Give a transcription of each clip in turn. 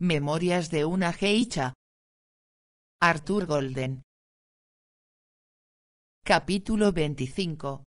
Memorias de una geisha. Arthur Golden. Capítulo 25.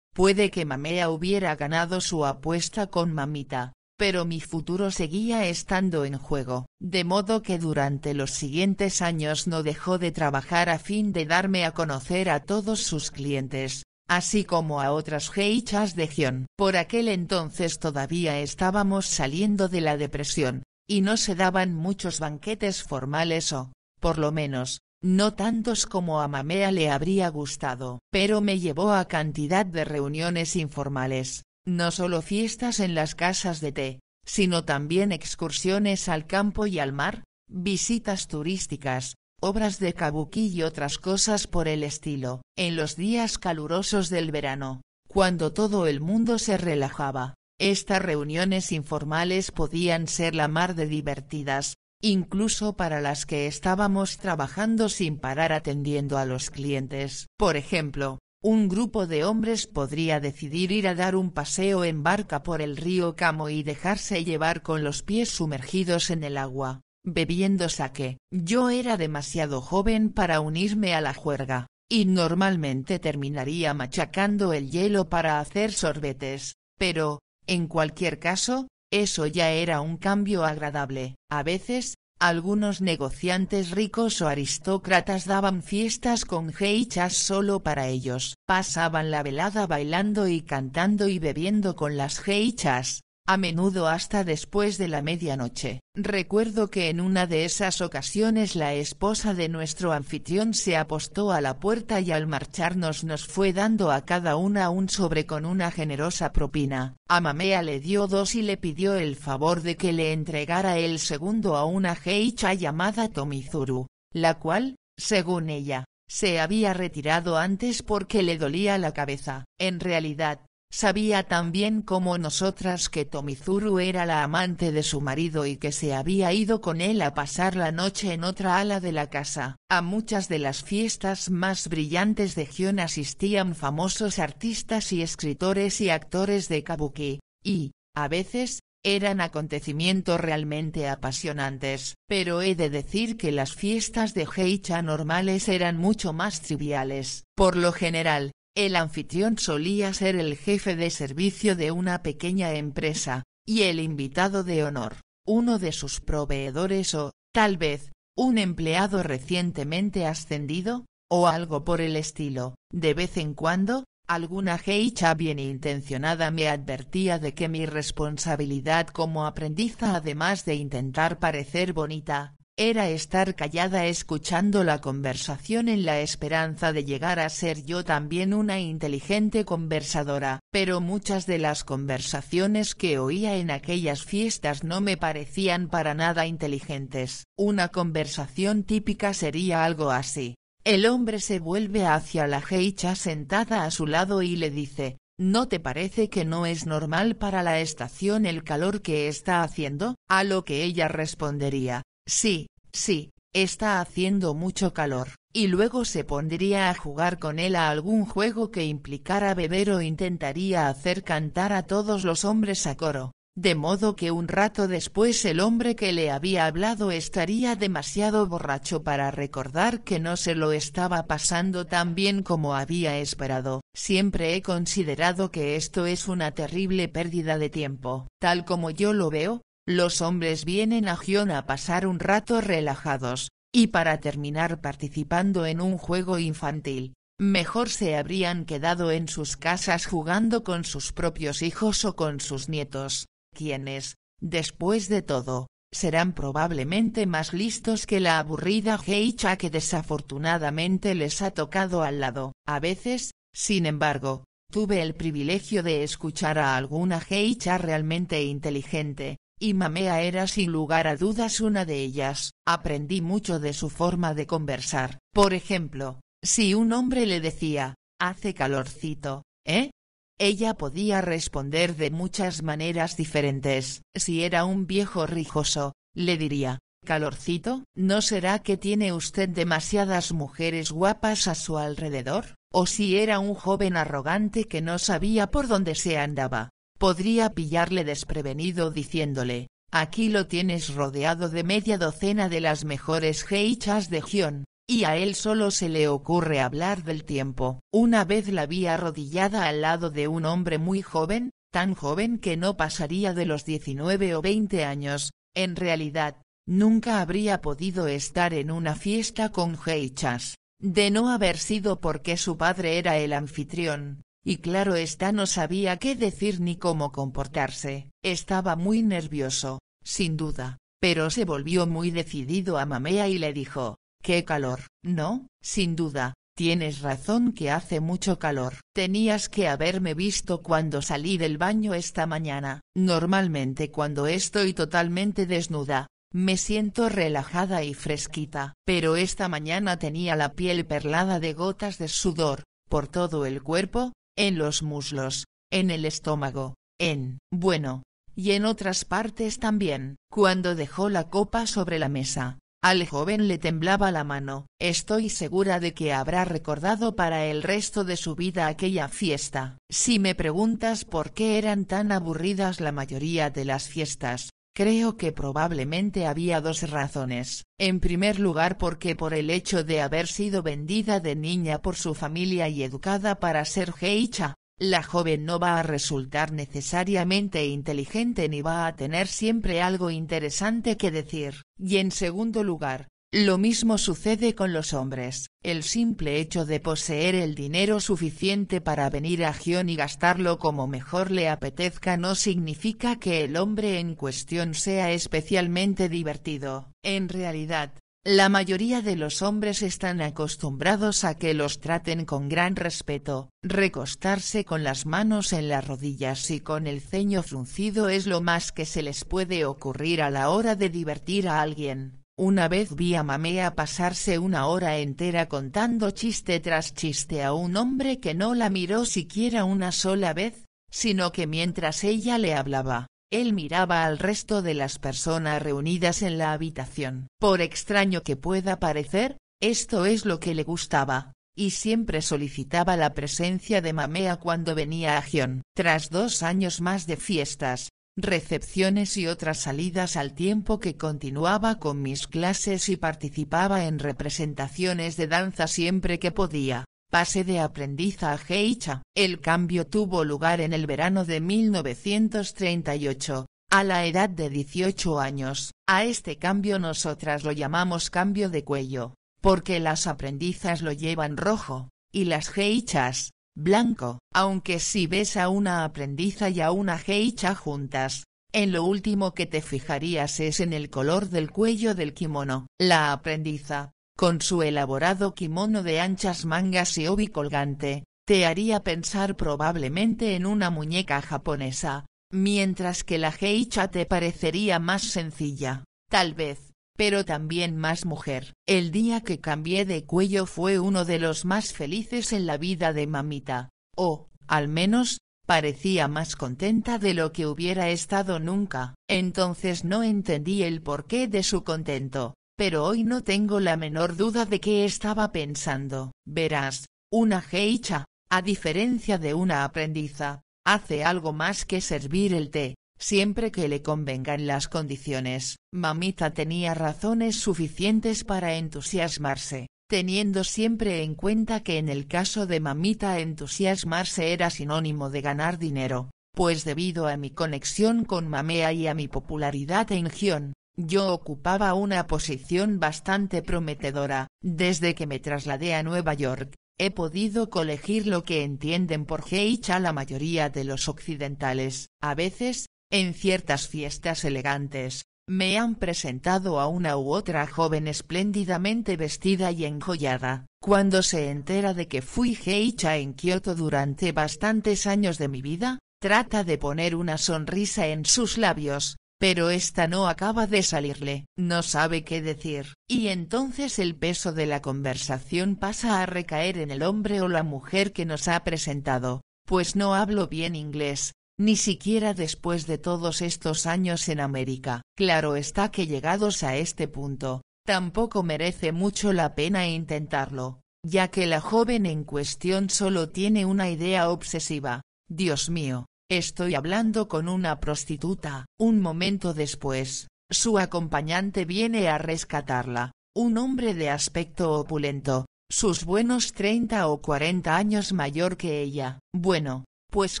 Puede que Mamea hubiera ganado su apuesta con Mamita, pero mi futuro seguía estando en juego, de modo que durante los siguientes años no dejó de trabajar a fin de darme a conocer a todos sus clientes, así como a otras geichas de Gion. Por aquel entonces todavía estábamos saliendo de la depresión, y no se daban muchos banquetes formales o, por lo menos, no tantos como a Mamea le habría gustado. Pero me llevó a cantidad de reuniones informales, no solo fiestas en las casas de té, sino también excursiones al campo y al mar, visitas turísticas, obras de kabuki y otras cosas por el estilo, en los días calurosos del verano, cuando todo el mundo se relajaba. Estas reuniones informales podían ser la mar de divertidas, incluso para las que estábamos trabajando sin parar atendiendo a los clientes. Por ejemplo, un grupo de hombres podría decidir ir a dar un paseo en barca por el río Camo y dejarse llevar con los pies sumergidos en el agua, bebiendo saque. Yo era demasiado joven para unirme a la juerga, y normalmente terminaría machacando el hielo para hacer sorbetes, pero, en cualquier caso, eso ya era un cambio agradable. A veces, algunos negociantes ricos o aristócratas daban fiestas con geichas solo para ellos. Pasaban la velada bailando y cantando y bebiendo con las geichas, a menudo hasta después de la medianoche. Recuerdo que en una de esas ocasiones la esposa de nuestro anfitrión se apostó a la puerta y al marcharnos nos fue dando a cada una un sobre con una generosa propina. Amamea le dio dos y le pidió el favor de que le entregara el segundo a una geisha llamada Tomizuru, la cual, según ella, se había retirado antes porque le dolía la cabeza. En realidad, Sabía también como nosotras que Tomizuru era la amante de su marido y que se había ido con él a pasar la noche en otra ala de la casa. A muchas de las fiestas más brillantes de Gion asistían famosos artistas y escritores y actores de Kabuki, y, a veces, eran acontecimientos realmente apasionantes, pero he de decir que las fiestas de Heicha normales eran mucho más triviales. Por lo general, el anfitrión solía ser el jefe de servicio de una pequeña empresa, y el invitado de honor, uno de sus proveedores o, tal vez, un empleado recientemente ascendido, o algo por el estilo. De vez en cuando, alguna geicha bien intencionada me advertía de que mi responsabilidad como aprendiza además de intentar parecer bonita, era estar callada escuchando la conversación en la esperanza de llegar a ser yo también una inteligente conversadora, pero muchas de las conversaciones que oía en aquellas fiestas no me parecían para nada inteligentes. Una conversación típica sería algo así. El hombre se vuelve hacia la heicha sentada a su lado y le dice, ¿No te parece que no es normal para la estación el calor que está haciendo? A lo que ella respondería, Sí, sí, está haciendo mucho calor, y luego se pondría a jugar con él a algún juego que implicara beber o intentaría hacer cantar a todos los hombres a coro, de modo que un rato después el hombre que le había hablado estaría demasiado borracho para recordar que no se lo estaba pasando tan bien como había esperado. Siempre he considerado que esto es una terrible pérdida de tiempo. Tal como yo lo veo, los hombres vienen a Gion a pasar un rato relajados, y para terminar participando en un juego infantil, mejor se habrían quedado en sus casas jugando con sus propios hijos o con sus nietos, quienes, después de todo, serán probablemente más listos que la aburrida Heicha que desafortunadamente les ha tocado al lado. A veces, sin embargo, tuve el privilegio de escuchar a alguna Heicha realmente inteligente, y Mamea era sin lugar a dudas una de ellas. Aprendí mucho de su forma de conversar. Por ejemplo, si un hombre le decía, hace calorcito, ¿eh? Ella podía responder de muchas maneras diferentes. Si era un viejo rijoso, le diría, calorcito, ¿no será que tiene usted demasiadas mujeres guapas a su alrededor? O si era un joven arrogante que no sabía por dónde se andaba, podría pillarle desprevenido diciéndole, aquí lo tienes rodeado de media docena de las mejores geichas de Gion, y a él solo se le ocurre hablar del tiempo. Una vez la vi arrodillada al lado de un hombre muy joven, tan joven que no pasaría de los 19 o 20 años, en realidad, nunca habría podido estar en una fiesta con geichas, de no haber sido porque su padre era el anfitrión, y claro está no sabía qué decir ni cómo comportarse, estaba muy nervioso, sin duda, pero se volvió muy decidido a Mamea y le dijo, qué calor, ¿no? Sin duda, Tienes razón que hace mucho calor. Tenías que haberme visto cuando salí del baño esta mañana. Normalmente cuando estoy totalmente desnuda, me siento relajada y fresquita. Pero esta mañana tenía la piel perlada de gotas de sudor, por todo el cuerpo, en los muslos, en el estómago, en, bueno, y en otras partes también. Cuando dejó la copa sobre la mesa, al joven le temblaba la mano. Estoy segura de que habrá recordado para el resto de su vida aquella fiesta. Si me preguntas por qué eran tan aburridas la mayoría de las fiestas, Creo que probablemente había dos razones, en primer lugar porque por el hecho de haber sido vendida de niña por su familia y educada para ser geisha, la joven no va a resultar necesariamente inteligente ni va a tener siempre algo interesante que decir, y en segundo lugar, lo mismo sucede con los hombres, el simple hecho de poseer el dinero suficiente para venir a Gion y gastarlo como mejor le apetezca no significa que el hombre en cuestión sea especialmente divertido, en realidad, la mayoría de los hombres están acostumbrados a que los traten con gran respeto, recostarse con las manos en las rodillas y con el ceño fruncido es lo más que se les puede ocurrir a la hora de divertir a alguien una vez vi a Mamea pasarse una hora entera contando chiste tras chiste a un hombre que no la miró siquiera una sola vez, sino que mientras ella le hablaba, él miraba al resto de las personas reunidas en la habitación. Por extraño que pueda parecer, esto es lo que le gustaba, y siempre solicitaba la presencia de Mamea cuando venía a Gion. Tras dos años más de fiestas, recepciones y otras salidas al tiempo que continuaba con mis clases y participaba en representaciones de danza siempre que podía, pasé de aprendiz a Geicha. El cambio tuvo lugar en el verano de 1938, a la edad de 18 años. A este cambio nosotras lo llamamos cambio de cuello, porque las aprendizas lo llevan rojo, y las geichas, blanco, aunque si ves a una aprendiza y a una geisha juntas, en lo último que te fijarías es en el color del cuello del kimono. La aprendiza, con su elaborado kimono de anchas mangas y obi colgante, te haría pensar probablemente en una muñeca japonesa, mientras que la geisha te parecería más sencilla, tal vez, pero también más mujer. El día que cambié de cuello fue uno de los más felices en la vida de mamita, o, al menos, parecía más contenta de lo que hubiera estado nunca. Entonces no entendí el porqué de su contento, pero hoy no tengo la menor duda de qué estaba pensando. Verás, una geisha, a diferencia de una aprendiza, hace algo más que servir el té, siempre que le convengan las condiciones. Mamita tenía razones suficientes para entusiasmarse, teniendo siempre en cuenta que en el caso de Mamita entusiasmarse era sinónimo de ganar dinero, pues debido a mi conexión con Mamea y a mi popularidad en Gion, yo ocupaba una posición bastante prometedora. Desde que me trasladé a Nueva York, he podido colegir lo que entienden por a la mayoría de los occidentales. A veces, en ciertas fiestas elegantes, me han presentado a una u otra joven espléndidamente vestida y enjollada, cuando se entera de que fui geisha en Kioto durante bastantes años de mi vida, trata de poner una sonrisa en sus labios, pero esta no acaba de salirle, no sabe qué decir, y entonces el peso de la conversación pasa a recaer en el hombre o la mujer que nos ha presentado, pues no hablo bien inglés, ni siquiera después de todos estos años en América, claro está que llegados a este punto, tampoco merece mucho la pena intentarlo, ya que la joven en cuestión solo tiene una idea obsesiva, Dios mío, estoy hablando con una prostituta. Un momento después, su acompañante viene a rescatarla, un hombre de aspecto opulento, sus buenos 30 o 40 años mayor que ella. Bueno, pues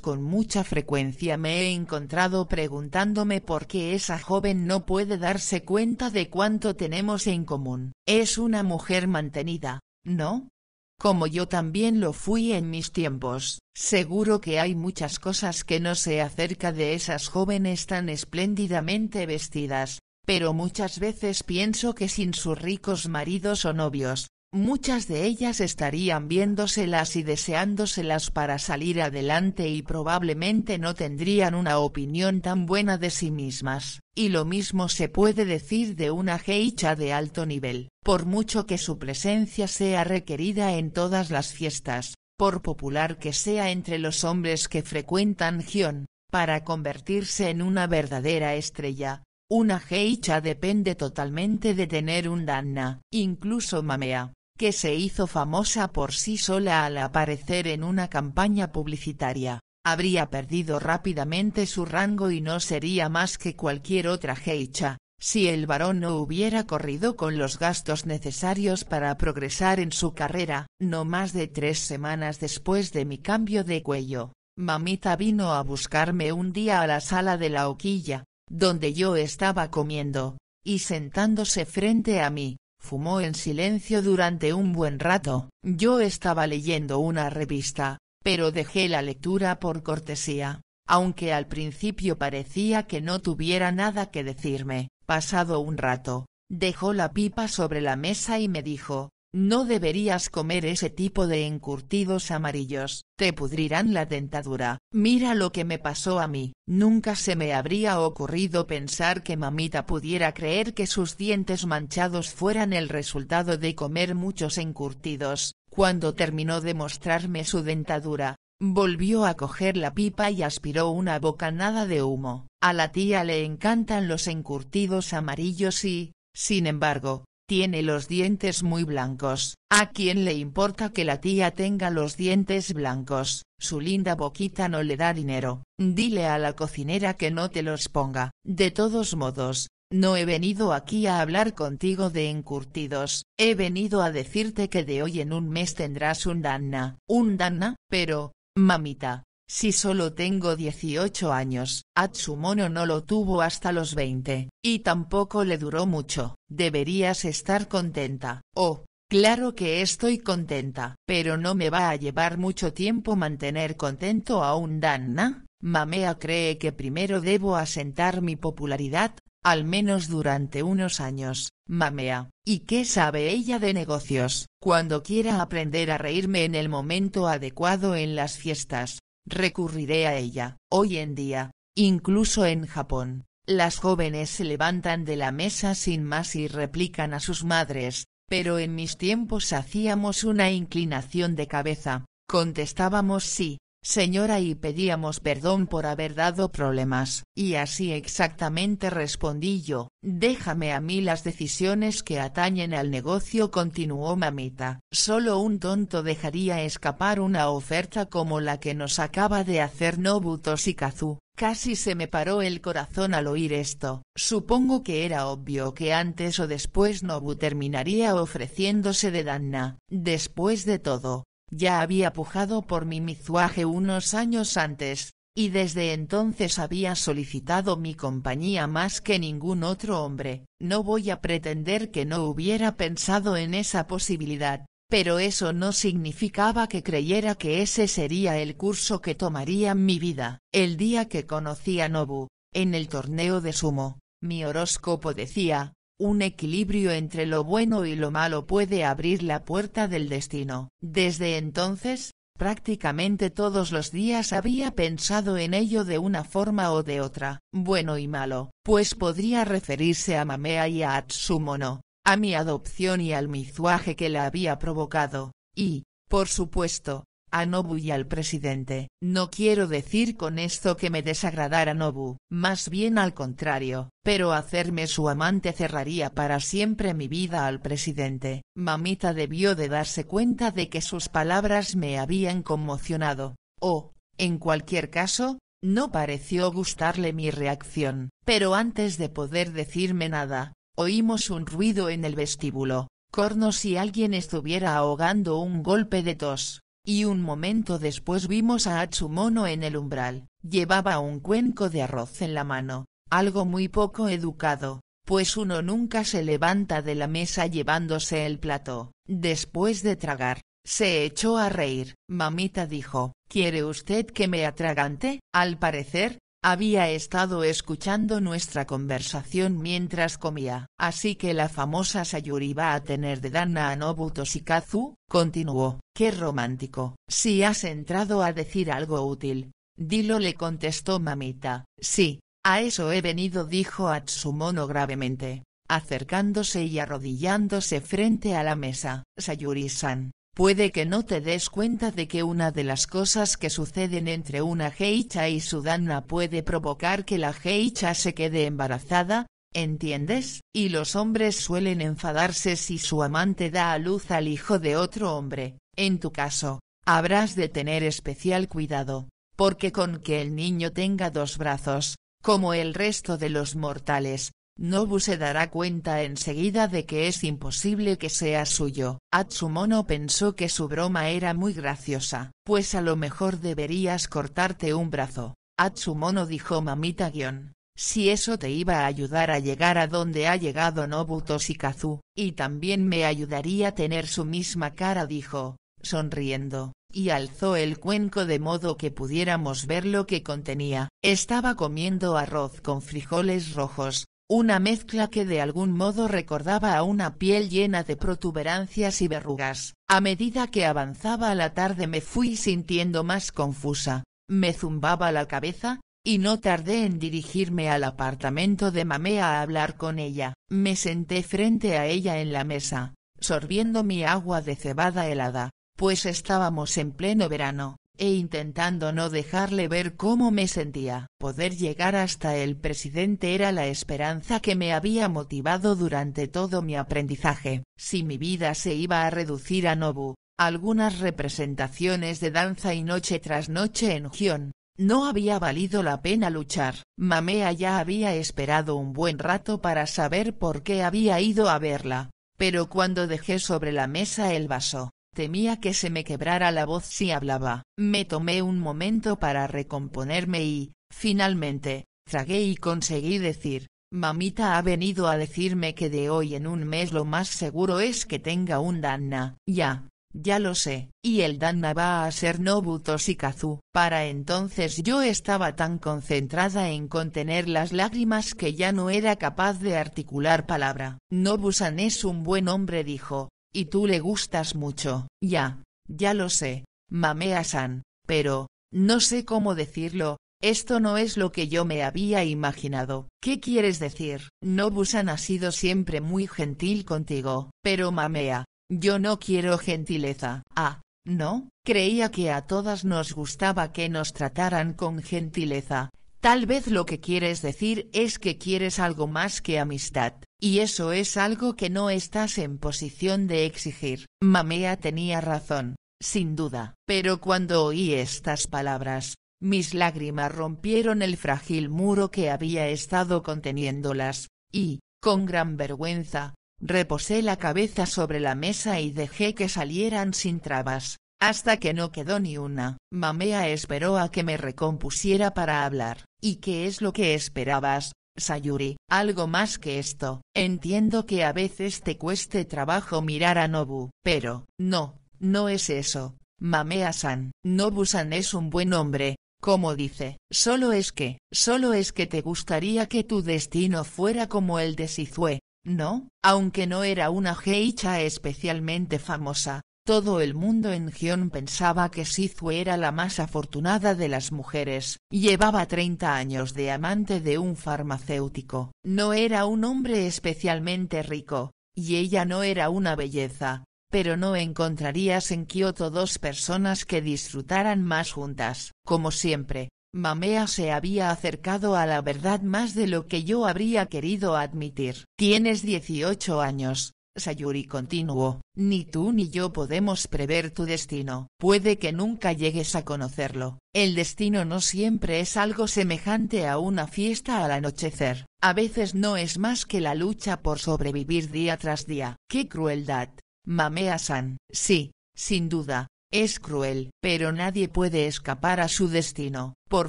con mucha frecuencia me he encontrado preguntándome por qué esa joven no puede darse cuenta de cuánto tenemos en común. Es una mujer mantenida, ¿no? Como yo también lo fui en mis tiempos, seguro que hay muchas cosas que no sé acerca de esas jóvenes tan espléndidamente vestidas, pero muchas veces pienso que sin sus ricos maridos o novios, muchas de ellas estarían viéndoselas y deseándoselas para salir adelante y probablemente no tendrían una opinión tan buena de sí mismas, y lo mismo se puede decir de una geisha de alto nivel, por mucho que su presencia sea requerida en todas las fiestas, por popular que sea entre los hombres que frecuentan Gion, para convertirse en una verdadera estrella, una geisha depende totalmente de tener un danna, incluso mamea, que se hizo famosa por sí sola al aparecer en una campaña publicitaria, habría perdido rápidamente su rango y no sería más que cualquier otra heicha, si el varón no hubiera corrido con los gastos necesarios para progresar en su carrera. No más de tres semanas después de mi cambio de cuello, mamita vino a buscarme un día a la sala de la hoquilla, donde yo estaba comiendo, y sentándose frente a mí, fumó en silencio durante un buen rato. Yo estaba leyendo una revista, pero dejé la lectura por cortesía, aunque al principio parecía que no tuviera nada que decirme. Pasado un rato, dejó la pipa sobre la mesa y me dijo, no deberías comer ese tipo de encurtidos amarillos, te pudrirán la dentadura. Mira lo que me pasó a mí. Nunca se me habría ocurrido pensar que mamita pudiera creer que sus dientes manchados fueran el resultado de comer muchos encurtidos. Cuando terminó de mostrarme su dentadura, volvió a coger la pipa y aspiró una bocanada de humo. A la tía le encantan los encurtidos amarillos y, sin embargo, tiene los dientes muy blancos. ¿A quién le importa que la tía tenga los dientes blancos? Su linda boquita no le da dinero. Dile a la cocinera que no te los ponga. De todos modos, no he venido aquí a hablar contigo de encurtidos, he venido a decirte que de hoy en un mes tendrás un danna. Un danna, pero, mamita, si solo tengo 18 años, Atsumono no lo tuvo hasta los 20, y tampoco le duró mucho, deberías estar contenta, oh, claro que estoy contenta, pero no me va a llevar mucho tiempo mantener contento a un Danna, Mamea cree que primero debo asentar mi popularidad, al menos durante unos años, mamea, ¿y qué sabe ella de negocios? Cuando quiera aprender a reírme en el momento adecuado en las fiestas, recurriré a ella. Hoy en día, incluso en Japón, las jóvenes se levantan de la mesa sin más y replican a sus madres, pero en mis tiempos hacíamos una inclinación de cabeza, contestábamos sí, señora y pedíamos perdón por haber dado problemas. Y así exactamente respondí yo, déjame a mí las decisiones que atañen al negocio continuó mamita. Solo un tonto dejaría escapar una oferta como la que nos acaba de hacer Nobuto Shikazu. Casi se me paró el corazón al oír esto, supongo que era obvio que antes o después Nobu terminaría ofreciéndose de Danna, después de todo, ya había pujado por mi mizuaje unos años antes, y desde entonces había solicitado mi compañía más que ningún otro hombre. No voy a pretender que no hubiera pensado en esa posibilidad, pero eso no significaba que creyera que ese sería el curso que tomaría mi vida. El día que conocí a Nobu, en el torneo de sumo, mi horóscopo decía, un equilibrio entre lo bueno y lo malo puede abrir la puerta del destino. Desde entonces, prácticamente todos los días había pensado en ello de una forma o de otra. Bueno y malo, pues podría referirse a Mamea y a Atsumono, a mi adopción y al mizuaje que la había provocado, y, por supuesto, a Nobu y al presidente. No quiero decir con esto que me desagradara Nobu, más bien al contrario, pero hacerme su amante cerraría para siempre mi vida al presidente. Mamita debió de darse cuenta de que sus palabras me habían conmocionado, o, en cualquier caso, no pareció gustarle mi reacción. Pero antes de poder decirme nada, oímos un ruido en el vestíbulo corno si alguien estuviera ahogando un golpe de tos. Y un momento después vimos a Atsumono en el umbral, llevaba un cuenco de arroz en la mano, algo muy poco educado, pues uno nunca se levanta de la mesa llevándose el plato. Después de tragar, se echó a reír. Mamita dijo, ¿quiere usted que me atragante? Al parecer, había estado escuchando nuestra conversación mientras comía. Así que la famosa Sayuri va a tener de Dana a Nobuto Shikazu, continuó. Qué romántico. Si has entrado a decir algo útil. Dilo le contestó mamita. Sí, a eso he venido dijo Atsumono gravemente, acercándose y arrodillándose frente a la mesa. Sayuri-san, Puede que no te des cuenta de que una de las cosas que suceden entre una heicha y su dana puede provocar que la heicha se quede embarazada, ¿entiendes? Y los hombres suelen enfadarse si su amante da a luz al hijo de otro hombre, en tu caso, habrás de tener especial cuidado, porque con que el niño tenga dos brazos, como el resto de los mortales, Nobu se dará cuenta enseguida de que es imposible que sea suyo. Atsumono pensó que su broma era muy graciosa, pues a lo mejor deberías cortarte un brazo. Atsumono dijo mamita guión, si eso te iba a ayudar a llegar a donde ha llegado Nobu Toshikazu, y también me ayudaría a tener su misma cara dijo, sonriendo, y alzó el cuenco de modo que pudiéramos ver lo que contenía. Estaba comiendo arroz con frijoles rojos, una mezcla que de algún modo recordaba a una piel llena de protuberancias y verrugas. A medida que avanzaba la tarde me fui sintiendo más confusa, me zumbaba la cabeza, y no tardé en dirigirme al apartamento de Mamea a hablar con ella. Me senté frente a ella en la mesa, sorbiendo mi agua de cebada helada, pues estábamos en pleno verano e intentando no dejarle ver cómo me sentía. Poder llegar hasta el presidente era la esperanza que me había motivado durante todo mi aprendizaje. Si mi vida se iba a reducir a Nobu, algunas representaciones de danza y noche tras noche en Gion, no había valido la pena luchar. Mamea ya había esperado un buen rato para saber por qué había ido a verla, pero cuando dejé sobre la mesa el vaso, Temía que se me quebrara la voz si hablaba. Me tomé un momento para recomponerme y, finalmente, tragué y conseguí decir, Mamita ha venido a decirme que de hoy en un mes lo más seguro es que tenga un Danna. Ya, ya lo sé. Y el Danna va a ser Nobuto Shikazu. Para entonces yo estaba tan concentrada en contener las lágrimas que ya no era capaz de articular palabra. Nobusan es un buen hombre dijo, y tú le gustas mucho. Ya, ya lo sé, mamea-san, pero, no sé cómo decirlo, esto no es lo que yo me había imaginado. ¿Qué quieres decir? Nobusan ha sido siempre muy gentil contigo, pero mamea, yo no quiero gentileza. Ah, ¿no? Creía que a todas nos gustaba que nos trataran con gentileza. Tal vez lo que quieres decir es que quieres algo más que amistad y eso es algo que no estás en posición de exigir. Mamea tenía razón, sin duda. Pero cuando oí estas palabras, mis lágrimas rompieron el frágil muro que había estado conteniéndolas, y, con gran vergüenza, reposé la cabeza sobre la mesa y dejé que salieran sin trabas, hasta que no quedó ni una. Mamea esperó a que me recompusiera para hablar. ¿Y qué es lo que esperabas? Sayuri, algo más que esto, entiendo que a veces te cueste trabajo mirar a Nobu, pero, no, no es eso, Mamea-san, Nobu-san es un buen hombre, como dice, solo es que, solo es que te gustaría que tu destino fuera como el de Sizue, ¿no? Aunque no era una geisha especialmente famosa, todo el mundo en Gion pensaba que Sizu era la más afortunada de las mujeres, llevaba 30 años de amante de un farmacéutico, no era un hombre especialmente rico, y ella no era una belleza, pero no encontrarías en Kioto dos personas que disfrutaran más juntas. Como siempre, Mamea se había acercado a la verdad más de lo que yo habría querido admitir. Tienes 18 años, Sayuri continuó, ni tú ni yo podemos prever tu destino. Puede que nunca llegues a conocerlo. El destino no siempre es algo semejante a una fiesta al anochecer. A veces no es más que la lucha por sobrevivir día tras día. ¡Qué crueldad! Mamea-san. Sí, sin duda, es cruel. Pero nadie puede escapar a su destino. Por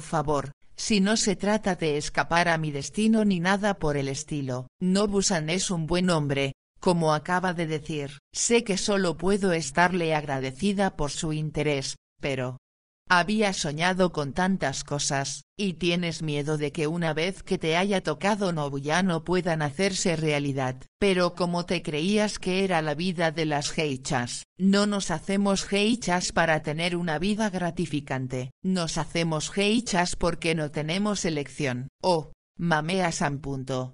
favor, si no se trata de escapar a mi destino ni nada por el estilo. Nobusan es un buen hombre, como acaba de decir, sé que solo puedo estarle agradecida por su interés, pero... Había soñado con tantas cosas, y tienes miedo de que una vez que te haya tocado no puedan hacerse realidad. Pero como te creías que era la vida de las heichas, no nos hacemos geichas para tener una vida gratificante, nos hacemos geichas porque no tenemos elección. Oh, mamea san punto.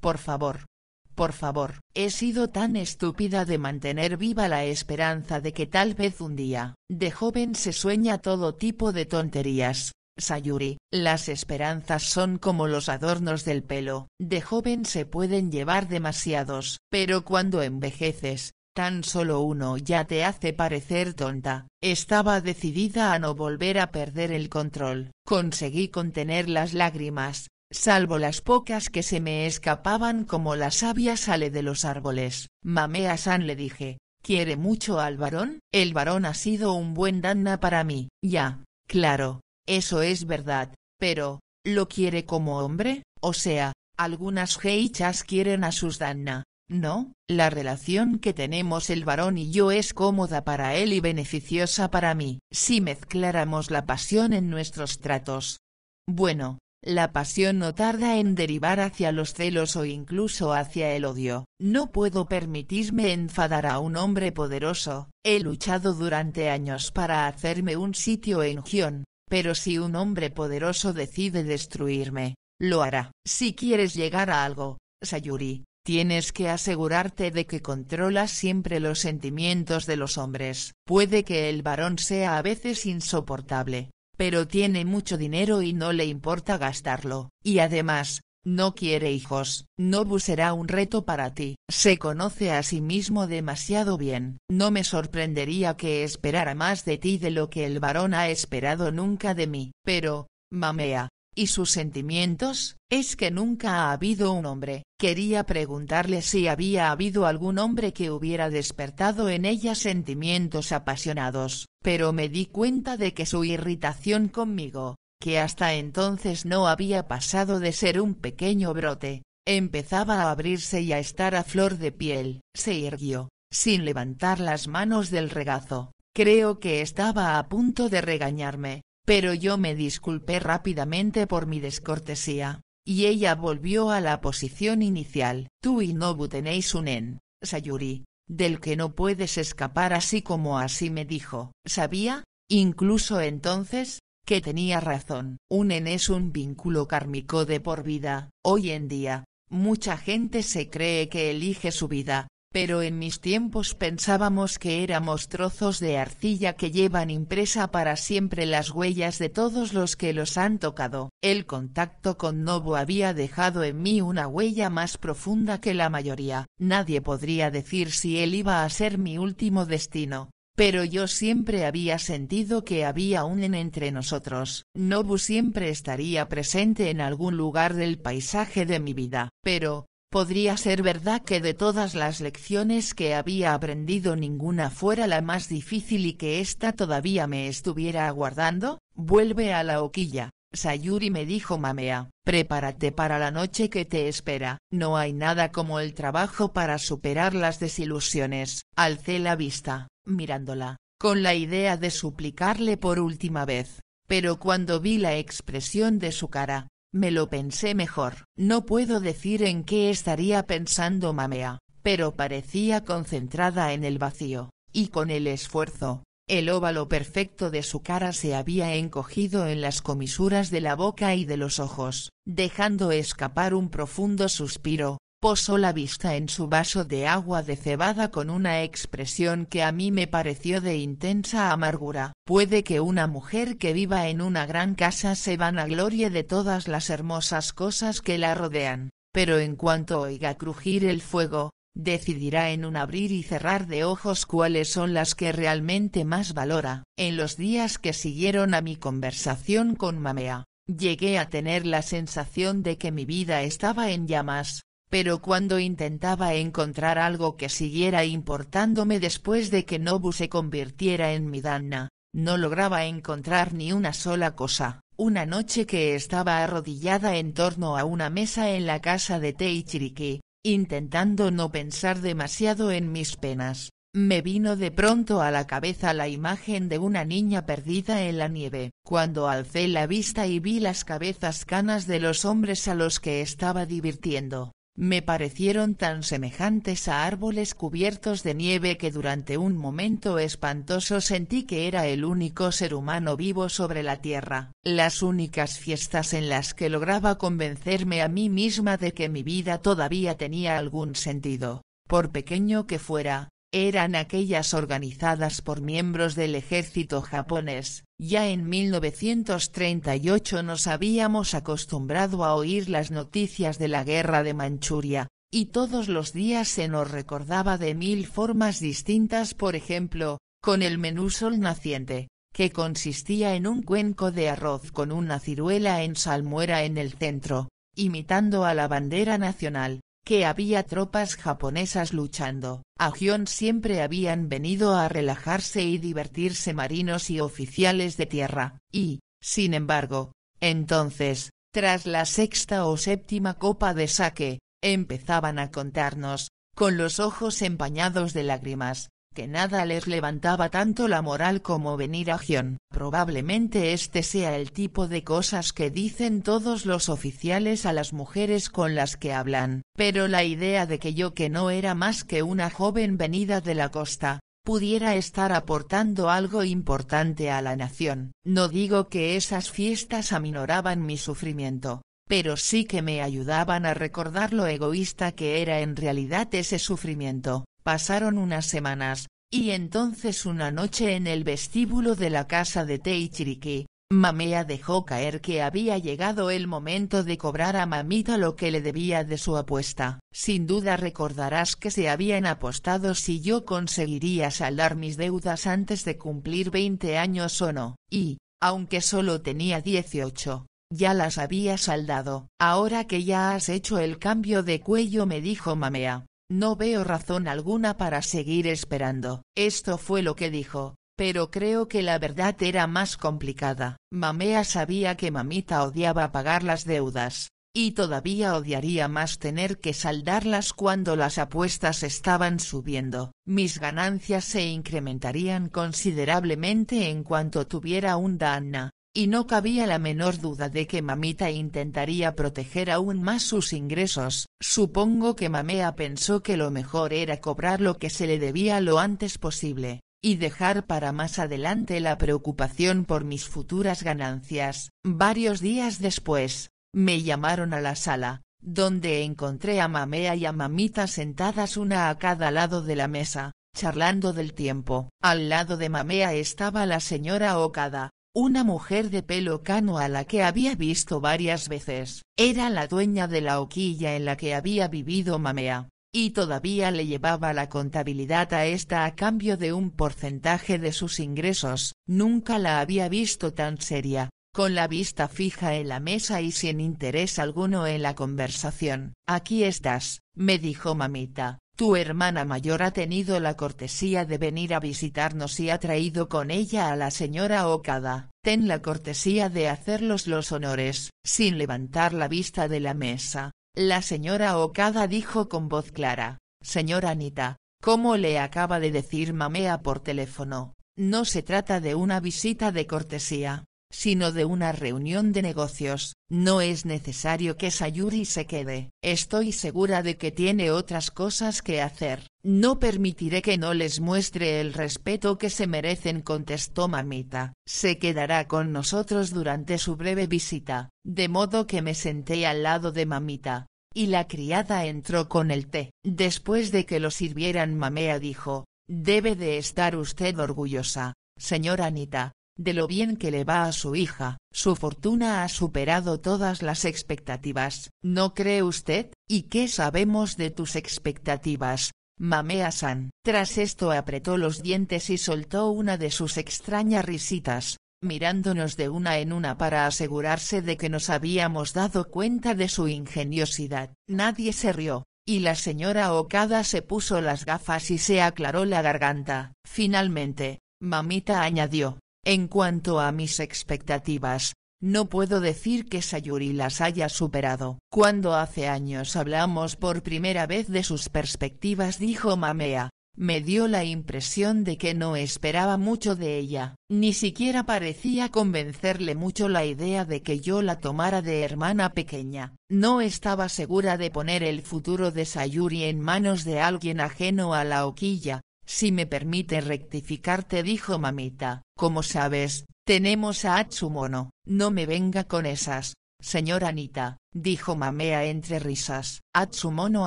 Por favor, por favor, he sido tan estúpida de mantener viva la esperanza de que tal vez un día, de joven se sueña todo tipo de tonterías. Sayuri, las esperanzas son como los adornos del pelo, de joven se pueden llevar demasiados, pero cuando envejeces, tan solo uno ya te hace parecer tonta, estaba decidida a no volver a perder el control, conseguí contener las lágrimas, salvo las pocas que se me escapaban como la savia sale de los árboles. Mamea San le dije, ¿quiere mucho al varón? El varón ha sido un buen danna para mí. Ya, claro, eso es verdad, pero, ¿lo quiere como hombre? O sea, algunas geichas quieren a sus danna, ¿no? La relación que tenemos el varón y yo es cómoda para él y beneficiosa para mí. Si mezcláramos la pasión en nuestros tratos. Bueno, la pasión no tarda en derivar hacia los celos o incluso hacia el odio. No puedo permitirme enfadar a un hombre poderoso, he luchado durante años para hacerme un sitio en Gion, pero si un hombre poderoso decide destruirme, lo hará. Si quieres llegar a algo, Sayuri, Tienes que asegurarte de que controlas siempre los sentimientos de los hombres. Puede que el varón sea a veces insoportable, pero tiene mucho dinero y no le importa gastarlo, y además, no quiere hijos. Nobu será un reto para ti. Se conoce a sí mismo demasiado bien. No me sorprendería que esperara más de ti de lo que el varón ha esperado nunca de mí. Pero, mamea, y sus sentimientos, es que nunca ha habido un hombre. Quería preguntarle si había habido algún hombre que hubiera despertado en ella sentimientos apasionados, pero me di cuenta de que su irritación conmigo, que hasta entonces no había pasado de ser un pequeño brote, empezaba a abrirse y a estar a flor de piel. Se irguió, sin levantar las manos del regazo. Creo que estaba a punto de regañarme, pero yo me disculpé rápidamente por mi descortesía, y ella volvió a la posición inicial. Tú y Nobu tenéis un en, Sayuri, del que no puedes escapar así como así me dijo. Sabía, incluso entonces, que tenía razón. Un en es un vínculo kármico de por vida. Hoy en día, mucha gente se cree que elige su vida, pero en mis tiempos pensábamos que éramos trozos de arcilla que llevan impresa para siempre las huellas de todos los que los han tocado. El contacto con Nobu había dejado en mí una huella más profunda que la mayoría. Nadie podría decir si él iba a ser mi último destino. Pero yo siempre había sentido que había un en entre nosotros. Nobu siempre estaría presente en algún lugar del paisaje de mi vida. Pero, Podría ser verdad que de todas las lecciones que había aprendido ninguna fuera la más difícil y que ésta todavía me estuviera aguardando, vuelve a la hoquilla, Sayuri me dijo Mamea, prepárate para la noche que te espera, no hay nada como el trabajo para superar las desilusiones, alcé la vista, mirándola, con la idea de suplicarle por última vez, pero cuando vi la expresión de su cara, me lo pensé mejor. No puedo decir en qué estaría pensando Mamea, pero parecía concentrada en el vacío, y con el esfuerzo, el óvalo perfecto de su cara se había encogido en las comisuras de la boca y de los ojos, dejando escapar un profundo suspiro, posó la vista en su vaso de agua de cebada con una expresión que a mí me pareció de intensa amargura. Puede que una mujer que viva en una gran casa se vanaglorie de todas las hermosas cosas que la rodean, pero en cuanto oiga crujir el fuego, decidirá en un abrir y cerrar de ojos cuáles son las que realmente más valora. En los días que siguieron a mi conversación con Mamea, llegué a tener la sensación de que mi vida estaba en llamas pero cuando intentaba encontrar algo que siguiera importándome después de que Nobu se convirtiera en mi Dana, no lograba encontrar ni una sola cosa. Una noche que estaba arrodillada en torno a una mesa en la casa de Teichiriki, intentando no pensar demasiado en mis penas, me vino de pronto a la cabeza la imagen de una niña perdida en la nieve. Cuando alcé la vista y vi las cabezas canas de los hombres a los que estaba divirtiendo, me parecieron tan semejantes a árboles cubiertos de nieve que durante un momento espantoso sentí que era el único ser humano vivo sobre la tierra. Las únicas fiestas en las que lograba convencerme a mí misma de que mi vida todavía tenía algún sentido, por pequeño que fuera, eran aquellas organizadas por miembros del ejército japonés. Ya en 1938 nos habíamos acostumbrado a oír las noticias de la guerra de Manchuria, y todos los días se nos recordaba de mil formas distintas por ejemplo, con el menú sol naciente, que consistía en un cuenco de arroz con una ciruela en salmuera en el centro, imitando a la bandera nacional, que había tropas japonesas luchando. A Gion siempre habían venido a relajarse y divertirse marinos y oficiales de tierra, y, sin embargo, entonces, tras la sexta o séptima copa de saque, empezaban a contarnos, con los ojos empañados de lágrimas, que nada les levantaba tanto la moral como venir a Gion. Probablemente este sea el tipo de cosas que dicen todos los oficiales a las mujeres con las que hablan, pero la idea de que yo que no era más que una joven venida de la costa, pudiera estar aportando algo importante a la nación. No digo que esas fiestas aminoraban mi sufrimiento, pero sí que me ayudaban a recordar lo egoísta que era en realidad ese sufrimiento. Pasaron unas semanas, y entonces una noche en el vestíbulo de la casa de Teichiriki, Mamea dejó caer que había llegado el momento de cobrar a Mamita lo que le debía de su apuesta. Sin duda recordarás que se habían apostado si yo conseguiría saldar mis deudas antes de cumplir 20 años o no, y, aunque solo tenía 18, ya las había saldado. Ahora que ya has hecho el cambio de cuello me dijo Mamea, no veo razón alguna para seguir esperando. Esto fue lo que dijo, pero creo que la verdad era más complicada. Mamea sabía que mamita odiaba pagar las deudas, y todavía odiaría más tener que saldarlas cuando las apuestas estaban subiendo. Mis ganancias se incrementarían considerablemente en cuanto tuviera un Dana, y no cabía la menor duda de que mamita intentaría proteger aún más sus ingresos, supongo que mamea pensó que lo mejor era cobrar lo que se le debía lo antes posible, y dejar para más adelante la preocupación por mis futuras ganancias. Varios días después, me llamaron a la sala, donde encontré a mamea y a mamita sentadas una a cada lado de la mesa, charlando del tiempo. Al lado de mamea estaba la señora Okada, una mujer de pelo cano a la que había visto varias veces, era la dueña de la hoquilla en la que había vivido Mamea, y todavía le llevaba la contabilidad a esta a cambio de un porcentaje de sus ingresos, nunca la había visto tan seria, con la vista fija en la mesa y sin interés alguno en la conversación. Aquí estás, me dijo mamita, tu hermana mayor ha tenido la cortesía de venir a visitarnos y ha traído con ella a la señora Okada. Ten la cortesía de hacerlos los honores. Sin levantar la vista de la mesa, la señora Okada dijo con voz clara, Señora Anita, ¿cómo le acaba de decir Mamea por teléfono, no se trata de una visita de cortesía, sino de una reunión de negocios, no es necesario que Sayuri se quede. Estoy segura de que tiene otras cosas que hacer. No permitiré que no les muestre el respeto que se merecen contestó mamita. Se quedará con nosotros durante su breve visita, de modo que me senté al lado de mamita. Y la criada entró con el té. Después de que lo sirvieran mamea dijo, debe de estar usted orgullosa, señora Anita, de lo bien que le va a su hija, su fortuna ha superado todas las expectativas, ¿no cree usted? ¿Y qué sabemos de tus expectativas, Mamea-san? Tras esto apretó los dientes y soltó una de sus extrañas risitas, mirándonos de una en una para asegurarse de que nos habíamos dado cuenta de su ingeniosidad. Nadie se rió. Y la señora Okada se puso las gafas y se aclaró la garganta. Finalmente, mamita añadió, en cuanto a mis expectativas, no puedo decir que Sayuri las haya superado. Cuando hace años hablamos por primera vez de sus perspectivas dijo Mamea, me dio la impresión de que no esperaba mucho de ella. Ni siquiera parecía convencerle mucho la idea de que yo la tomara de hermana pequeña. No estaba segura de poner el futuro de Sayuri en manos de alguien ajeno a la hoquilla, si me permite rectificarte dijo mamita, como sabes, tenemos a Atsumono, no me venga con esas, señora Anita, dijo Mamea entre risas. Atsumono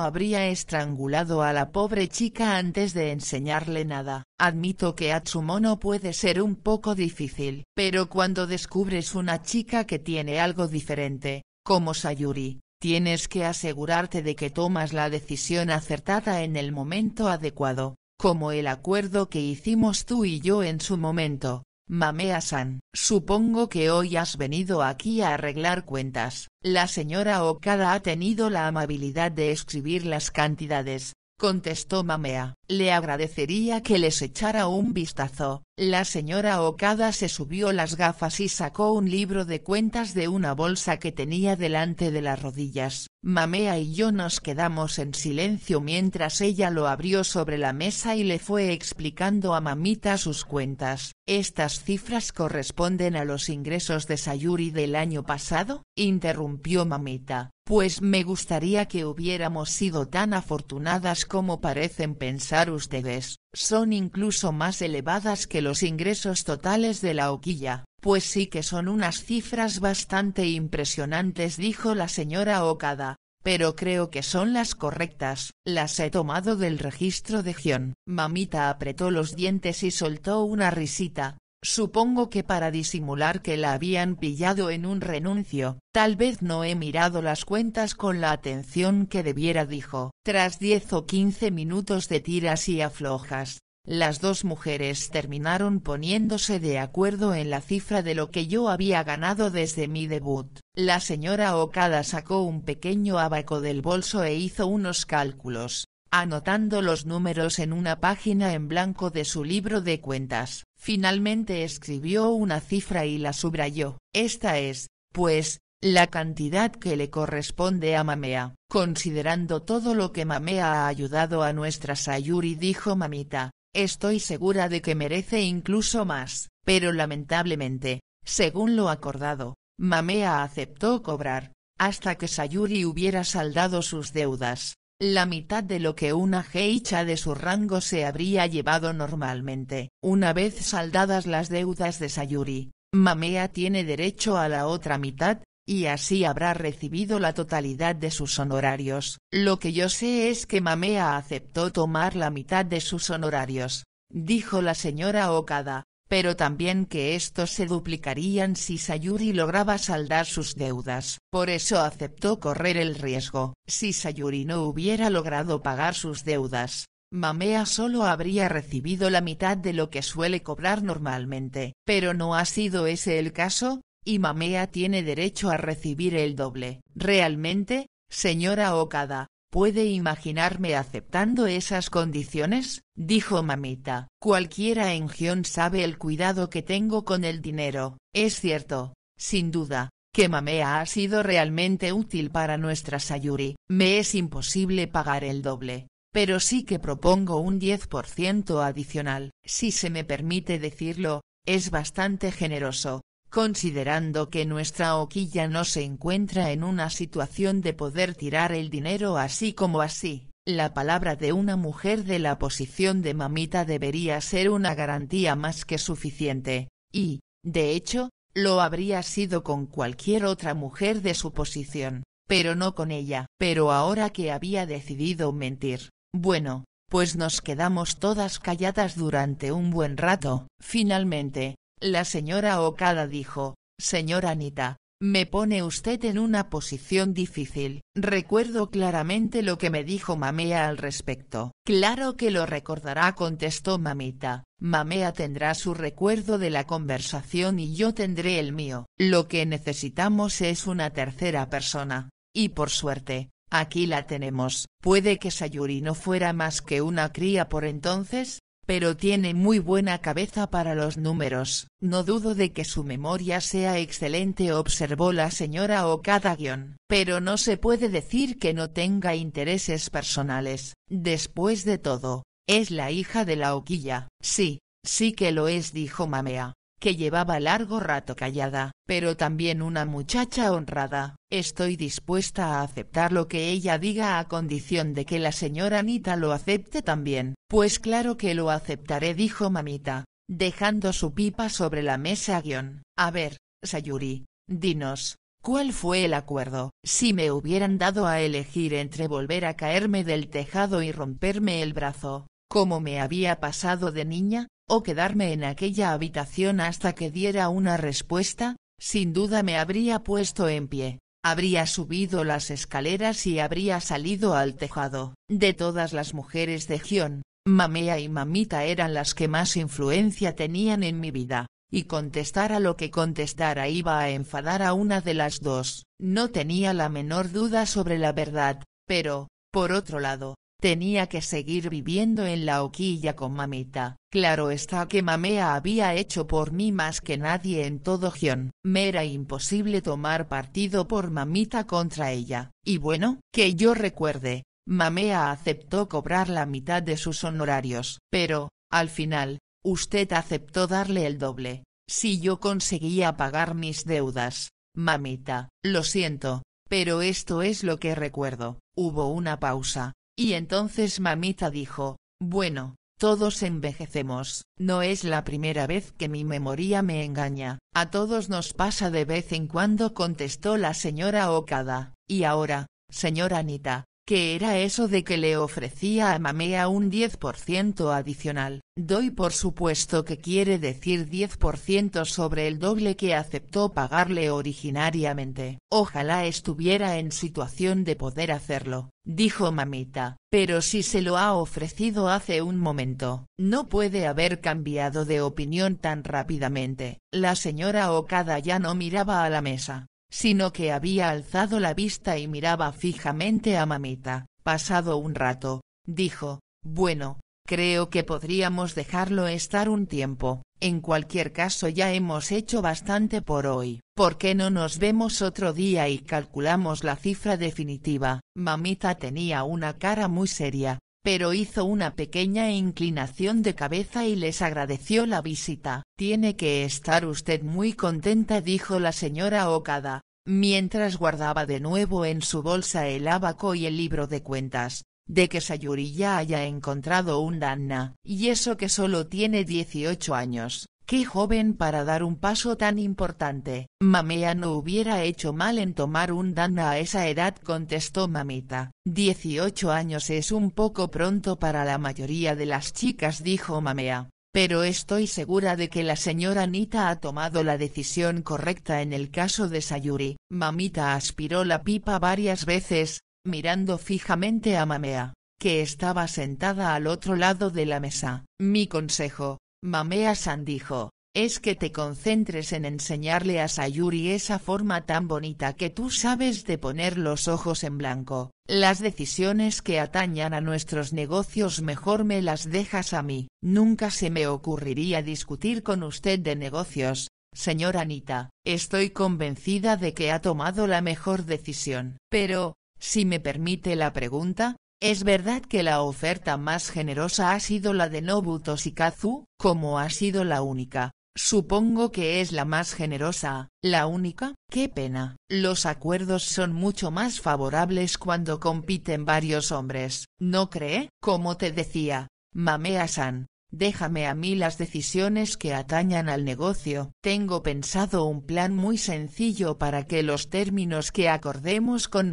habría estrangulado a la pobre chica antes de enseñarle nada. Admito que Atsumono puede ser un poco difícil, pero cuando descubres una chica que tiene algo diferente, como Sayuri, tienes que asegurarte de que tomas la decisión acertada en el momento adecuado como el acuerdo que hicimos tú y yo en su momento, Mamea-san. Supongo que hoy has venido aquí a arreglar cuentas. La señora Okada ha tenido la amabilidad de escribir las cantidades, contestó Mamea. Le agradecería que les echara un vistazo, la señora Okada se subió las gafas y sacó un libro de cuentas de una bolsa que tenía delante de las rodillas. Mamea y yo nos quedamos en silencio mientras ella lo abrió sobre la mesa y le fue explicando a mamita sus cuentas. Estas cifras corresponden a los ingresos de Sayuri del año pasado, interrumpió mamita, pues me gustaría que hubiéramos sido tan afortunadas como parecen pensar ustedes son incluso más elevadas que los ingresos totales de la hoquilla, pues sí que son unas cifras bastante impresionantes dijo la señora Okada, pero creo que son las correctas, las he tomado del registro de Gion. Mamita apretó los dientes y soltó una risita, Supongo que para disimular que la habían pillado en un renuncio, tal vez no he mirado las cuentas con la atención que debiera dijo. Tras diez o quince minutos de tiras y aflojas, las dos mujeres terminaron poniéndose de acuerdo en la cifra de lo que yo había ganado desde mi debut. La señora Okada sacó un pequeño abaco del bolso e hizo unos cálculos, anotando los números en una página en blanco de su libro de cuentas. Finalmente escribió una cifra y la subrayó. Esta es, pues, la cantidad que le corresponde a Mamea. Considerando todo lo que Mamea ha ayudado a nuestra Sayuri dijo mamita, estoy segura de que merece incluso más, pero lamentablemente, según lo acordado, Mamea aceptó cobrar, hasta que Sayuri hubiera saldado sus deudas la mitad de lo que una Jeicha de su rango se habría llevado normalmente. Una vez saldadas las deudas de Sayuri, Mamea tiene derecho a la otra mitad, y así habrá recibido la totalidad de sus honorarios. Lo que yo sé es que Mamea aceptó tomar la mitad de sus honorarios, dijo la señora Okada, pero también que estos se duplicarían si Sayuri lograba saldar sus deudas. Por eso aceptó correr el riesgo. Si Sayuri no hubiera logrado pagar sus deudas, Mamea solo habría recibido la mitad de lo que suele cobrar normalmente. Pero no ha sido ese el caso, y Mamea tiene derecho a recibir el doble. Realmente, señora Okada, ¿Puede imaginarme aceptando esas condiciones? dijo mamita. Cualquiera en Gion sabe el cuidado que tengo con el dinero, es cierto, sin duda, que Mamea ha sido realmente útil para nuestra Sayuri. Me es imposible pagar el doble, pero sí que propongo un 10% adicional. Si se me permite decirlo, es bastante generoso, considerando que nuestra hoquilla no se encuentra en una situación de poder tirar el dinero así como así, la palabra de una mujer de la posición de mamita debería ser una garantía más que suficiente, y, de hecho, lo habría sido con cualquier otra mujer de su posición, pero no con ella. Pero ahora que había decidido mentir, bueno, pues nos quedamos todas calladas durante un buen rato. Finalmente, la señora Okada dijo, señora Anita, me pone usted en una posición difícil. Recuerdo claramente lo que me dijo Mamea al respecto. Claro que lo recordará contestó mamita. Mamea tendrá su recuerdo de la conversación y yo tendré el mío. Lo que necesitamos es una tercera persona. Y por suerte, aquí la tenemos. Puede que Sayuri no fuera más que una cría por entonces, pero tiene muy buena cabeza para los números, no dudo de que su memoria sea excelente observó la señora Okada guión, pero no se puede decir que no tenga intereses personales, después de todo, es la hija de la Oquilla, sí, sí que lo es dijo Mamea, que llevaba largo rato callada, pero también una muchacha honrada. Estoy dispuesta a aceptar lo que ella diga a condición de que la señora Anita lo acepte también. Pues claro que lo aceptaré dijo mamita, dejando su pipa sobre la mesa guión. A ver, Sayuri, dinos, ¿Cuál fue el acuerdo? Si me hubieran dado a elegir entre volver a caerme del tejado y romperme el brazo, como me había pasado de niña, o quedarme en aquella habitación hasta que diera una respuesta, sin duda me habría puesto en pie, habría subido las escaleras y habría salido al tejado. De todas las mujeres de Gion, mamea y mamita eran las que más influencia tenían en mi vida, y contestar a lo que contestara iba a enfadar a una de las dos. No tenía la menor duda sobre la verdad, pero, por otro lado, Tenía que seguir viviendo en la hoquilla con mamita, claro está que mamea había hecho por mí más que nadie en todo Gion. Me era imposible tomar partido por mamita contra ella, y bueno, que yo recuerde, mamea aceptó cobrar la mitad de sus honorarios. Pero, al final, usted aceptó darle el doble, si yo conseguía pagar mis deudas. Mamita, lo siento, pero esto es lo que recuerdo. Hubo una pausa, y entonces mamita dijo, bueno, todos envejecemos, no es la primera vez que mi memoria me engaña, a todos nos pasa de vez en cuando contestó la señora Okada, y ahora, señora Anita, ¿Qué era eso de que le ofrecía a Mamea un 10% adicional? Doy por supuesto que quiere decir 10% sobre el doble que aceptó pagarle originariamente. Ojalá estuviera en situación de poder hacerlo, dijo mamita, pero si se lo ha ofrecido hace un momento, no puede haber cambiado de opinión tan rápidamente. La señora Okada ya no miraba a la mesa, sino que había alzado la vista y miraba fijamente a mamita. Pasado un rato, dijo, bueno, creo que podríamos dejarlo estar un tiempo, en cualquier caso ya hemos hecho bastante por hoy. ¿Por qué no nos vemos otro día y calculamos la cifra definitiva? Mamita tenía una cara muy seria, pero hizo una pequeña inclinación de cabeza y les agradeció la visita. Tiene que estar usted muy contenta dijo la señora Okada, mientras guardaba de nuevo en su bolsa el abaco y el libro de cuentas, de que Sayuri ya haya encontrado un Danna. Y eso que solo tiene dieciocho años. Qué joven para dar un paso tan importante. Mamea no hubiera hecho mal en tomar un Dana a esa edad contestó mamita. 18 años es un poco pronto para la mayoría de las chicas dijo mamea. Pero estoy segura de que la señora Anita ha tomado la decisión correcta en el caso de Sayuri. Mamita aspiró la pipa varias veces, mirando fijamente a Mamea, que estaba sentada al otro lado de la mesa. Mi consejo, Mamea San dijo, es que te concentres en enseñarle a Sayuri esa forma tan bonita que tú sabes de poner los ojos en blanco. Las decisiones que atañan a nuestros negocios mejor me las dejas a mí. Nunca se me ocurriría discutir con usted de negocios, señora Anita. Estoy convencida de que ha tomado la mejor decisión. Pero, si me permite la pregunta, es verdad que la oferta más generosa ha sido la de Nobuto Kazu, como ha sido la única, supongo que es la más generosa, la única, qué pena, los acuerdos son mucho más favorables cuando compiten varios hombres, ¿no cree? Como te decía, Mamea-san, Déjame a mí las decisiones que atañan al negocio. Tengo pensado un plan muy sencillo para que los términos que acordemos con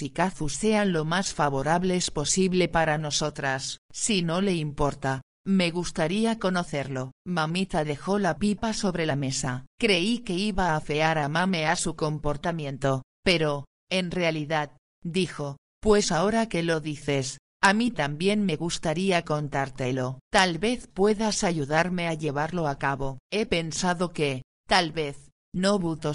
y Kazu sean lo más favorables posible para nosotras. Si no le importa, me gustaría conocerlo. Mamita dejó la pipa sobre la mesa. Creí que iba a afear a Mame a su comportamiento, pero, en realidad, dijo, pues ahora que lo dices, a mí también me gustaría contártelo. Tal vez puedas ayudarme a llevarlo a cabo. He pensado que, tal vez,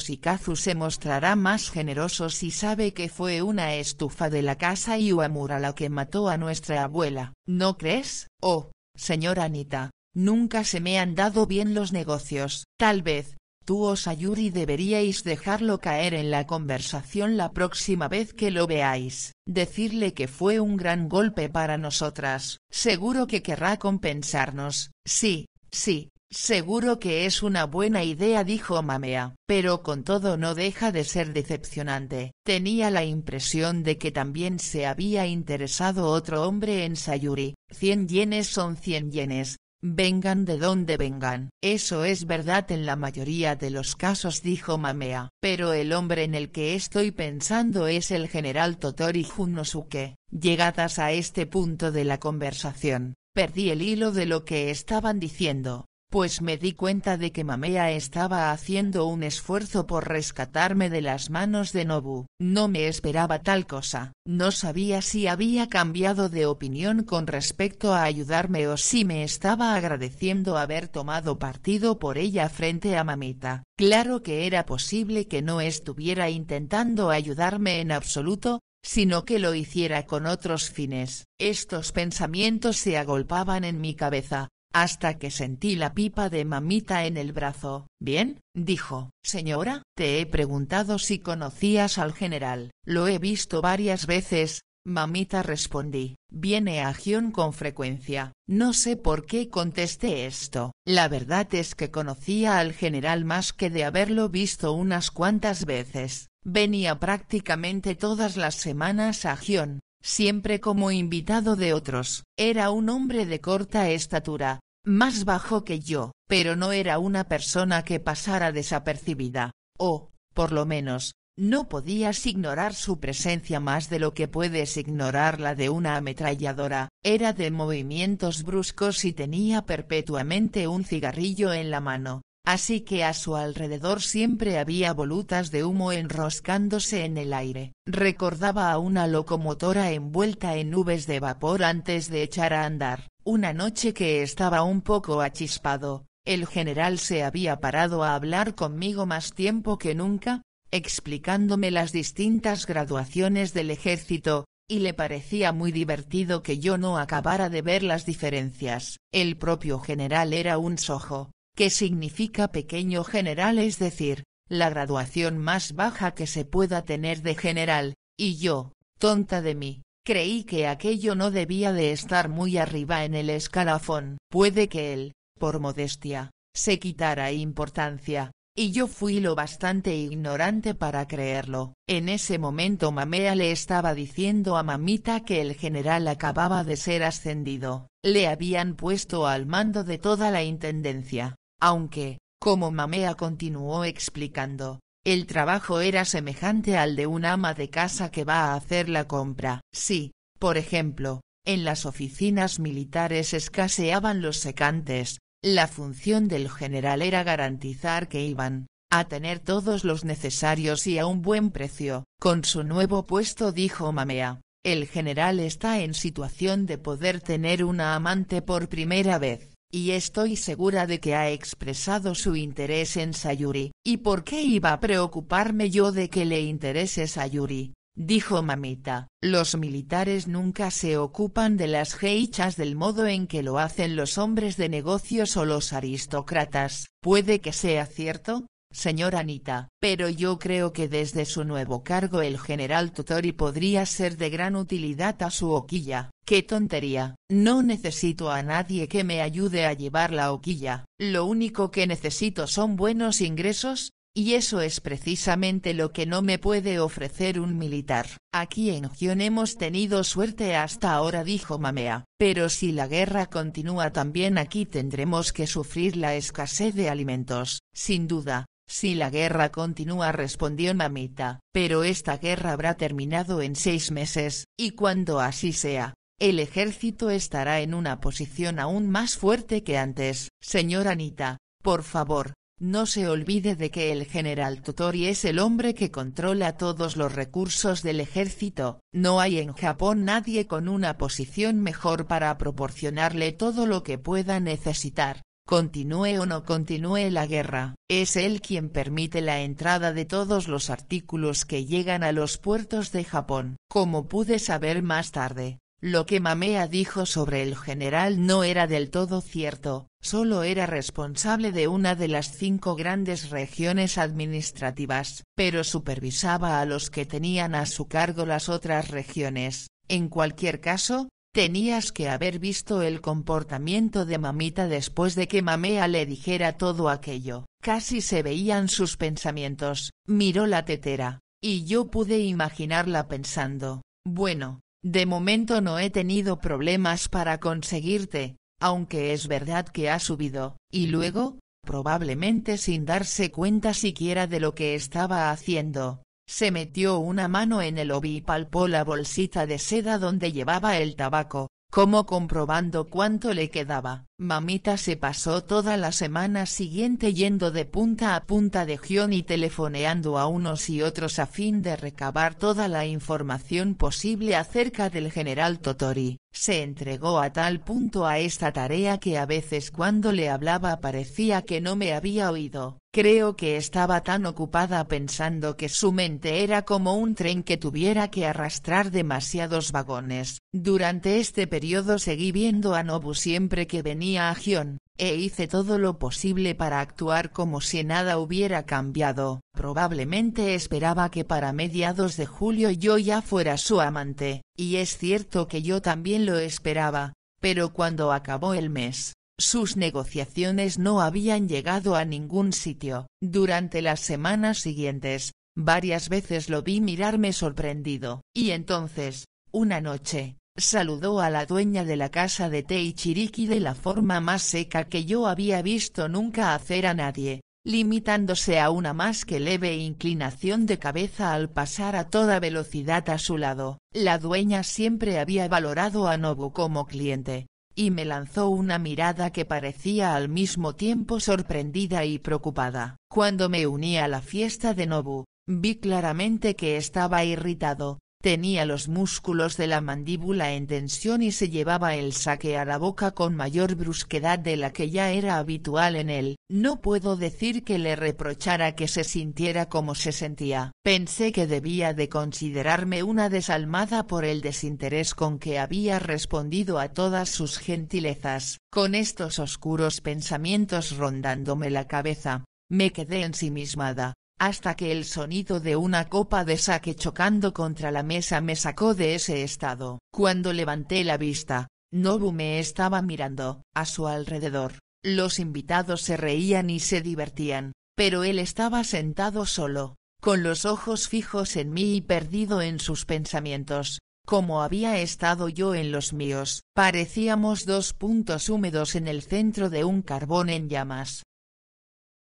y Kazu se mostrará más generoso si sabe que fue una estufa de la casa Iwamura la que mató a nuestra abuela. ¿No crees? Oh, señora Anita, nunca se me han dado bien los negocios. Tal vez, Tú o Sayuri deberíais dejarlo caer en la conversación la próxima vez que lo veáis, decirle que fue un gran golpe para nosotras, seguro que querrá compensarnos, sí, sí, seguro que es una buena idea dijo Mamea. Pero con todo no deja de ser decepcionante, tenía la impresión de que también se había interesado otro hombre en Sayuri, Cien yenes son cien yenes, Vengan de donde vengan. Eso es verdad en la mayoría de los casos dijo Mamea. Pero el hombre en el que estoy pensando es el general Totori Junosuke. Llegadas a este punto de la conversación, perdí el hilo de lo que estaban diciendo pues me di cuenta de que Mamea estaba haciendo un esfuerzo por rescatarme de las manos de Nobu. No me esperaba tal cosa, no sabía si había cambiado de opinión con respecto a ayudarme o si me estaba agradeciendo haber tomado partido por ella frente a Mamita. Claro que era posible que no estuviera intentando ayudarme en absoluto, sino que lo hiciera con otros fines. Estos pensamientos se agolpaban en mi cabeza, hasta que sentí la pipa de mamita en el brazo. Bien, dijo, señora, te he preguntado si conocías al general. Lo he visto varias veces, mamita respondí. Viene a Gion con frecuencia. No sé por qué contesté esto. La verdad es que conocía al general más que de haberlo visto unas cuantas veces. Venía prácticamente todas las semanas a Gion, siempre como invitado de otros. Era un hombre de corta estatura, más bajo que yo, pero no era una persona que pasara desapercibida, o, por lo menos, no podías ignorar su presencia más de lo que puedes ignorar la de una ametralladora, era de movimientos bruscos y tenía perpetuamente un cigarrillo en la mano, así que a su alrededor siempre había volutas de humo enroscándose en el aire. Recordaba a una locomotora envuelta en nubes de vapor antes de echar a andar. Una noche que estaba un poco achispado, el general se había parado a hablar conmigo más tiempo que nunca, explicándome las distintas graduaciones del ejército, y le parecía muy divertido que yo no acabara de ver las diferencias. El propio general era un sojo, que significa pequeño general es decir, la graduación más baja que se pueda tener de general, y yo, tonta de mí, creí que aquello no debía de estar muy arriba en el escalafón. Puede que él, por modestia, se quitara importancia, y yo fui lo bastante ignorante para creerlo. En ese momento Mamea le estaba diciendo a mamita que el general acababa de ser ascendido, le habían puesto al mando de toda la intendencia, aunque, como Mamea continuó explicando, el trabajo era semejante al de un ama de casa que va a hacer la compra. Si, por ejemplo, en las oficinas militares escaseaban los secantes, la función del general era garantizar que iban a tener todos los necesarios y a un buen precio. Con su nuevo puesto dijo Mamea, el general está en situación de poder tener una amante por primera vez y estoy segura de que ha expresado su interés en Sayuri. ¿Y por qué iba a preocuparme yo de que le interese Sayuri? dijo mamita. Los militares nunca se ocupan de las geichas del modo en que lo hacen los hombres de negocios o los aristócratas. Puede que sea cierto, señor Anita, pero yo creo que desde su nuevo cargo el general Tutori podría ser de gran utilidad a su oquilla. ¡Qué tontería! No necesito a nadie que me ayude a llevar la hoquilla, lo único que necesito son buenos ingresos, y eso es precisamente lo que no me puede ofrecer un militar. Aquí en Gion hemos tenido suerte hasta ahora dijo Mamea, pero si la guerra continúa también aquí tendremos que sufrir la escasez de alimentos, sin duda. Si la guerra continúa respondió Mamita, pero esta guerra habrá terminado en seis meses, y cuando así sea, el ejército estará en una posición aún más fuerte que antes. Señor Anita, por favor, no se olvide de que el general Tutori es el hombre que controla todos los recursos del ejército, no hay en Japón nadie con una posición mejor para proporcionarle todo lo que pueda necesitar, continúe o no continúe la guerra. Es él quien permite la entrada de todos los artículos que llegan a los puertos de Japón. Como pude saber más tarde, lo que Mamea dijo sobre el general no era del todo cierto, solo era responsable de una de las cinco grandes regiones administrativas, pero supervisaba a los que tenían a su cargo las otras regiones. En cualquier caso, Tenías que haber visto el comportamiento de mamita después de que mamea le dijera todo aquello, casi se veían sus pensamientos, miró la tetera, y yo pude imaginarla pensando, bueno, de momento no he tenido problemas para conseguirte, aunque es verdad que ha subido, y luego, probablemente sin darse cuenta siquiera de lo que estaba haciendo, se metió una mano en el obi y palpó la bolsita de seda donde llevaba el tabaco, como comprobando cuánto le quedaba. Mamita se pasó toda la semana siguiente yendo de punta a punta de Gion y telefoneando a unos y otros a fin de recabar toda la información posible acerca del general Totori. Se entregó a tal punto a esta tarea que a veces cuando le hablaba parecía que no me había oído, creo que estaba tan ocupada pensando que su mente era como un tren que tuviera que arrastrar demasiados vagones. Durante este periodo seguí viendo a Nobu siempre que venía a Gion, e hice todo lo posible para actuar como si nada hubiera cambiado. Probablemente esperaba que para mediados de julio yo ya fuera su amante, y es cierto que yo también lo esperaba, pero cuando acabó el mes, sus negociaciones no habían llegado a ningún sitio. Durante las semanas siguientes, varias veces lo vi mirarme sorprendido, y entonces, una noche, Saludó a la dueña de la casa de Teichiriki de la forma más seca que yo había visto nunca hacer a nadie, limitándose a una más que leve inclinación de cabeza al pasar a toda velocidad a su lado. La dueña siempre había valorado a Nobu como cliente, y me lanzó una mirada que parecía al mismo tiempo sorprendida y preocupada. Cuando me uní a la fiesta de Nobu, vi claramente que estaba irritado, tenía los músculos de la mandíbula en tensión y se llevaba el saque a la boca con mayor brusquedad de la que ya era habitual en él. No puedo decir que le reprochara que se sintiera como se sentía. Pensé que debía de considerarme una desalmada por el desinterés con que había respondido a todas sus gentilezas. Con estos oscuros pensamientos rondándome la cabeza, me quedé ensimismada, hasta que el sonido de una copa de saque chocando contra la mesa me sacó de ese estado. Cuando levanté la vista, Nobu me estaba mirando, a su alrededor, los invitados se reían y se divertían, pero él estaba sentado solo, con los ojos fijos en mí y perdido en sus pensamientos, como había estado yo en los míos. Parecíamos dos puntos húmedos en el centro de un carbón en llamas.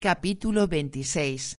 Capítulo 26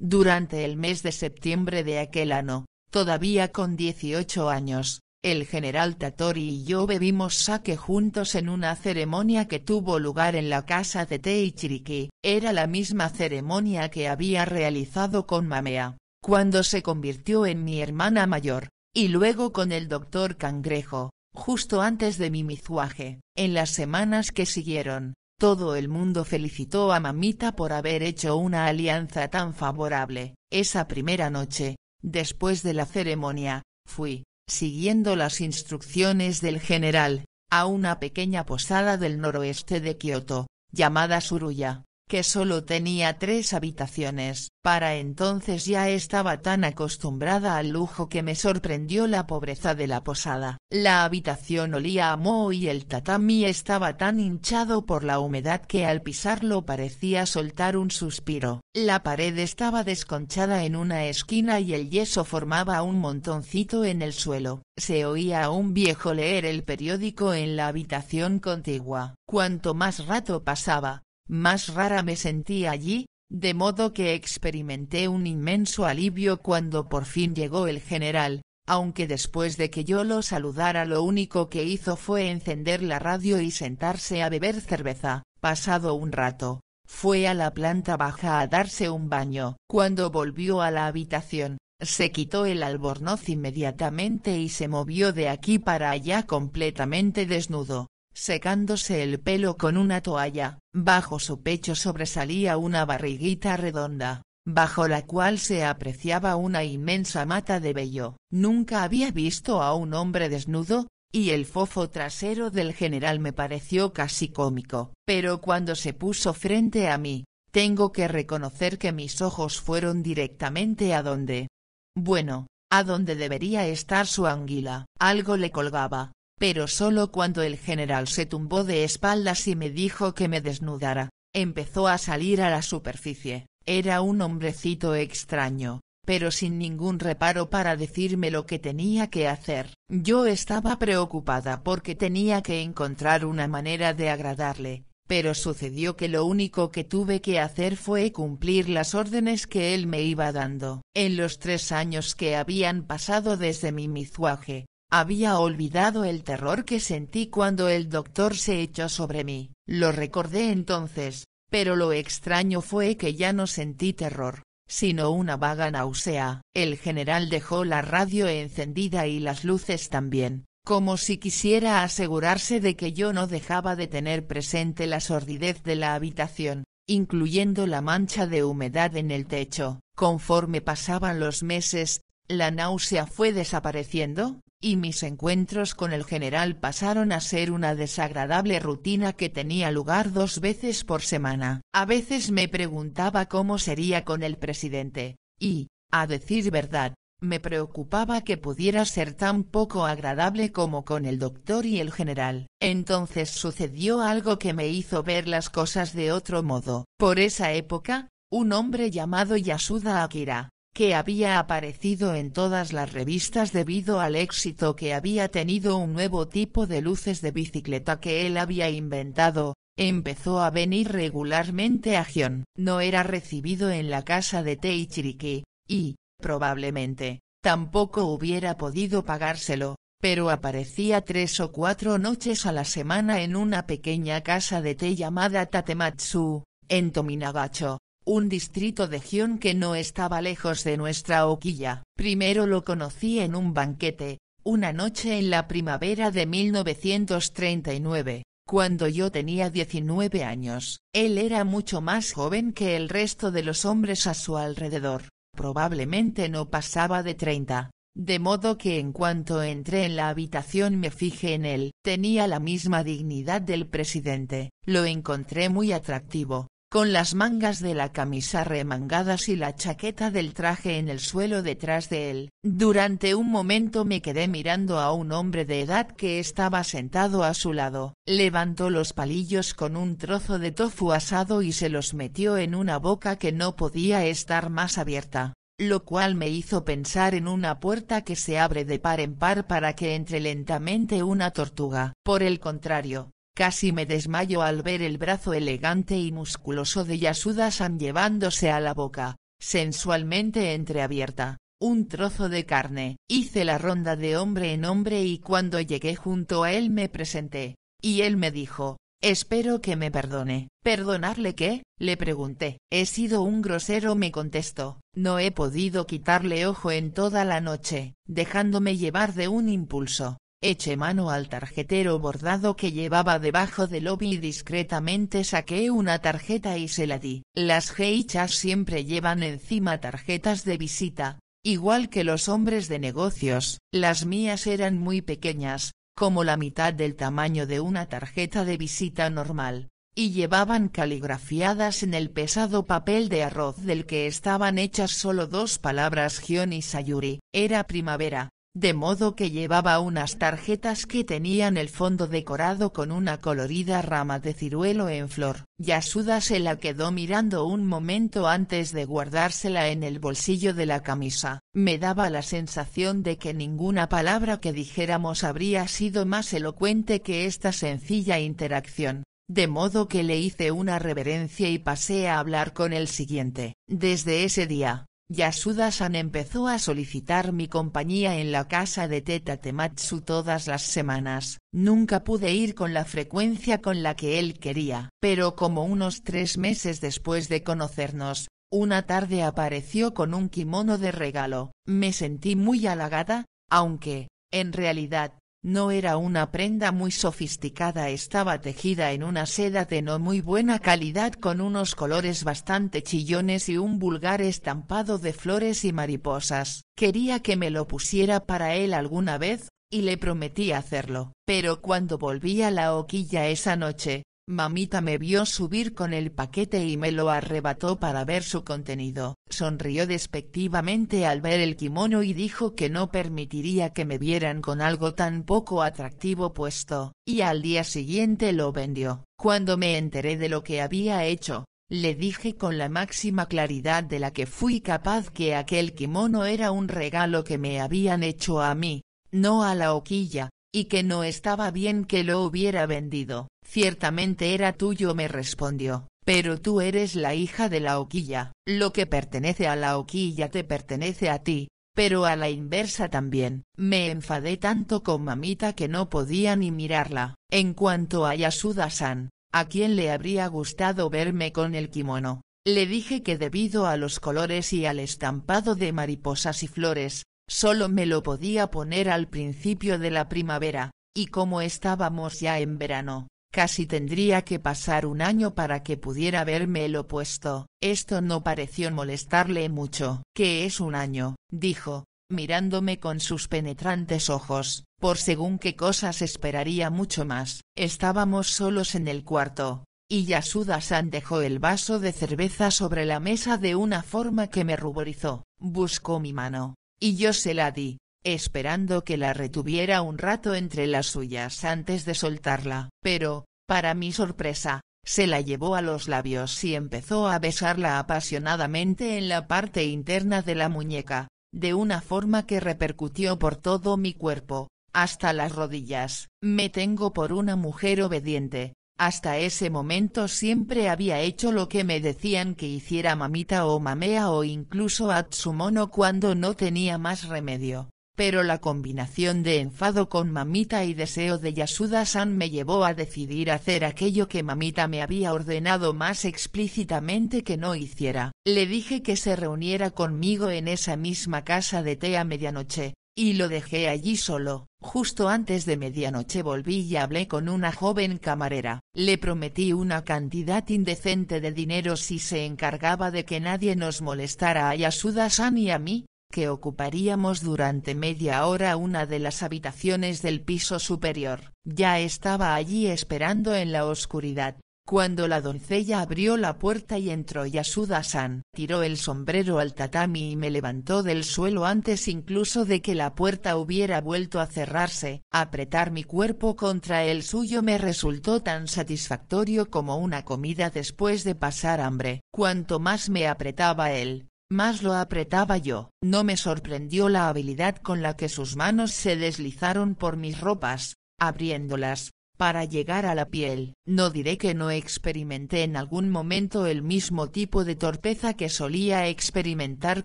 durante el mes de septiembre de aquel año, todavía con 18 años, el general Tatori y yo bebimos sake juntos en una ceremonia que tuvo lugar en la casa de Teichiriki. Era la misma ceremonia que había realizado con Mamea, cuando se convirtió en mi hermana mayor, y luego con el doctor Cangrejo, justo antes de mi mizuaje. En las semanas que siguieron, todo el mundo felicitó a Mamita por haber hecho una alianza tan favorable, esa primera noche, después de la ceremonia, fui, siguiendo las instrucciones del general, a una pequeña posada del noroeste de Kioto, llamada Suruya que solo tenía tres habitaciones, para entonces ya estaba tan acostumbrada al lujo que me sorprendió la pobreza de la posada. La habitación olía a moho y el tatami estaba tan hinchado por la humedad que al pisarlo parecía soltar un suspiro. La pared estaba desconchada en una esquina y el yeso formaba un montoncito en el suelo. Se oía a un viejo leer el periódico en la habitación contigua. Cuanto más rato pasaba, más rara me sentí allí, de modo que experimenté un inmenso alivio cuando por fin llegó el general, aunque después de que yo lo saludara lo único que hizo fue encender la radio y sentarse a beber cerveza, pasado un rato, fue a la planta baja a darse un baño. Cuando volvió a la habitación, se quitó el albornoz inmediatamente y se movió de aquí para allá completamente desnudo secándose el pelo con una toalla, bajo su pecho sobresalía una barriguita redonda, bajo la cual se apreciaba una inmensa mata de vello. Nunca había visto a un hombre desnudo, y el fofo trasero del general me pareció casi cómico. Pero cuando se puso frente a mí, tengo que reconocer que mis ojos fueron directamente a donde. Bueno, a donde debería estar su anguila. Algo le colgaba, pero solo cuando el general se tumbó de espaldas y me dijo que me desnudara, empezó a salir a la superficie, era un hombrecito extraño, pero sin ningún reparo para decirme lo que tenía que hacer. Yo estaba preocupada porque tenía que encontrar una manera de agradarle, pero sucedió que lo único que tuve que hacer fue cumplir las órdenes que él me iba dando. En los tres años que habían pasado desde mi mizuaje, había olvidado el terror que sentí cuando el doctor se echó sobre mí, lo recordé entonces, pero lo extraño fue que ya no sentí terror, sino una vaga náusea. El general dejó la radio encendida y las luces también, como si quisiera asegurarse de que yo no dejaba de tener presente la sordidez de la habitación, incluyendo la mancha de humedad en el techo. Conforme pasaban los meses, la náusea fue desapareciendo, y mis encuentros con el general pasaron a ser una desagradable rutina que tenía lugar dos veces por semana. A veces me preguntaba cómo sería con el presidente, y, a decir verdad, me preocupaba que pudiera ser tan poco agradable como con el doctor y el general. Entonces sucedió algo que me hizo ver las cosas de otro modo. Por esa época, un hombre llamado Yasuda Akira, que había aparecido en todas las revistas debido al éxito que había tenido un nuevo tipo de luces de bicicleta que él había inventado, empezó a venir regularmente a Gion. No era recibido en la casa de Teichiriki, y, probablemente, tampoco hubiera podido pagárselo, pero aparecía tres o cuatro noches a la semana en una pequeña casa de té llamada Tatematsu, en Tominagacho, un distrito de Gion que no estaba lejos de nuestra hoquilla. Primero lo conocí en un banquete, una noche en la primavera de 1939, cuando yo tenía 19 años. Él era mucho más joven que el resto de los hombres a su alrededor, probablemente no pasaba de 30. De modo que en cuanto entré en la habitación me fijé en él. Tenía la misma dignidad del presidente. Lo encontré muy atractivo, con las mangas de la camisa remangadas y la chaqueta del traje en el suelo detrás de él. Durante un momento me quedé mirando a un hombre de edad que estaba sentado a su lado. Levantó los palillos con un trozo de tofu asado y se los metió en una boca que no podía estar más abierta lo cual me hizo pensar en una puerta que se abre de par en par para que entre lentamente una tortuga. Por el contrario, Casi me desmayo al ver el brazo elegante y musculoso de Yasuda San llevándose a la boca, sensualmente entreabierta, un trozo de carne. Hice la ronda de hombre en hombre y cuando llegué junto a él me presenté, y él me dijo, espero que me perdone. ¿Perdonarle qué? le pregunté. He sido un grosero me contestó, no he podido quitarle ojo en toda la noche, dejándome llevar de un impulso eché mano al tarjetero bordado que llevaba debajo del lobby y discretamente saqué una tarjeta y se la di. Las geichas siempre llevan encima tarjetas de visita, igual que los hombres de negocios. Las mías eran muy pequeñas, como la mitad del tamaño de una tarjeta de visita normal, y llevaban caligrafiadas en el pesado papel de arroz del que estaban hechas solo dos palabras Gion y Sayuri. Era primavera, de modo que llevaba unas tarjetas que tenían el fondo decorado con una colorida rama de ciruelo en flor. Yasuda se la quedó mirando un momento antes de guardársela en el bolsillo de la camisa. Me daba la sensación de que ninguna palabra que dijéramos habría sido más elocuente que esta sencilla interacción. De modo que le hice una reverencia y pasé a hablar con el siguiente. Desde ese día, Yasuda-san empezó a solicitar mi compañía en la casa de Teta Tematsu todas las semanas. Nunca pude ir con la frecuencia con la que él quería. Pero como unos tres meses después de conocernos, una tarde apareció con un kimono de regalo. Me sentí muy halagada, aunque, en realidad, no era una prenda muy sofisticada estaba tejida en una seda de no muy buena calidad con unos colores bastante chillones y un vulgar estampado de flores y mariposas. Quería que me lo pusiera para él alguna vez, y le prometí hacerlo. Pero cuando volví a la hoquilla esa noche, Mamita me vio subir con el paquete y me lo arrebató para ver su contenido, sonrió despectivamente al ver el kimono y dijo que no permitiría que me vieran con algo tan poco atractivo puesto, y al día siguiente lo vendió. Cuando me enteré de lo que había hecho, le dije con la máxima claridad de la que fui capaz que aquel kimono era un regalo que me habían hecho a mí, no a la hoquilla, y que no estaba bien que lo hubiera vendido. Ciertamente era tuyo me respondió, pero tú eres la hija de la oquilla, lo que pertenece a la oquilla te pertenece a ti, pero a la inversa también. Me enfadé tanto con mamita que no podía ni mirarla. En cuanto a Yasuda-san, a quien le habría gustado verme con el kimono, le dije que debido a los colores y al estampado de mariposas y flores, Solo me lo podía poner al principio de la primavera, y como estábamos ya en verano, casi tendría que pasar un año para que pudiera verme el puesto. Esto no pareció molestarle mucho. Que es un año, dijo, mirándome con sus penetrantes ojos, por según qué cosas esperaría mucho más. Estábamos solos en el cuarto, y Yasuda-san dejó el vaso de cerveza sobre la mesa de una forma que me ruborizó. Buscó mi mano, y yo se la di, esperando que la retuviera un rato entre las suyas antes de soltarla. Pero, para mi sorpresa, se la llevó a los labios y empezó a besarla apasionadamente en la parte interna de la muñeca, de una forma que repercutió por todo mi cuerpo, hasta las rodillas. Me tengo por una mujer obediente, hasta ese momento siempre había hecho lo que me decían que hiciera mamita o mamea o incluso Atsumono cuando no tenía más remedio, pero la combinación de enfado con mamita y deseo de Yasuda-san me llevó a decidir hacer aquello que mamita me había ordenado más explícitamente que no hiciera. Le dije que se reuniera conmigo en esa misma casa de té a medianoche, y lo dejé allí solo. Justo antes de medianoche volví y hablé con una joven camarera. Le prometí una cantidad indecente de dinero si se encargaba de que nadie nos molestara a Yasuda-san y a mí, que ocuparíamos durante media hora una de las habitaciones del piso superior. Ya estaba allí esperando en la oscuridad. Cuando la doncella abrió la puerta y entró Yasuda-san, tiró el sombrero al tatami y me levantó del suelo antes incluso de que la puerta hubiera vuelto a cerrarse. Apretar mi cuerpo contra el suyo me resultó tan satisfactorio como una comida después de pasar hambre. Cuanto más me apretaba él, más lo apretaba yo. No me sorprendió la habilidad con la que sus manos se deslizaron por mis ropas, abriéndolas, para llegar a la piel. No diré que no experimenté en algún momento el mismo tipo de torpeza que solía experimentar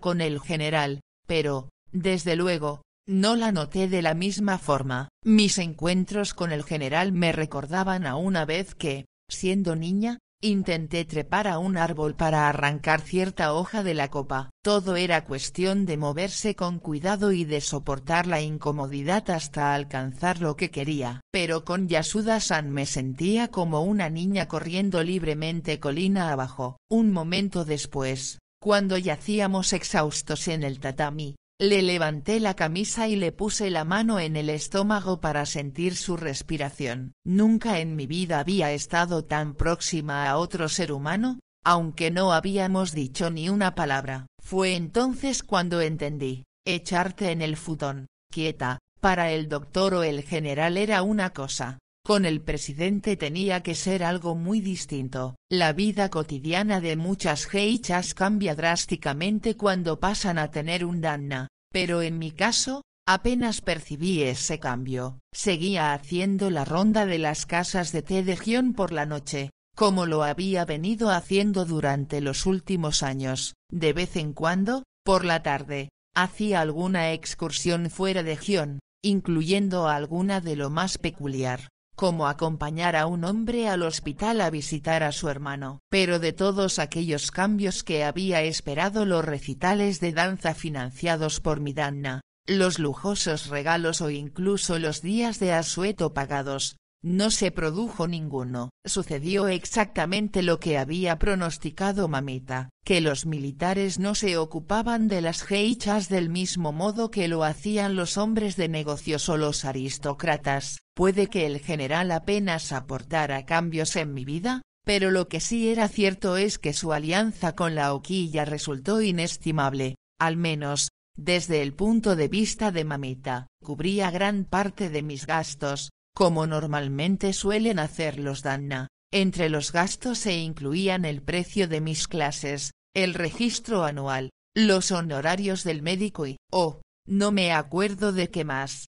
con el general, pero, desde luego, no la noté de la misma forma. Mis encuentros con el general me recordaban a una vez que, siendo niña, Intenté trepar a un árbol para arrancar cierta hoja de la copa, todo era cuestión de moverse con cuidado y de soportar la incomodidad hasta alcanzar lo que quería. Pero con Yasuda-san me sentía como una niña corriendo libremente colina abajo. Un momento después, cuando yacíamos exhaustos en el tatami, le levanté la camisa y le puse la mano en el estómago para sentir su respiración. Nunca en mi vida había estado tan próxima a otro ser humano, aunque no habíamos dicho ni una palabra. Fue entonces cuando entendí, echarte en el futón, quieta, para el doctor o el general era una cosa, con el presidente tenía que ser algo muy distinto. La vida cotidiana de muchas geichas cambia drásticamente cuando pasan a tener un danna, pero en mi caso, Apenas percibí ese cambio, seguía haciendo la ronda de las casas de té de Gion por la noche, como lo había venido haciendo durante los últimos años, de vez en cuando, por la tarde, hacía alguna excursión fuera de Gion, incluyendo alguna de lo más peculiar, como acompañar a un hombre al hospital a visitar a su hermano. Pero de todos aquellos cambios que había esperado los recitales de danza financiados por Midanna, los lujosos regalos o incluso los días de asueto pagados, no se produjo ninguno. Sucedió exactamente lo que había pronosticado Mamita, que los militares no se ocupaban de las geichas del mismo modo que lo hacían los hombres de negocios o los aristócratas. Puede que el general apenas aportara cambios en mi vida, pero lo que sí era cierto es que su alianza con la Oquilla resultó inestimable, al menos, desde el punto de vista de mamita, cubría gran parte de mis gastos, como normalmente suelen hacer los Danna. Entre los gastos se incluían el precio de mis clases, el registro anual, los honorarios del médico y, oh, no me acuerdo de qué más.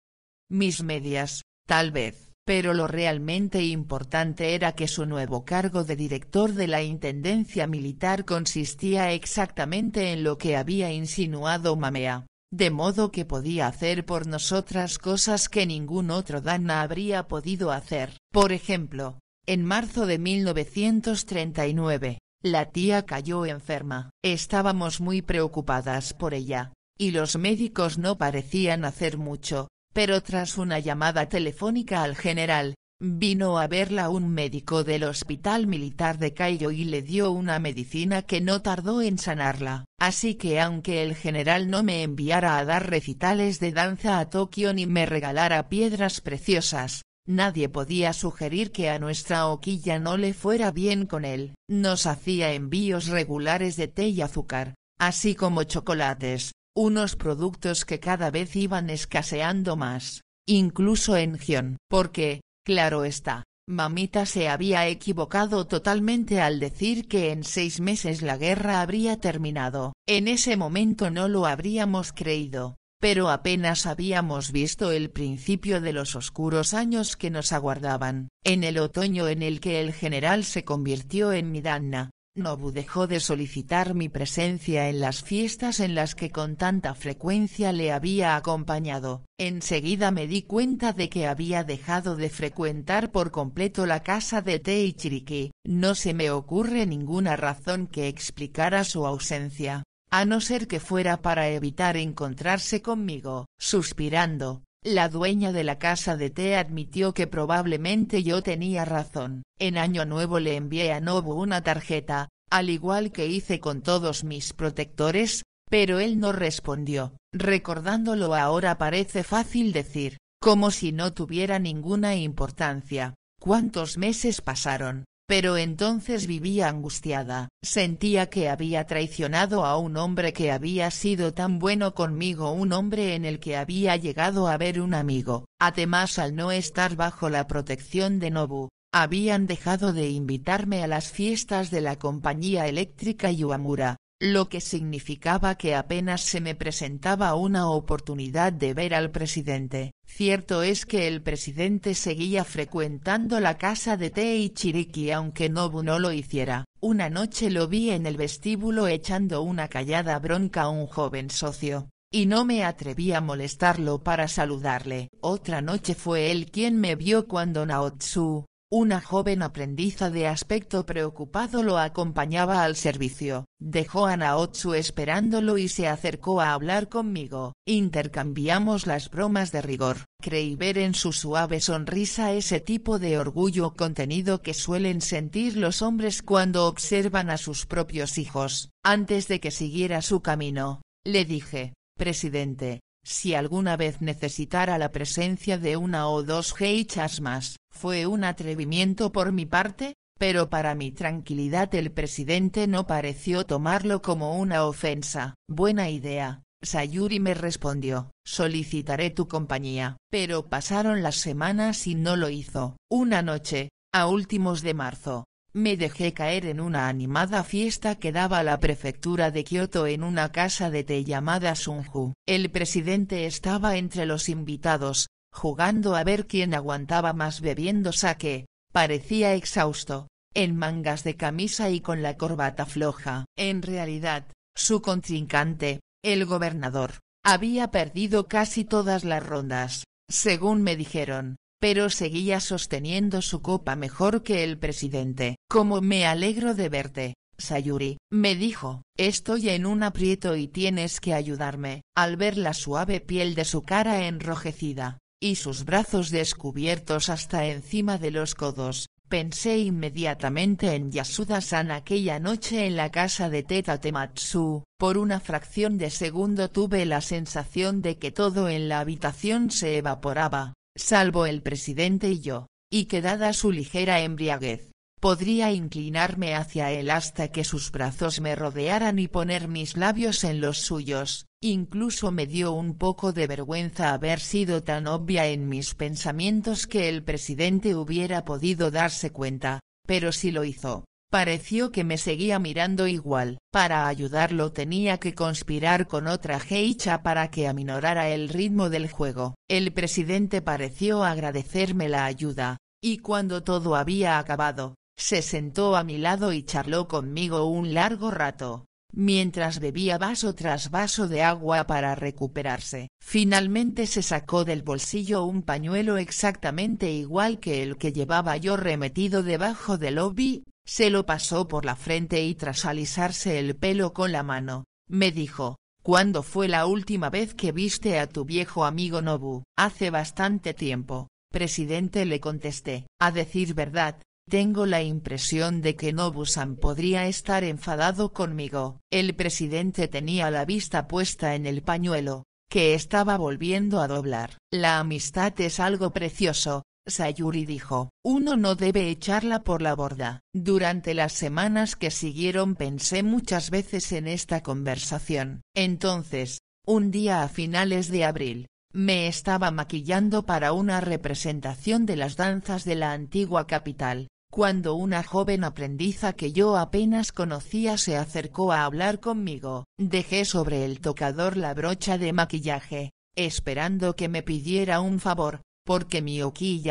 Mis medias, tal vez, pero lo realmente importante era que su nuevo cargo de director de la Intendencia Militar consistía exactamente en lo que había insinuado Mamea, de modo que podía hacer por nosotras cosas que ningún otro Dana habría podido hacer. Por ejemplo, en marzo de 1939, la tía cayó enferma. Estábamos muy preocupadas por ella, y los médicos no parecían hacer mucho, pero tras una llamada telefónica al general, vino a verla un médico del hospital militar de Cayo y le dio una medicina que no tardó en sanarla. Así que aunque el general no me enviara a dar recitales de danza a Tokio ni me regalara piedras preciosas, Nadie podía sugerir que a nuestra hoquilla no le fuera bien con él. Nos hacía envíos regulares de té y azúcar, así como chocolates, unos productos que cada vez iban escaseando más, incluso en Gion, porque, claro está, Mamita se había equivocado totalmente al decir que en seis meses la guerra habría terminado. En ese momento no lo habríamos creído, pero apenas habíamos visto el principio de los oscuros años que nos aguardaban. En el otoño en el que el general se convirtió en Midanna, Nobu dejó de solicitar mi presencia en las fiestas en las que con tanta frecuencia le había acompañado. Enseguida me di cuenta de que había dejado de frecuentar por completo la casa de Teichiriki, No se me ocurre ninguna razón que explicara su ausencia, a no ser que fuera para evitar encontrarse conmigo. Suspirando, la dueña de la casa de té admitió que probablemente yo tenía razón. En Año Nuevo le envié a Nobu una tarjeta, al igual que hice con todos mis protectores, pero él no respondió. Recordándolo ahora parece fácil decir, como si no tuviera ninguna importancia. ¿Cuántos meses pasaron? pero entonces vivía angustiada, sentía que había traicionado a un hombre que había sido tan bueno conmigo, un hombre en el que había llegado a ver un amigo, además al no estar bajo la protección de Nobu, habían dejado de invitarme a las fiestas de la compañía eléctrica Yuamura, lo que significaba que apenas se me presentaba una oportunidad de ver al presidente. Cierto es que el presidente seguía frecuentando la casa de Tei y aunque Nobu no lo hiciera. Una noche lo vi en el vestíbulo echando una callada bronca a un joven socio, y no me atreví a molestarlo para saludarle. Otra noche fue él quien me vio cuando Naotsu, una joven aprendiza de aspecto preocupado lo acompañaba al servicio, dejó a Naotsu esperándolo y se acercó a hablar conmigo. Intercambiamos las bromas de rigor. Creí ver en su suave sonrisa ese tipo de orgullo contenido que suelen sentir los hombres cuando observan a sus propios hijos. Antes de que siguiera su camino, le dije, presidente, si alguna vez necesitara la presencia de una o dos geichas más, fue un atrevimiento por mi parte, pero para mi tranquilidad el presidente no pareció tomarlo como una ofensa. Buena idea, Sayuri me respondió, solicitaré tu compañía. Pero pasaron las semanas y no lo hizo. Una noche, a últimos de marzo, me dejé caer en una animada fiesta que daba la prefectura de Kioto en una casa de té llamada Sunju. El presidente estaba entre los invitados, jugando a ver quién aguantaba más bebiendo sake, parecía exhausto, en mangas de camisa y con la corbata floja. En realidad, su contrincante, el gobernador, había perdido casi todas las rondas, según me dijeron, pero seguía sosteniendo su copa mejor que el presidente. Como me alegro de verte, Sayuri, me dijo, estoy en un aprieto y tienes que ayudarme, al ver la suave piel de su cara enrojecida, y sus brazos descubiertos hasta encima de los codos, pensé inmediatamente en Yasuda-san aquella noche en la casa de Teta Tematsu, por una fracción de segundo tuve la sensación de que todo en la habitación se evaporaba, salvo el presidente y yo, y que dada su ligera embriaguez, podría inclinarme hacia él hasta que sus brazos me rodearan y poner mis labios en los suyos, incluso me dio un poco de vergüenza haber sido tan obvia en mis pensamientos que el presidente hubiera podido darse cuenta, pero sí lo hizo. Pareció que me seguía mirando igual. Para ayudarlo tenía que conspirar con otra geisha para que aminorara el ritmo del juego. El presidente pareció agradecerme la ayuda, y cuando todo había acabado, se sentó a mi lado y charló conmigo un largo rato, mientras bebía vaso tras vaso de agua para recuperarse. Finalmente se sacó del bolsillo un pañuelo exactamente igual que el que llevaba yo remetido debajo del lobby, se lo pasó por la frente y tras alisarse el pelo con la mano, me dijo, ¿cuándo fue la última vez que viste a tu viejo amigo Nobu? Hace bastante tiempo, presidente le contesté. A decir verdad, tengo la impresión de que Nobu-san podría estar enfadado conmigo. El presidente tenía la vista puesta en el pañuelo, que estaba volviendo a doblar. La amistad es algo precioso, Sayuri dijo, uno no debe echarla por la borda. Durante las semanas que siguieron pensé muchas veces en esta conversación. Entonces, un día a finales de abril, me estaba maquillando para una representación de las danzas de la antigua capital, cuando una joven aprendiza que yo apenas conocía se acercó a hablar conmigo. Dejé sobre el tocador la brocha de maquillaje, esperando que me pidiera un favor, porque mi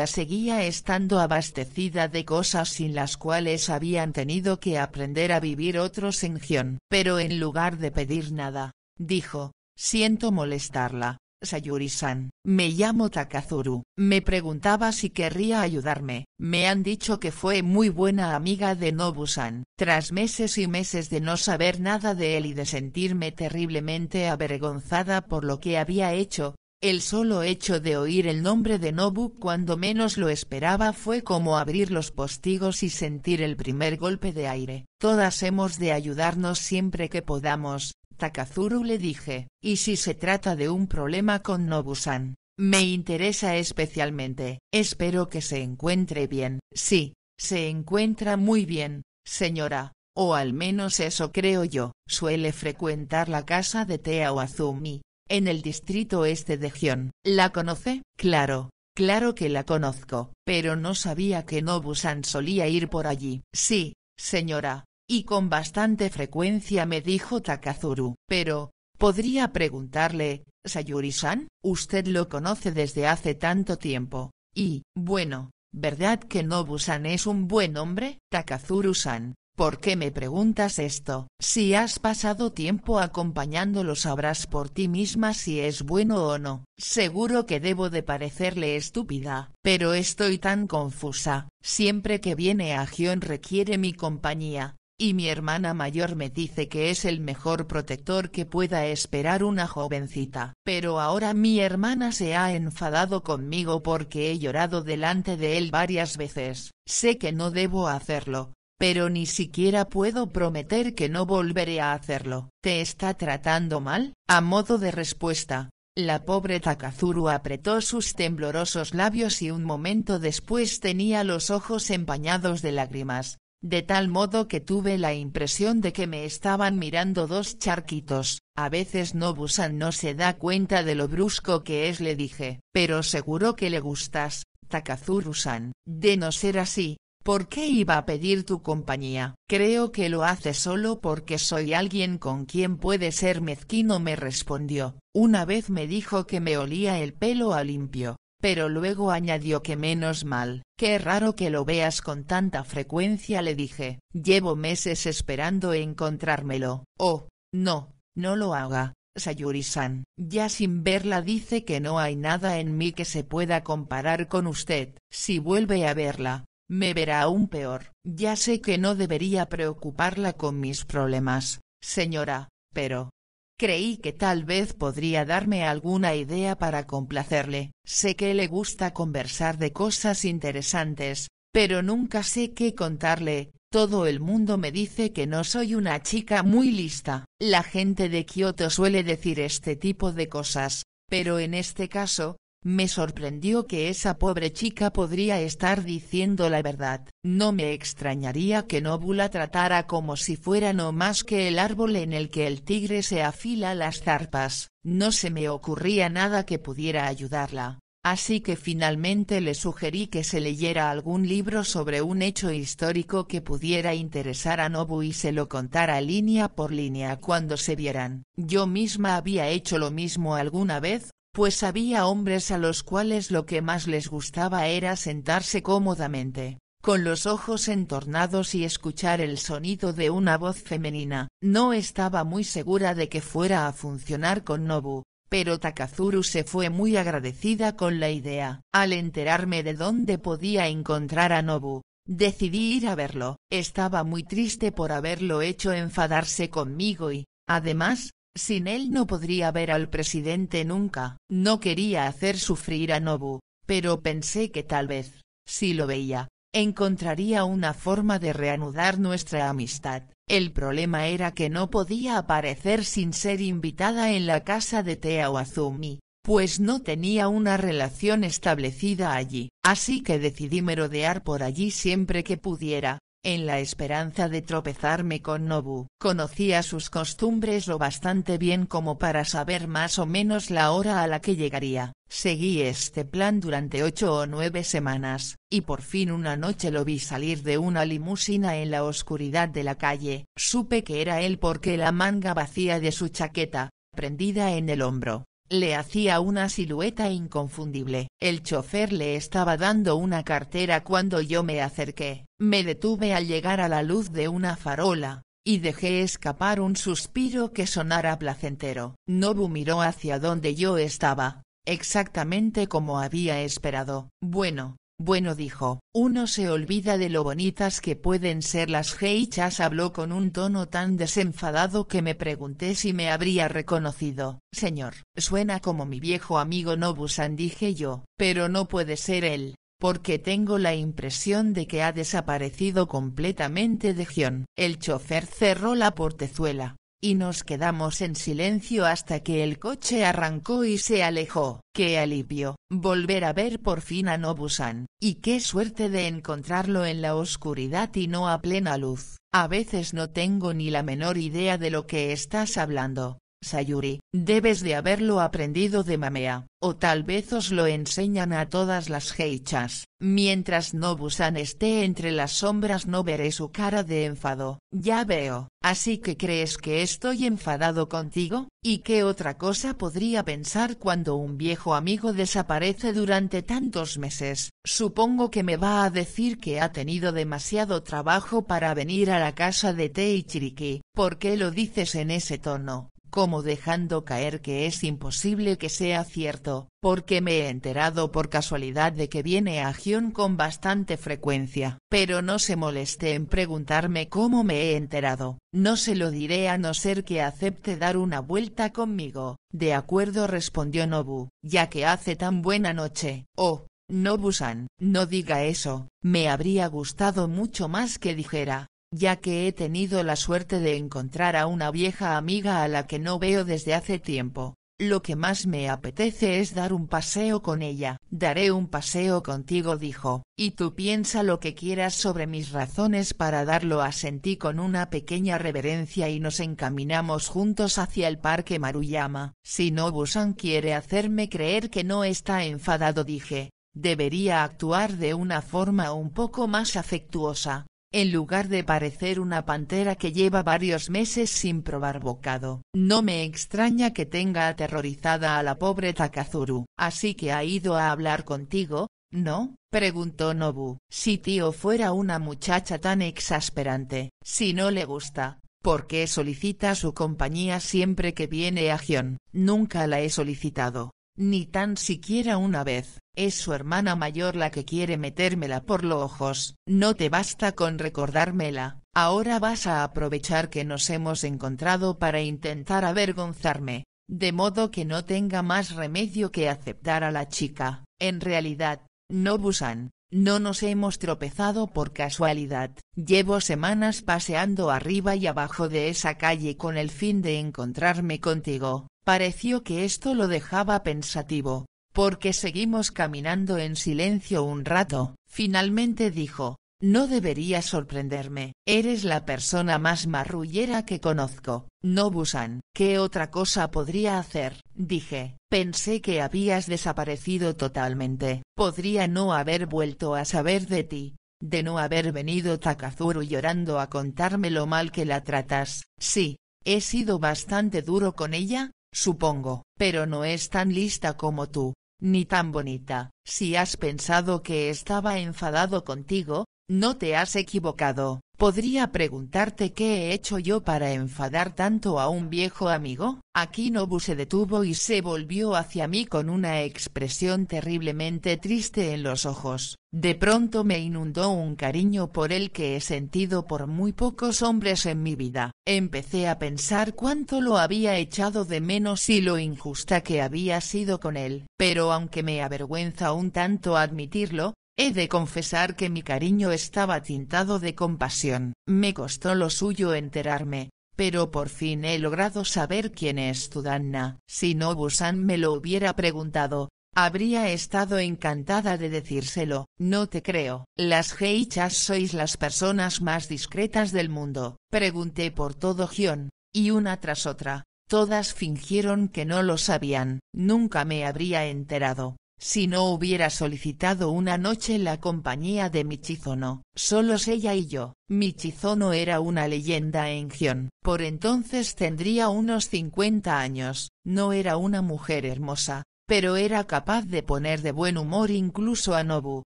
seguía estando abastecida de cosas sin las cuales habían tenido que aprender a vivir otros en Gion. Pero en lugar de pedir nada, dijo, siento molestarla, Sayuri-san. Me llamo Takazuru. Me preguntaba si querría ayudarme. Me han dicho que fue muy buena amiga de Nobu-san. Tras meses y meses de no saber nada de él y de sentirme terriblemente avergonzada por lo que había hecho, el solo hecho de oír el nombre de Nobu cuando menos lo esperaba fue como abrir los postigos y sentir el primer golpe de aire. Todas hemos de ayudarnos siempre que podamos, Takazuru le dije, y si se trata de un problema con Nobu-san, me interesa especialmente, espero que se encuentre bien. Sí, se encuentra muy bien, señora, o al menos eso creo yo. Suele frecuentar la casa de Tea Azumi, en el distrito este de Gion. ¿La conoce? Claro, claro que la conozco, pero no sabía que Nobusan solía ir por allí. Sí, señora, y con bastante frecuencia me dijo Takazuru. Pero, podría preguntarle, Sayuri-san, usted lo conoce desde hace tanto tiempo, y, bueno, ¿verdad que Nobusan es un buen hombre? Takazuru-san, ¿Por qué me preguntas esto? Si has pasado tiempo acompañándolo sabrás por ti misma si es bueno o no. Seguro que debo de parecerle estúpida, pero estoy tan confusa. Siempre que viene a Gion requiere mi compañía, y mi hermana mayor me dice que es el mejor protector que pueda esperar una jovencita. Pero ahora mi hermana se ha enfadado conmigo porque he llorado delante de él varias veces. Sé que no debo hacerlo, pero ni siquiera puedo prometer que no volveré a hacerlo. ¿Te está tratando mal? A modo de respuesta, la pobre Takazuru apretó sus temblorosos labios y un momento después tenía los ojos empañados de lágrimas, de tal modo que tuve la impresión de que me estaban mirando dos charquitos. A veces Nobusan no se da cuenta de lo brusco que es le dije, pero seguro que le gustas, Takazuru-san. De no ser así, ¿Por qué iba a pedir tu compañía? Creo que lo hace solo porque soy alguien con quien puede ser mezquino me respondió, una vez me dijo que me olía el pelo a limpio, pero luego añadió que menos mal. Qué raro que lo veas con tanta frecuencia le dije, llevo meses esperando encontrármelo. Oh, no, no lo haga, Sayuri-san. Ya sin verla dice que no hay nada en mí que se pueda comparar con usted. Si vuelve a verla, me verá aún peor. Ya sé que no debería preocuparla con mis problemas, señora, pero... Creí que tal vez podría darme alguna idea para complacerle. Sé que le gusta conversar de cosas interesantes, pero nunca sé qué contarle, todo el mundo me dice que no soy una chica muy lista. La gente de Kioto suele decir este tipo de cosas, pero en este caso, me sorprendió que esa pobre chica podría estar diciendo la verdad. No me extrañaría que Nobu la tratara como si fuera no más que el árbol en el que el tigre se afila las zarpas. No se me ocurría nada que pudiera ayudarla. Así que finalmente le sugerí que se leyera algún libro sobre un hecho histórico que pudiera interesar a Nobu y se lo contara línea por línea cuando se vieran. Yo misma había hecho lo mismo alguna vez, pues había hombres a los cuales lo que más les gustaba era sentarse cómodamente, con los ojos entornados y escuchar el sonido de una voz femenina. No estaba muy segura de que fuera a funcionar con Nobu, pero Takazuru se fue muy agradecida con la idea. Al enterarme de dónde podía encontrar a Nobu, decidí ir a verlo. Estaba muy triste por haberlo hecho enfadarse conmigo y, además, sin él no podría ver al presidente nunca. No quería hacer sufrir a Nobu, pero pensé que tal vez, si lo veía, encontraría una forma de reanudar nuestra amistad. El problema era que no podía aparecer sin ser invitada en la casa de Tea Azumi, pues no tenía una relación establecida allí. Así que decidí merodear por allí siempre que pudiera, en la esperanza de tropezarme con Nobu. Conocía sus costumbres lo bastante bien como para saber más o menos la hora a la que llegaría. Seguí este plan durante ocho o nueve semanas, y por fin una noche lo vi salir de una limusina en la oscuridad de la calle. Supe que era él porque la manga vacía de su chaqueta, prendida en el hombro, le hacía una silueta inconfundible. El chofer le estaba dando una cartera cuando yo me acerqué, me detuve al llegar a la luz de una farola, y dejé escapar un suspiro que sonara placentero. Nobu miró hacia donde yo estaba, exactamente como había esperado. Bueno, bueno dijo, uno se olvida de lo bonitas que pueden ser las geichas habló con un tono tan desenfadado que me pregunté si me habría reconocido. Señor, suena como mi viejo amigo Nobusan dije yo, pero no puede ser él, porque tengo la impresión de que ha desaparecido completamente de Gion. El chofer cerró la portezuela, y nos quedamos en silencio hasta que el coche arrancó y se alejó. ¡Qué alivio! Volver a ver por fin a Nobusan, y qué suerte de encontrarlo en la oscuridad y no a plena luz. A veces no tengo ni la menor idea de lo que estás hablando. Sayuri, debes de haberlo aprendido de Mamea, o tal vez os lo enseñan a todas las heichas. Mientras Nobusan esté entre las sombras no veré su cara de enfado. Ya veo, así que crees que estoy enfadado contigo, ¿y qué otra cosa podría pensar cuando un viejo amigo desaparece durante tantos meses? Supongo que me va a decir que ha tenido demasiado trabajo para venir a la casa de Teichiriki. ¿Por qué lo dices en ese tono? como dejando caer que es imposible que sea cierto, porque me he enterado por casualidad de que viene a Gion con bastante frecuencia. Pero no se moleste en preguntarme cómo me he enterado, no se lo diré a no ser que acepte dar una vuelta conmigo. De acuerdo respondió Nobu, ya que hace tan buena noche. Oh, nobu no diga eso, me habría gustado mucho más que dijera, ya que he tenido la suerte de encontrar a una vieja amiga a la que no veo desde hace tiempo, lo que más me apetece es dar un paseo con ella. Daré un paseo contigo dijo, y tú piensa lo que quieras sobre mis razones para darlo asentí con una pequeña reverencia y nos encaminamos juntos hacia el parque Maruyama. Si no Busan quiere hacerme creer que no está enfadado dije, debería actuar de una forma un poco más afectuosa en lugar de parecer una pantera que lleva varios meses sin probar bocado. No me extraña que tenga aterrorizada a la pobre Takazuru. Así que ha ido a hablar contigo, ¿no? preguntó Nobu. Si tío fuera una muchacha tan exasperante, si no le gusta, ¿por qué solicita su compañía siempre que viene a Gion? Nunca la he solicitado, ni tan siquiera una vez, es su hermana mayor la que quiere metérmela por los ojos, no te basta con recordármela, ahora vas a aprovechar que nos hemos encontrado para intentar avergonzarme, de modo que no tenga más remedio que aceptar a la chica, en realidad, no Busan, no nos hemos tropezado por casualidad, llevo semanas paseando arriba y abajo de esa calle con el fin de encontrarme contigo, Pareció que esto lo dejaba pensativo, porque seguimos caminando en silencio un rato. Finalmente dijo, no debería sorprenderme, eres la persona más marrullera que conozco, no Busan. ¿Qué otra cosa podría hacer? Dije, pensé que habías desaparecido totalmente. Podría no haber vuelto a saber de ti, de no haber venido Takazuru llorando a contarme lo mal que la tratas. Sí, he sido bastante duro con ella, Supongo, pero no es tan lista como tú, ni tan bonita, si has pensado que estaba enfadado contigo, no te has equivocado. Podría preguntarte qué he hecho yo para enfadar tanto a un viejo amigo. Aquí Nobu se detuvo y se volvió hacia mí con una expresión terriblemente triste en los ojos. De pronto me inundó un cariño por el que he sentido por muy pocos hombres en mi vida. Empecé a pensar cuánto lo había echado de menos y lo injusta que había sido con él. Pero aunque me avergüenza un tanto admitirlo, He de confesar que mi cariño estaba tintado de compasión. Me costó lo suyo enterarme, pero por fin he logrado saber quién es tu Dana. Si no Busan me lo hubiera preguntado, habría estado encantada de decírselo. No te creo. Las geichas sois las personas más discretas del mundo. Pregunté por todo Gion, y una tras otra, todas fingieron que no lo sabían. Nunca me habría enterado. Si no hubiera solicitado una noche la compañía de Michizono, solos ella y yo. Michizono era una leyenda en Gion. Por entonces tendría unos 50 años, no era una mujer hermosa, pero era capaz de poner de buen humor incluso a Nobu,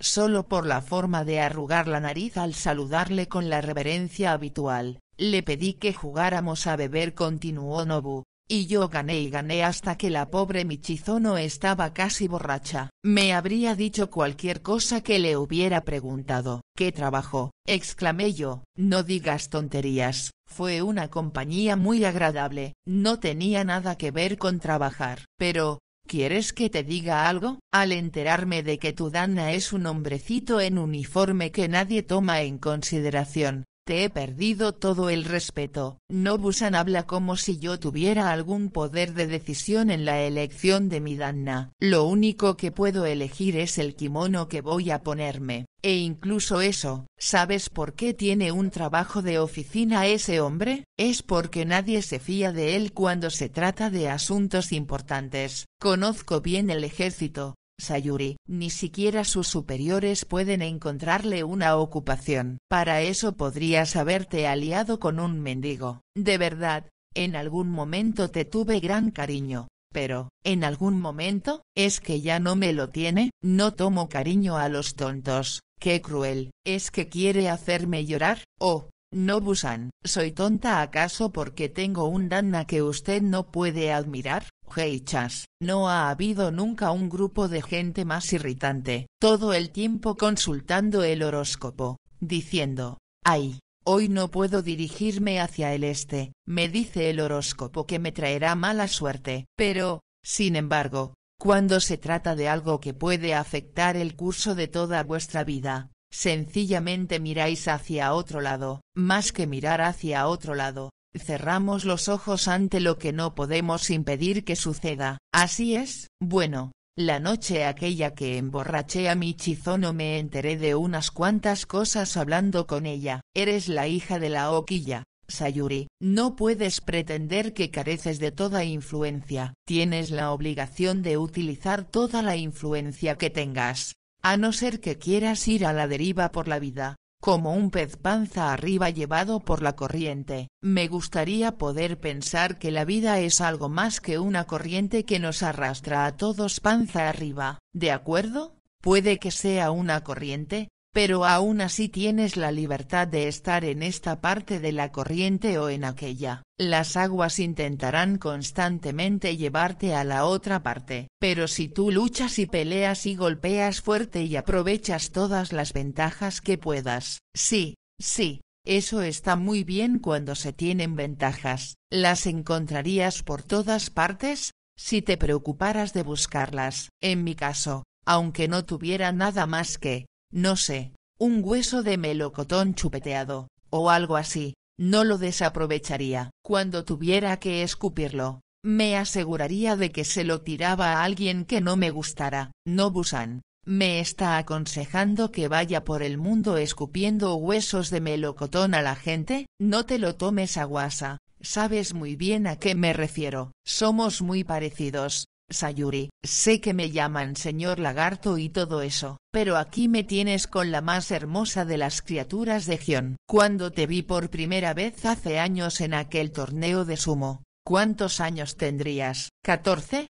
solo por la forma de arrugar la nariz al saludarle con la reverencia habitual. Le pedí que jugáramos a beber continuó Nobu, y yo gané y gané hasta que la pobre Michizono estaba casi borracha. Me habría dicho cualquier cosa que le hubiera preguntado. ¿Qué trabajo? exclamé yo. No digas tonterías. Fue una compañía muy agradable. No tenía nada que ver con trabajar. Pero, ¿Quieres que te diga algo? Al enterarme de que tu Dana es un hombrecito en uniforme que nadie toma en consideración, te he perdido todo el respeto. Nobusan habla como si yo tuviera algún poder de decisión en la elección de mi danna. Lo único que puedo elegir es el kimono que voy a ponerme, e incluso eso, ¿sabes por qué tiene un trabajo de oficina ese hombre? Es porque nadie se fía de él cuando se trata de asuntos importantes. Conozco bien el ejército, Sayuri. Ni siquiera sus superiores pueden encontrarle una ocupación. Para eso podrías haberte aliado con un mendigo. De verdad, en algún momento te tuve gran cariño. Pero, ¿en algún momento? ¿Es que ya no me lo tiene? No tomo cariño a los tontos. Qué cruel. ¿Es que quiere hacerme llorar? Oh, no Busan, ¿soy tonta acaso porque tengo un Danna que usted no puede admirar? no ha habido nunca un grupo de gente más irritante, todo el tiempo consultando el horóscopo, diciendo, ay, hoy no puedo dirigirme hacia el este, me dice el horóscopo que me traerá mala suerte. Pero, sin embargo, cuando se trata de algo que puede afectar el curso de toda vuestra vida, sencillamente miráis hacia otro lado, más que mirar hacia otro lado, Cerramos los ojos ante lo que no podemos impedir que suceda. Así es, bueno, la noche aquella que emborraché a mi chizono me enteré de unas cuantas cosas hablando con ella. Eres la hija de la Oquilla, Sayuri. No puedes pretender que careces de toda influencia. Tienes la obligación de utilizar toda la influencia que tengas. A no ser que quieras ir a la deriva por la vida, como un pez panza arriba llevado por la corriente. Me gustaría poder pensar que la vida es algo más que una corriente que nos arrastra a todos panza arriba, ¿de acuerdo? Puede que sea una corriente, pero aún así tienes la libertad de estar en esta parte de la corriente o en aquella. Las aguas intentarán constantemente llevarte a la otra parte, pero si tú luchas y peleas y golpeas fuerte y aprovechas todas las ventajas que puedas, sí, sí, eso está muy bien cuando se tienen ventajas, las encontrarías por todas partes, si te preocuparas de buscarlas. En mi caso, aunque no tuviera nada más que no sé, un hueso de melocotón chupeteado, o algo así, no lo desaprovecharía. Cuando tuviera que escupirlo, me aseguraría de que se lo tiraba a alguien que no me gustara. No Busan, me está aconsejando que vaya por el mundo escupiendo huesos de melocotón a la gente, no te lo tomes a guasa, sabes muy bien a qué me refiero. Somos muy parecidos, Sayuri, sé que me llaman señor lagarto y todo eso, pero aquí me tienes con la más hermosa de las criaturas de Gion. Cuando te vi por primera vez hace años en aquel torneo de sumo, ¿cuántos años tendrías? ¿14?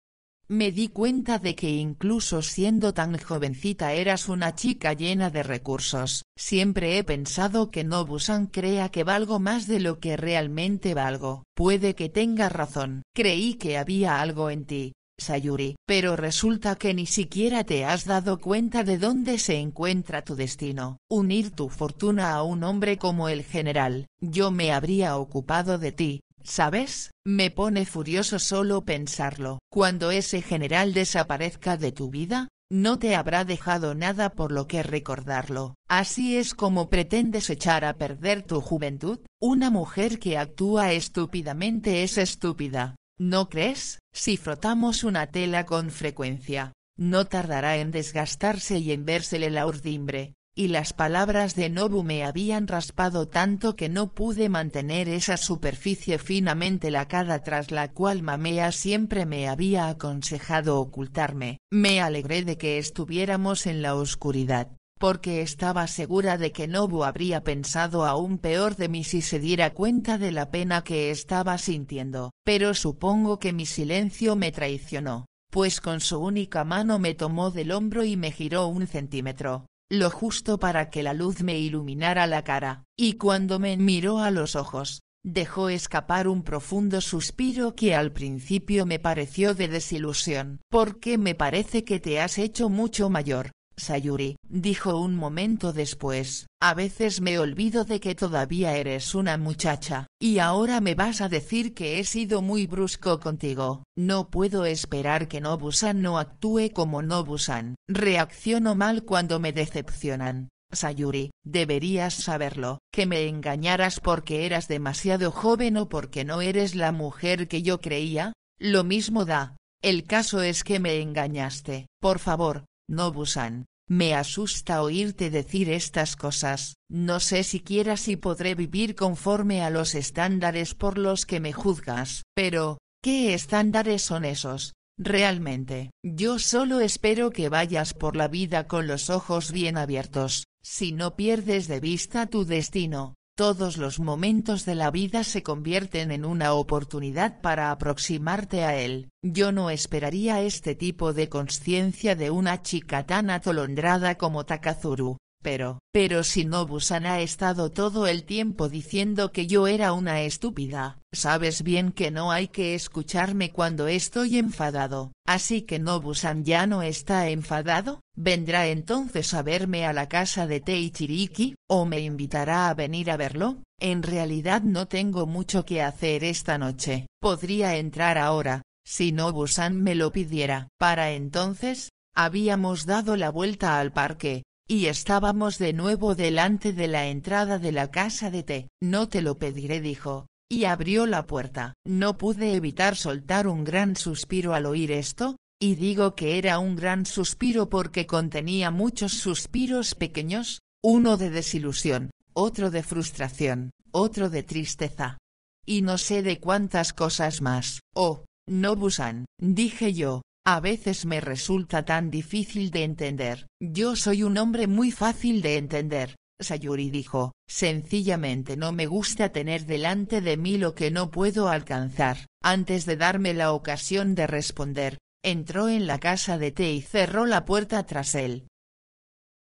Me di cuenta de que incluso siendo tan jovencita eras una chica llena de recursos. Siempre he pensado que Nobusan crea que valgo más de lo que realmente valgo. Puede que tenga razón. Creí que había algo en ti, Sayuri. Pero resulta que ni siquiera te has dado cuenta de dónde se encuentra tu destino. Unir tu fortuna a un hombre como el general, yo me habría ocupado de ti, ¿sabes? Me pone furioso solo pensarlo. Cuando ese general desaparezca de tu vida, no te habrá dejado nada por lo que recordarlo. Así es como pretendes echar a perder tu juventud, una mujer que actúa estúpidamente es estúpida. ¿No crees? Si frotamos una tela con frecuencia, no tardará en desgastarse y en vérsele la urdimbre, y las palabras de Nobu me habían raspado tanto que no pude mantener esa superficie finamente lacada tras la cual Mamea siempre me había aconsejado ocultarme. Me alegré de que estuviéramos en la oscuridad, porque estaba segura de que Nobu habría pensado aún peor de mí si se diera cuenta de la pena que estaba sintiendo. Pero supongo que mi silencio me traicionó, pues con su única mano me tomó del hombro y me giró un centímetro, lo justo para que la luz me iluminara la cara, y cuando me miró a los ojos, dejó escapar un profundo suspiro que al principio me pareció de desilusión. Porque me parece que te has hecho mucho mayor, Sayuri, dijo un momento después, a veces me olvido de que todavía eres una muchacha, y ahora me vas a decir que he sido muy brusco contigo. No puedo esperar que Nobusan no actúe como Nobusan. Reacciono mal cuando me decepcionan. Sayuri, deberías saberlo, que me engañaras porque eras demasiado joven o porque no eres la mujer que yo creía, lo mismo da, el caso es que me engañaste. Por favor, no Busan, me asusta oírte decir estas cosas, no sé siquiera si podré vivir conforme a los estándares por los que me juzgas, pero, ¿qué estándares son esos? Realmente, yo solo espero que vayas por la vida con los ojos bien abiertos, si no pierdes de vista tu destino, todos los momentos de la vida se convierten en una oportunidad para aproximarte a él. Yo no esperaría este tipo de conciencia de una chica tan atolondrada como Takazuru. Pero, pero si Nobusan ha estado todo el tiempo diciendo que yo era una estúpida, sabes bien que no hay que escucharme cuando estoy enfadado, así que Nobusan ya no está enfadado, vendrá entonces a verme a la casa de Teichiriki, o me invitará a venir a verlo, en realidad no tengo mucho que hacer esta noche, podría entrar ahora, si Nobusan me lo pidiera. Para entonces, habíamos dado la vuelta al parque, y estábamos de nuevo delante de la entrada de la casa de té. No te lo pediré dijo, y abrió la puerta. No pude evitar soltar un gran suspiro al oír esto, y digo que era un gran suspiro porque contenía muchos suspiros pequeños, uno de desilusión, otro de frustración, otro de tristeza. Y no sé de cuántas cosas más. Oh, no Busan, dije yo, a veces me resulta tan difícil de entender, yo soy un hombre muy fácil de entender, Sayuri dijo, sencillamente no me gusta tener delante de mí lo que no puedo alcanzar, antes de darme la ocasión de responder, entró en la casa de té y cerró la puerta tras él.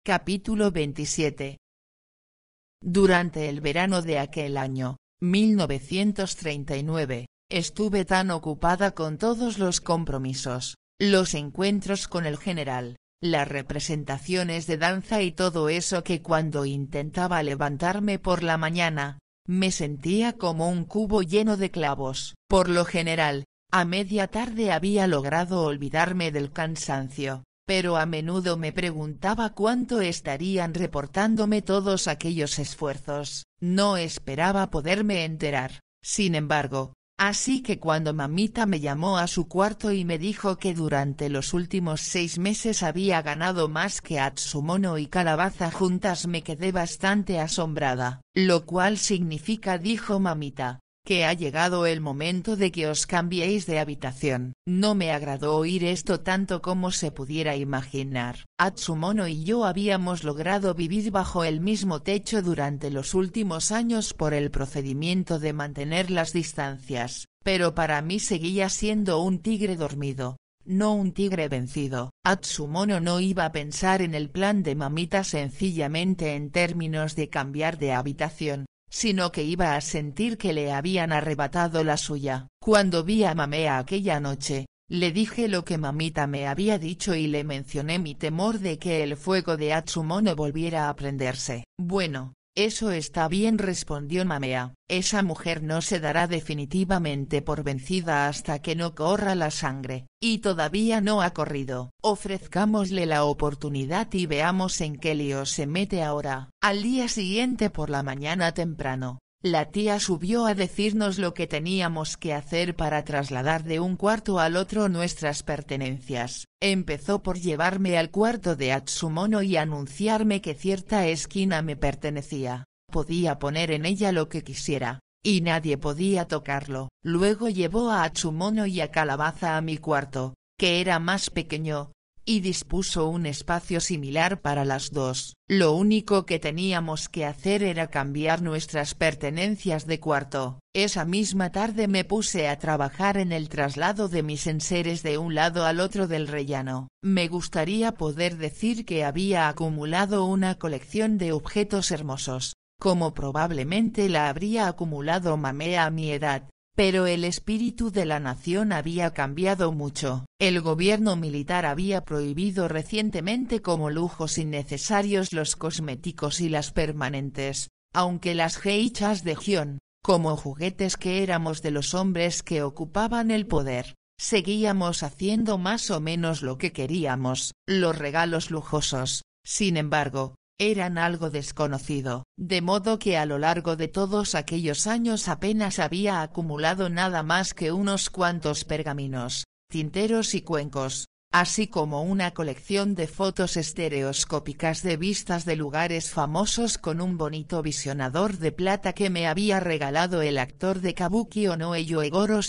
Capítulo 27 Durante el verano de aquel año, 1939, Estuve tan ocupada con todos los compromisos, los encuentros con el general, las representaciones de danza y todo eso que cuando intentaba levantarme por la mañana, me sentía como un cubo lleno de clavos. Por lo general, a media tarde había logrado olvidarme del cansancio, pero a menudo me preguntaba cuánto estarían reportándome todos aquellos esfuerzos. No esperaba poderme enterar, sin embargo, Así que cuando mamita me llamó a su cuarto y me dijo que durante los últimos seis meses había ganado más que Atsumono y Calabaza juntas me quedé bastante asombrada. Lo cual significa dijo mamita, que ha llegado el momento de que os cambiéis de habitación. No me agradó oír esto tanto como se pudiera imaginar. Atsumono y yo habíamos logrado vivir bajo el mismo techo durante los últimos años por el procedimiento de mantener las distancias, pero para mí seguía siendo un tigre dormido no un tigre vencido. Atsumono no iba a pensar en el plan de mamita sencillamente en términos de cambiar de habitación, sino que iba a sentir que le habían arrebatado la suya. Cuando vi a Mamea aquella noche, le dije lo que mamita me había dicho y le mencioné mi temor de que el fuego de no volviera a prenderse. Bueno, eso está bien respondió Mamea, esa mujer no se dará definitivamente por vencida hasta que no corra la sangre, y todavía no ha corrido. Ofrezcámosle la oportunidad y veamos en qué lío se mete ahora. Al día siguiente por la mañana temprano, la tía subió a decirnos lo que teníamos que hacer para trasladar de un cuarto al otro nuestras pertenencias. Empezó por llevarme al cuarto de Atsumono y anunciarme que cierta esquina me pertenecía. Podía poner en ella lo que quisiera, y nadie podía tocarlo. Luego llevó a Atsumono y a Calabaza a mi cuarto, que era más pequeño, y dispuso un espacio similar para las dos. Lo único que teníamos que hacer era cambiar nuestras pertenencias de cuarto. Esa misma tarde me puse a trabajar en el traslado de mis enseres de un lado al otro del rellano. Me gustaría poder decir que había acumulado una colección de objetos hermosos, como probablemente la habría acumulado Mamea a mi edad pero el espíritu de la nación había cambiado mucho. El gobierno militar había prohibido recientemente como lujos innecesarios los cosméticos y las permanentes, aunque las geichas de Gion, como juguetes que éramos de los hombres que ocupaban el poder, seguíamos haciendo más o menos lo que queríamos, los regalos lujosos, sin embargo, eran algo desconocido, de modo que a lo largo de todos aquellos años apenas había acumulado nada más que unos cuantos pergaminos, tinteros y cuencos, así como una colección de fotos estereoscópicas de vistas de lugares famosos con un bonito visionador de plata que me había regalado el actor de Kabuki Onoeyo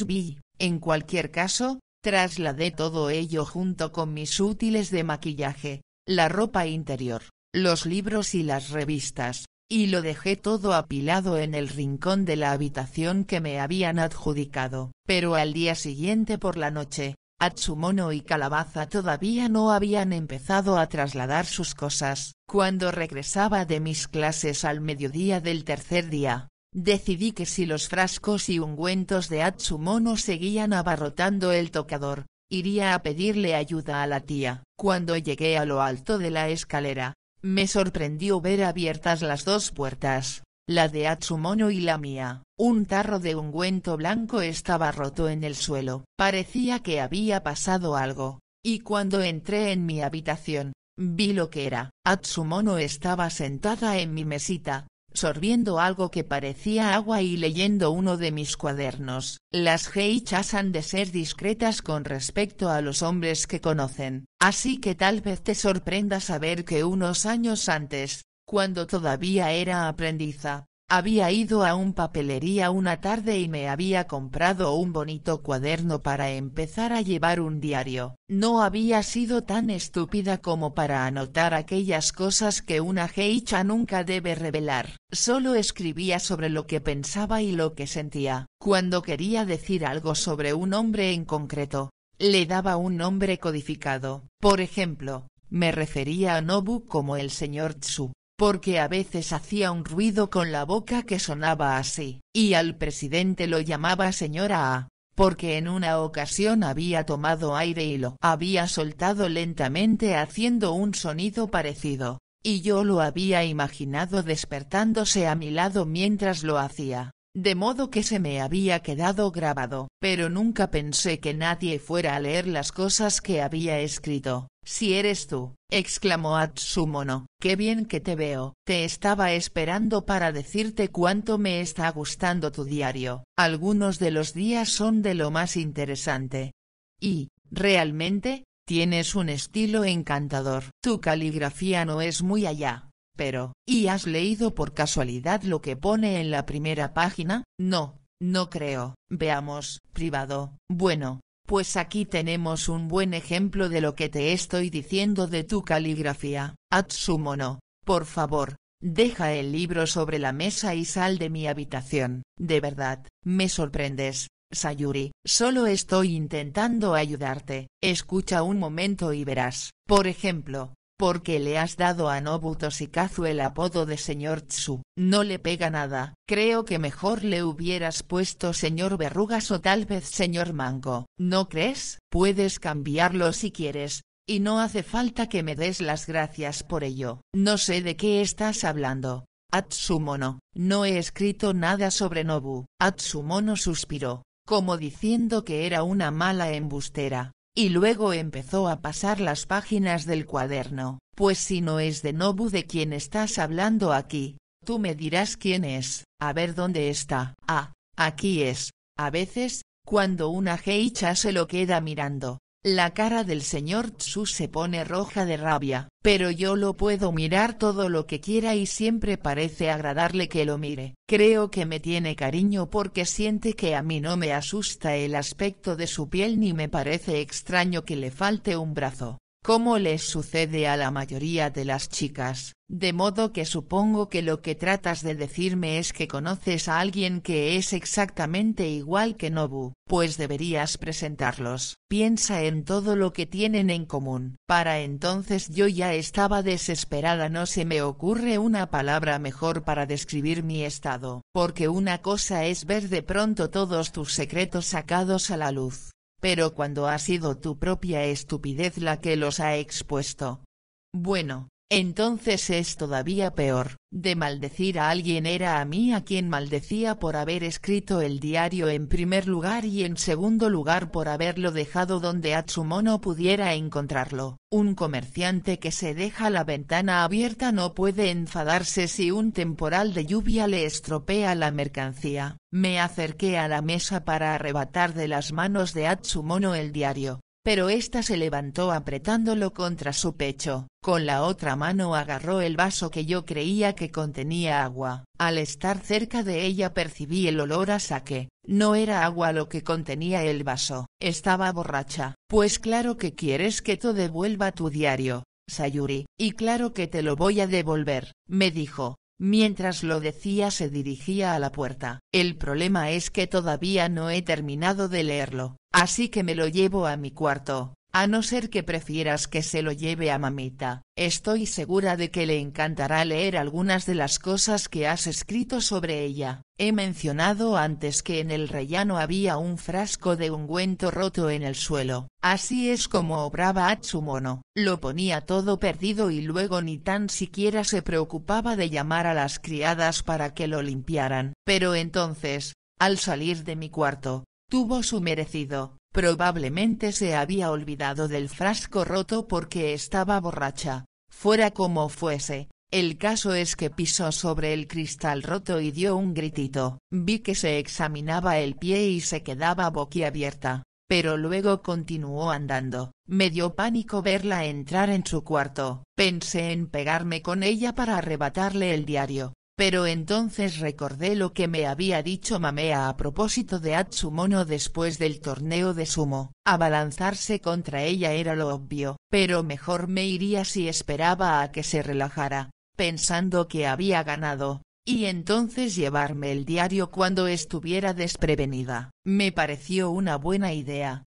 vi, En cualquier caso, trasladé todo ello junto con mis útiles de maquillaje, la ropa interior, los libros y las revistas, y lo dejé todo apilado en el rincón de la habitación que me habían adjudicado. Pero al día siguiente por la noche, Atsumono y Calabaza todavía no habían empezado a trasladar sus cosas. Cuando regresaba de mis clases al mediodía del tercer día, decidí que si los frascos y ungüentos de Atsumono seguían abarrotando el tocador, iría a pedirle ayuda a la tía. Cuando llegué a lo alto de la escalera, me sorprendió ver abiertas las dos puertas, la de Atsumono y la mía. Un tarro de ungüento blanco estaba roto en el suelo. Parecía que había pasado algo, y cuando entré en mi habitación, vi lo que era. Atsumono estaba sentada en mi mesita, sorbiendo algo que parecía agua y leyendo uno de mis cuadernos. Las geichas han de ser discretas con respecto a los hombres que conocen, así que tal vez te sorprenda saber que unos años antes, cuando todavía era aprendiza, había ido a un papelería una tarde y me había comprado un bonito cuaderno para empezar a llevar un diario. No había sido tan estúpida como para anotar aquellas cosas que una geisha nunca debe revelar. Solo escribía sobre lo que pensaba y lo que sentía. Cuando quería decir algo sobre un hombre en concreto, le daba un nombre codificado. Por ejemplo, me refería a Nobu como el señor Tsu, porque a veces hacía un ruido con la boca que sonaba así, y al presidente lo llamaba señora A, porque en una ocasión había tomado aire y lo había soltado lentamente haciendo un sonido parecido, y yo lo había imaginado despertándose a mi lado mientras lo hacía de modo que se me había quedado grabado. Pero nunca pensé que nadie fuera a leer las cosas que había escrito. Si eres tú, exclamó Atsumono, qué bien que te veo, te estaba esperando para decirte cuánto me está gustando tu diario. Algunos de los días son de lo más interesante. Y, realmente, tienes un estilo encantador. Tu caligrafía no es muy allá, pero, ¿y has leído por casualidad lo que pone en la primera página? No, no creo. Veamos, privado. Bueno, pues aquí tenemos un buen ejemplo de lo que te estoy diciendo de tu caligrafía. Atsumono, por favor, deja el libro sobre la mesa y sal de mi habitación. De verdad, me sorprendes. Sayuri, solo estoy intentando ayudarte, escucha un momento y verás. Por ejemplo, porque le has dado a Nobu Tosikazu el apodo de señor Tsu. No le pega nada. Creo que mejor le hubieras puesto señor Berrugas o tal vez señor Mango. ¿No crees? Puedes cambiarlo si quieres, y no hace falta que me des las gracias por ello. No sé de qué estás hablando. Atsumono, no he escrito nada sobre Nobu. Atsumono suspiró, como diciendo que era una mala embustera y luego empezó a pasar las páginas del cuaderno, pues si no es de Nobu de quien estás hablando aquí, tú me dirás quién es, a ver dónde está, ah, aquí es, a veces, cuando una geicha se lo queda mirando, la cara del señor Tsu se pone roja de rabia, pero yo lo puedo mirar todo lo que quiera y siempre parece agradarle que lo mire. Creo que me tiene cariño porque siente que a mí no me asusta el aspecto de su piel ni me parece extraño que le falte un brazo como les sucede a la mayoría de las chicas, de modo que supongo que lo que tratas de decirme es que conoces a alguien que es exactamente igual que Nobu, pues deberías presentarlos. Piensa en todo lo que tienen en común. Para entonces yo ya estaba desesperada, no se me ocurre una palabra mejor para describir mi estado, porque una cosa es ver de pronto todos tus secretos sacados a la luz, pero cuando ha sido tu propia estupidez la que los ha expuesto. Bueno, entonces es todavía peor, de maldecir a alguien era a mí a quien maldecía por haber escrito el diario en primer lugar y en segundo lugar por haberlo dejado donde Atsumono pudiera encontrarlo. Un comerciante que se deja la ventana abierta no puede enfadarse si un temporal de lluvia le estropea la mercancía. Me acerqué a la mesa para arrebatar de las manos de Atsumono el diario, pero ésta se levantó apretándolo contra su pecho, con la otra mano agarró el vaso que yo creía que contenía agua. Al estar cerca de ella percibí el olor a saque, no era agua lo que contenía el vaso. Estaba borracha. Pues claro que quieres que te devuelva tu diario, Sayuri, y claro que te lo voy a devolver, me dijo, Mientras lo decía se dirigía a la puerta. El problema es que todavía no he terminado de leerlo, así que me lo llevo a mi cuarto, a no ser que prefieras que se lo lleve a mamita, estoy segura de que le encantará leer algunas de las cosas que has escrito sobre ella. He mencionado antes que en el rellano había un frasco de ungüento roto en el suelo. Así es como obraba Atsumono, lo ponía todo perdido y luego ni tan siquiera se preocupaba de llamar a las criadas para que lo limpiaran. Pero entonces, al salir de mi cuarto, tuvo su merecido. Probablemente se había olvidado del frasco roto porque estaba borracha, fuera como fuese, el caso es que pisó sobre el cristal roto y dio un gritito. Vi que se examinaba el pie y se quedaba boquiabierta, pero luego continuó andando. Me dio pánico verla entrar en su cuarto. Pensé en pegarme con ella para arrebatarle el diario, pero entonces recordé lo que me había dicho Mamea a propósito de Atsumono después del torneo de sumo, abalanzarse contra ella era lo obvio, pero mejor me iría si esperaba a que se relajara, pensando que había ganado, y entonces llevarme el diario cuando estuviera desprevenida. Me pareció una buena idea,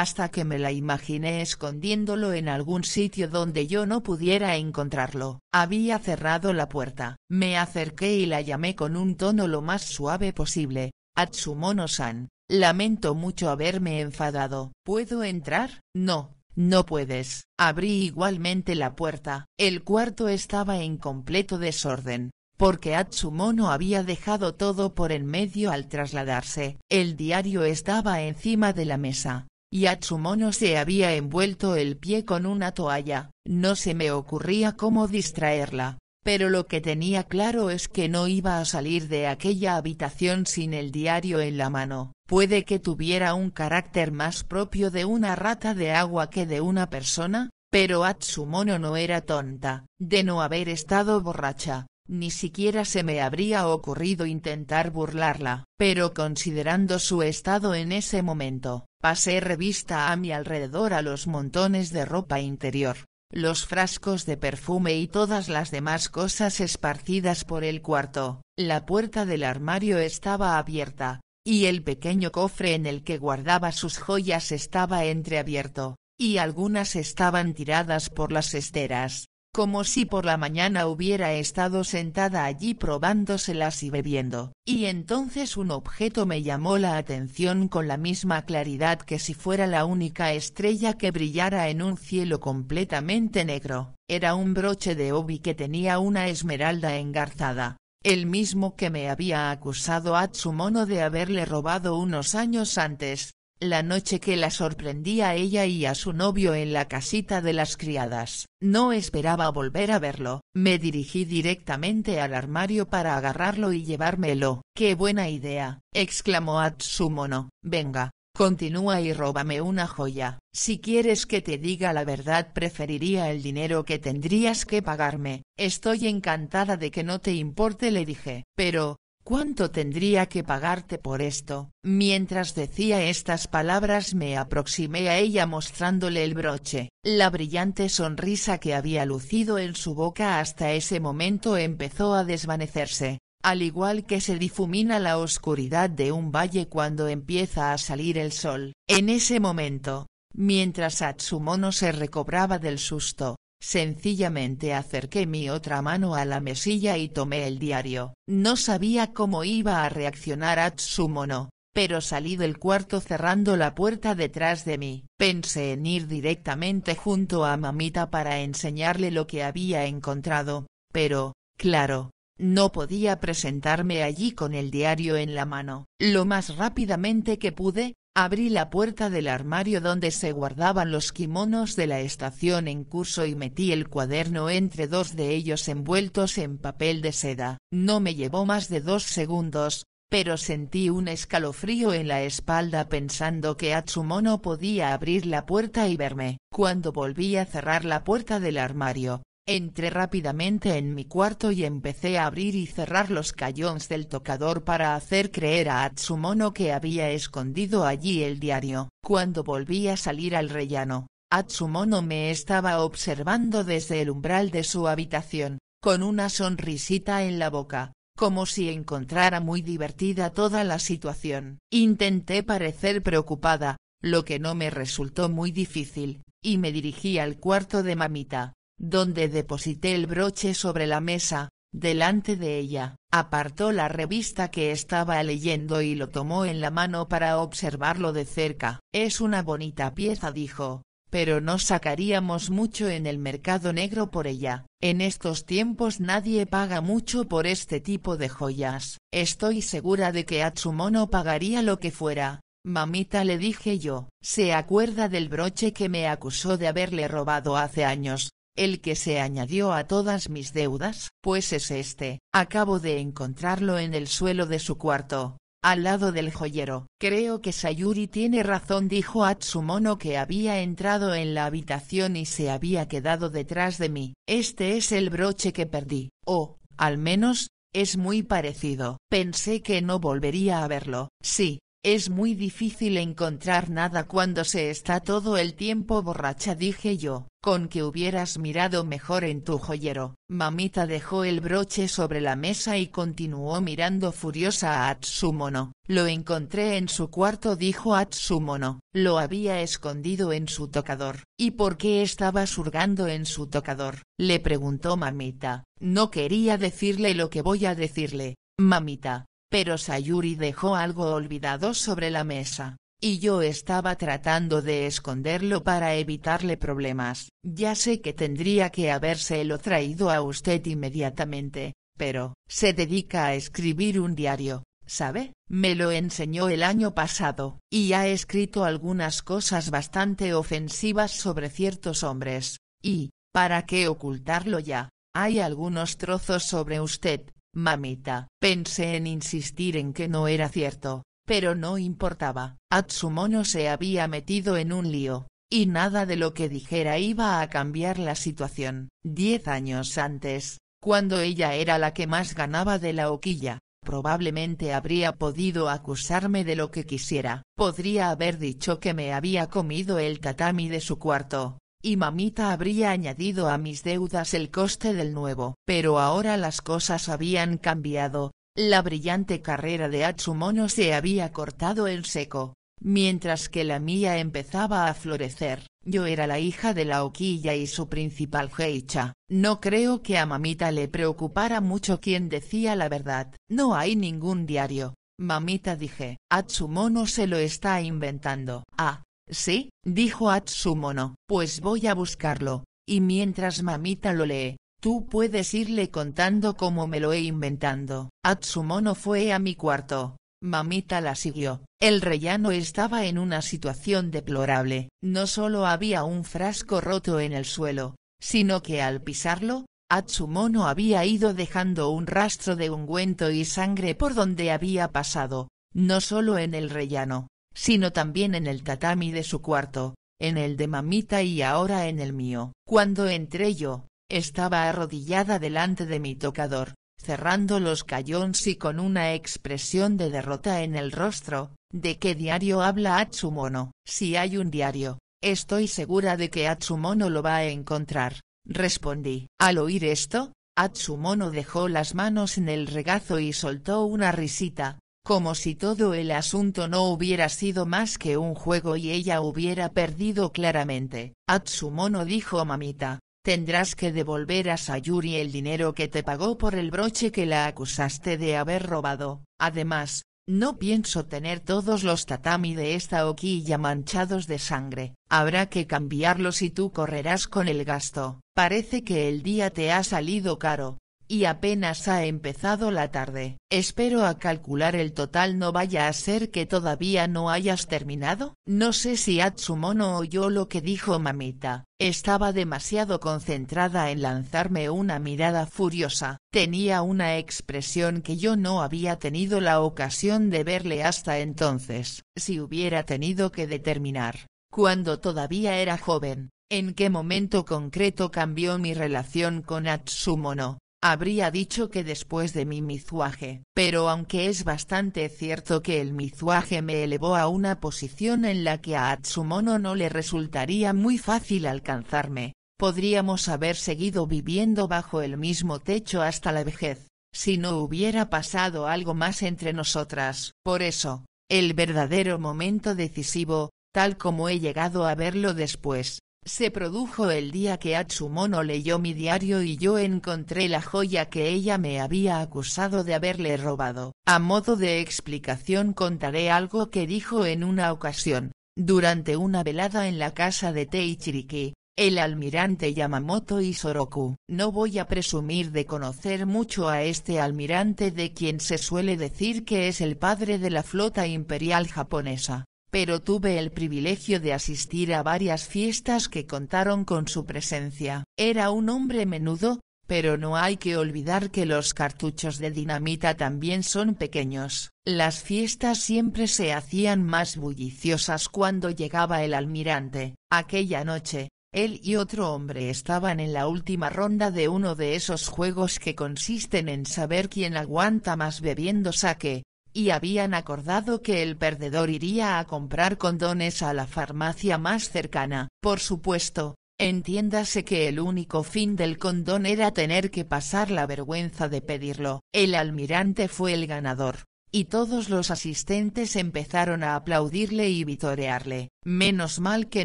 hasta que me la imaginé escondiéndolo en algún sitio donde yo no pudiera encontrarlo. Había cerrado la puerta. Me acerqué y la llamé con un tono lo más suave posible. Atsumono-san, lamento mucho haberme enfadado. ¿Puedo entrar? No, no puedes. Abrí igualmente la puerta. El cuarto estaba en completo desorden porque Atsumono había dejado todo por en medio al trasladarse. El diario estaba encima de la mesa, y Atsumono se había envuelto el pie con una toalla, no se me ocurría cómo distraerla, pero lo que tenía claro es que no iba a salir de aquella habitación sin el diario en la mano, puede que tuviera un carácter más propio de una rata de agua que de una persona, pero Atsumono no era tonta, de no haber estado borracha, ni siquiera se me habría ocurrido intentar burlarla, pero considerando su estado en ese momento, Pasé revista a mi alrededor a los montones de ropa interior, los frascos de perfume y todas las demás cosas esparcidas por el cuarto. La puerta del armario estaba abierta, y el pequeño cofre en el que guardaba sus joyas estaba entreabierto, y algunas estaban tiradas por las esteras como si por la mañana hubiera estado sentada allí probándoselas y bebiendo, y entonces un objeto me llamó la atención con la misma claridad que si fuera la única estrella que brillara en un cielo completamente negro, era un broche de obi que tenía una esmeralda engarzada, el mismo que me había acusado Atsumono de haberle robado unos años antes, la noche que la sorprendía a ella y a su novio en la casita de las criadas. No esperaba volver a verlo, me dirigí directamente al armario para agarrarlo y llevármelo. ¡Qué buena idea! exclamó Atsumono. Venga, Continúa y róbame una joya. Si quieres que te diga la verdad preferiría el dinero que tendrías que pagarme. Estoy encantada de que no te importe le dije. Pero, ¿Cuánto tendría que pagarte por esto? Mientras decía estas palabras me aproximé a ella mostrándole el broche. La brillante sonrisa que había lucido en su boca hasta ese momento empezó a desvanecerse, al igual que se difumina la oscuridad de un valle cuando empieza a salir el sol. En ese momento, mientras Atsumono se recobraba del susto, Sencillamente acerqué mi otra mano a la mesilla y tomé el diario. No sabía cómo iba a reaccionar Atsumono, pero salí del cuarto cerrando la puerta detrás de mí. Pensé en ir directamente junto a mamita para enseñarle lo que había encontrado, pero, claro, no podía presentarme allí con el diario en la mano. Lo más rápidamente que pude, Abrí la puerta del armario donde se guardaban los kimonos de la estación en curso y metí el cuaderno entre dos de ellos envueltos en papel de seda. No me llevó más de dos segundos, pero sentí un escalofrío en la espalda pensando que Atsumono podía abrir la puerta y verme. Cuando volví a cerrar la puerta del armario, Entré rápidamente en mi cuarto y empecé a abrir y cerrar los cajones del tocador para hacer creer a Atsumono que había escondido allí el diario. Cuando volví a salir al rellano, Atsumono me estaba observando desde el umbral de su habitación, con una sonrisita en la boca, como si encontrara muy divertida toda la situación. Intenté parecer preocupada, lo que no me resultó muy difícil, y me dirigí al cuarto de mamita donde deposité el broche sobre la mesa, delante de ella. Apartó la revista que estaba leyendo y lo tomó en la mano para observarlo de cerca. Es una bonita pieza dijo, pero no sacaríamos mucho en el mercado negro por ella. En estos tiempos nadie paga mucho por este tipo de joyas. Estoy segura de que Atsumono pagaría lo que fuera. Mamita le dije yo, se acuerda del broche que me acusó de haberle robado hace años, el que se añadió a todas mis deudas, pues es este, acabo de encontrarlo en el suelo de su cuarto, al lado del joyero. Creo que Sayuri tiene razón dijo Atsumono que había entrado en la habitación y se había quedado detrás de mí. Este es el broche que perdí, o, al menos, es muy parecido. Pensé que no volvería a verlo. Sí, es muy difícil encontrar nada cuando se está todo el tiempo borracha dije yo, con que hubieras mirado mejor en tu joyero. Mamita dejó el broche sobre la mesa y continuó mirando furiosa a Atsumono. Lo encontré en su cuarto dijo Atsumono, lo había escondido en su tocador. ¿Y por qué estaba surgando en su tocador? le preguntó mamita. No quería decirle lo que voy a decirle, mamita, pero Sayuri dejó algo olvidado sobre la mesa, y yo estaba tratando de esconderlo para evitarle problemas. Ya sé que tendría que habérselo traído a usted inmediatamente, pero, se dedica a escribir un diario, ¿sabe? Me lo enseñó el año pasado, y ha escrito algunas cosas bastante ofensivas sobre ciertos hombres, y, ¿para qué ocultarlo ya? Hay algunos trozos sobre usted, Mamita. Pensé en insistir en que no era cierto, pero no importaba. Atsumono se había metido en un lío, y nada de lo que dijera iba a cambiar la situación. Diez años antes, cuando ella era la que más ganaba de la hoquilla, probablemente habría podido acusarme de lo que quisiera. Podría haber dicho que me había comido el tatami de su cuarto, y mamita habría añadido a mis deudas el coste del nuevo. Pero ahora las cosas habían cambiado, la brillante carrera de Atsumono se había cortado en seco, mientras que la mía empezaba a florecer. Yo era la hija de la Oquilla y su principal geisha. No creo que a mamita le preocupara mucho quien decía la verdad. No hay ningún diario, mamita dije. Atsumono se lo está inventando. Ah, Sí, dijo Atsumono, pues voy a buscarlo, y mientras mamita lo lee, tú puedes irle contando cómo me lo he inventando. Atsumono fue a mi cuarto. Mamita la siguió. El rellano estaba en una situación deplorable. No solo había un frasco roto en el suelo, sino que al pisarlo, Atsumono había ido dejando un rastro de ungüento y sangre por donde había pasado, no solo en el rellano, sino también en el tatami de su cuarto, en el de mamita y ahora en el mío. Cuando entré yo, estaba arrodillada delante de mi tocador, cerrando los cayons y con una expresión de derrota en el rostro, ¿de qué diario habla Atsumono? Si hay un diario, estoy segura de que Atsumono lo va a encontrar, respondí. Al oír esto, Atsumono dejó las manos en el regazo y soltó una risita, como si todo el asunto no hubiera sido más que un juego y ella hubiera perdido claramente. Atsumono dijo mamita, tendrás que devolver a Sayuri el dinero que te pagó por el broche que la acusaste de haber robado, además, no pienso tener todos los tatami de esta hoquilla manchados de sangre, habrá que cambiarlos y tú correrás con el gasto. Parece que el día te ha salido caro, y apenas ha empezado la tarde. Espero a calcular el total no vaya a ser que todavía no hayas terminado. No sé si Atsumono oyó lo que dijo mamita, estaba demasiado concentrada en lanzarme una mirada furiosa, tenía una expresión que yo no había tenido la ocasión de verle hasta entonces. Si hubiera tenido que determinar, cuando todavía era joven, en qué momento concreto cambió mi relación con Atsumono, habría dicho que después de mi mizuaje, pero aunque es bastante cierto que el mizuaje me elevó a una posición en la que a Atsumono no le resultaría muy fácil alcanzarme, podríamos haber seguido viviendo bajo el mismo techo hasta la vejez, si no hubiera pasado algo más entre nosotras. Por eso, el verdadero momento decisivo, tal como he llegado a verlo después, se produjo el día que Atsumono leyó mi diario y yo encontré la joya que ella me había acusado de haberle robado. A modo de explicación contaré algo que dijo en una ocasión, durante una velada en la casa de Teichiriki, el almirante Yamamoto y Soroku. No voy a presumir de conocer mucho a este almirante de quien se suele decir que es el padre de la flota imperial japonesa, pero tuve el privilegio de asistir a varias fiestas que contaron con su presencia. Era un hombre menudo, pero no hay que olvidar que los cartuchos de dinamita también son pequeños. Las fiestas siempre se hacían más bulliciosas cuando llegaba el almirante. Aquella noche, él y otro hombre estaban en la última ronda de uno de esos juegos que consisten en saber quién aguanta más bebiendo saque, y habían acordado que el perdedor iría a comprar condones a la farmacia más cercana. Por supuesto, Entiéndase que el único fin del condón era tener que pasar la vergüenza de pedirlo. El almirante fue el ganador, y todos los asistentes empezaron a aplaudirle y vitorearle. Menos mal que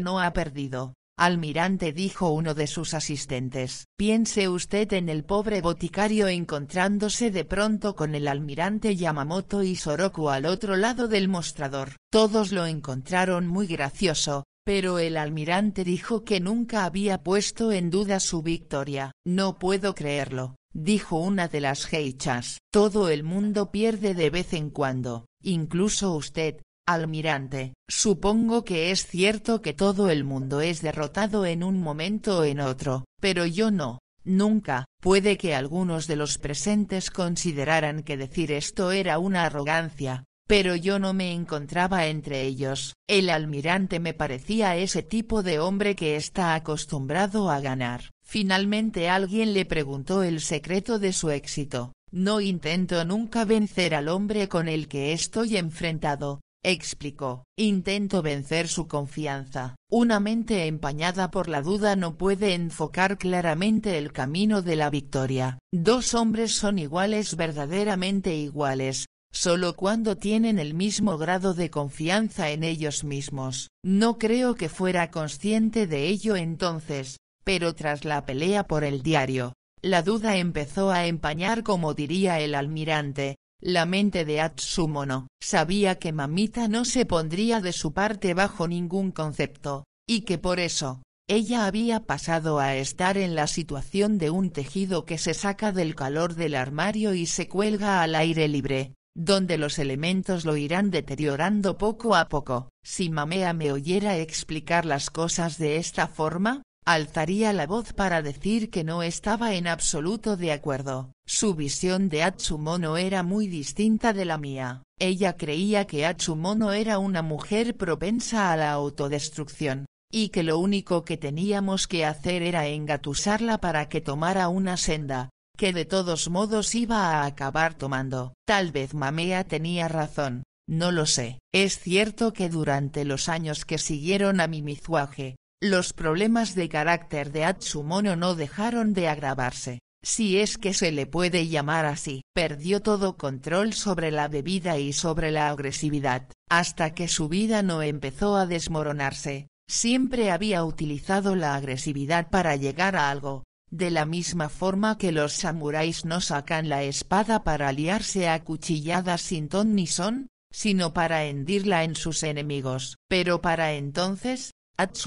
no ha perdido almirante dijo uno de sus asistentes. Piense usted en el pobre boticario encontrándose de pronto con el almirante Yamamoto y Soroku al otro lado del mostrador. Todos lo encontraron muy gracioso, pero el almirante dijo que nunca había puesto en duda su victoria. No puedo creerlo, dijo una de las geichas. Todo el mundo pierde de vez en cuando, incluso usted, Almirante, supongo que es cierto que todo el mundo es derrotado en un momento o en otro, pero yo no, nunca, puede que algunos de los presentes consideraran que decir esto era una arrogancia, pero yo no me encontraba entre ellos. El almirante me parecía ese tipo de hombre que está acostumbrado a ganar. Finalmente alguien le preguntó el secreto de su éxito. No intento nunca vencer al hombre con el que estoy enfrentado, Explicó, intento vencer su confianza, una mente empañada por la duda no puede enfocar claramente el camino de la victoria, dos hombres son iguales verdaderamente iguales, solo cuando tienen el mismo grado de confianza en ellos mismos. No creo que fuera consciente de ello entonces, pero tras la pelea por el diario, la duda empezó a empañar como diría el almirante, la mente de Atsumono sabía que mamita no se pondría de su parte bajo ningún concepto, y que por eso, ella había pasado a estar en la situación de un tejido que se saca del calor del armario y se cuelga al aire libre, donde los elementos lo irán deteriorando poco a poco. Si Mamea me oyera explicar las cosas de esta forma, alzaría la voz para decir que no estaba en absoluto de acuerdo. Su visión de Atsumono era muy distinta de la mía. Ella creía que Atsumono era una mujer propensa a la autodestrucción, y que lo único que teníamos que hacer era engatusarla para que tomara una senda, que de todos modos iba a acabar tomando. Tal vez Mamea tenía razón, no lo sé. Es cierto que durante los años que siguieron a mi mizuaje, los problemas de carácter de Atsumono no dejaron de agravarse, si es que se le puede llamar así. Perdió todo control sobre la bebida y sobre la agresividad, hasta que su vida no empezó a desmoronarse. Siempre había utilizado la agresividad para llegar a algo, de la misma forma que los samuráis no sacan la espada para aliarse a cuchilladas sin ton ni son, sino para hendirla en sus enemigos. Pero para entonces,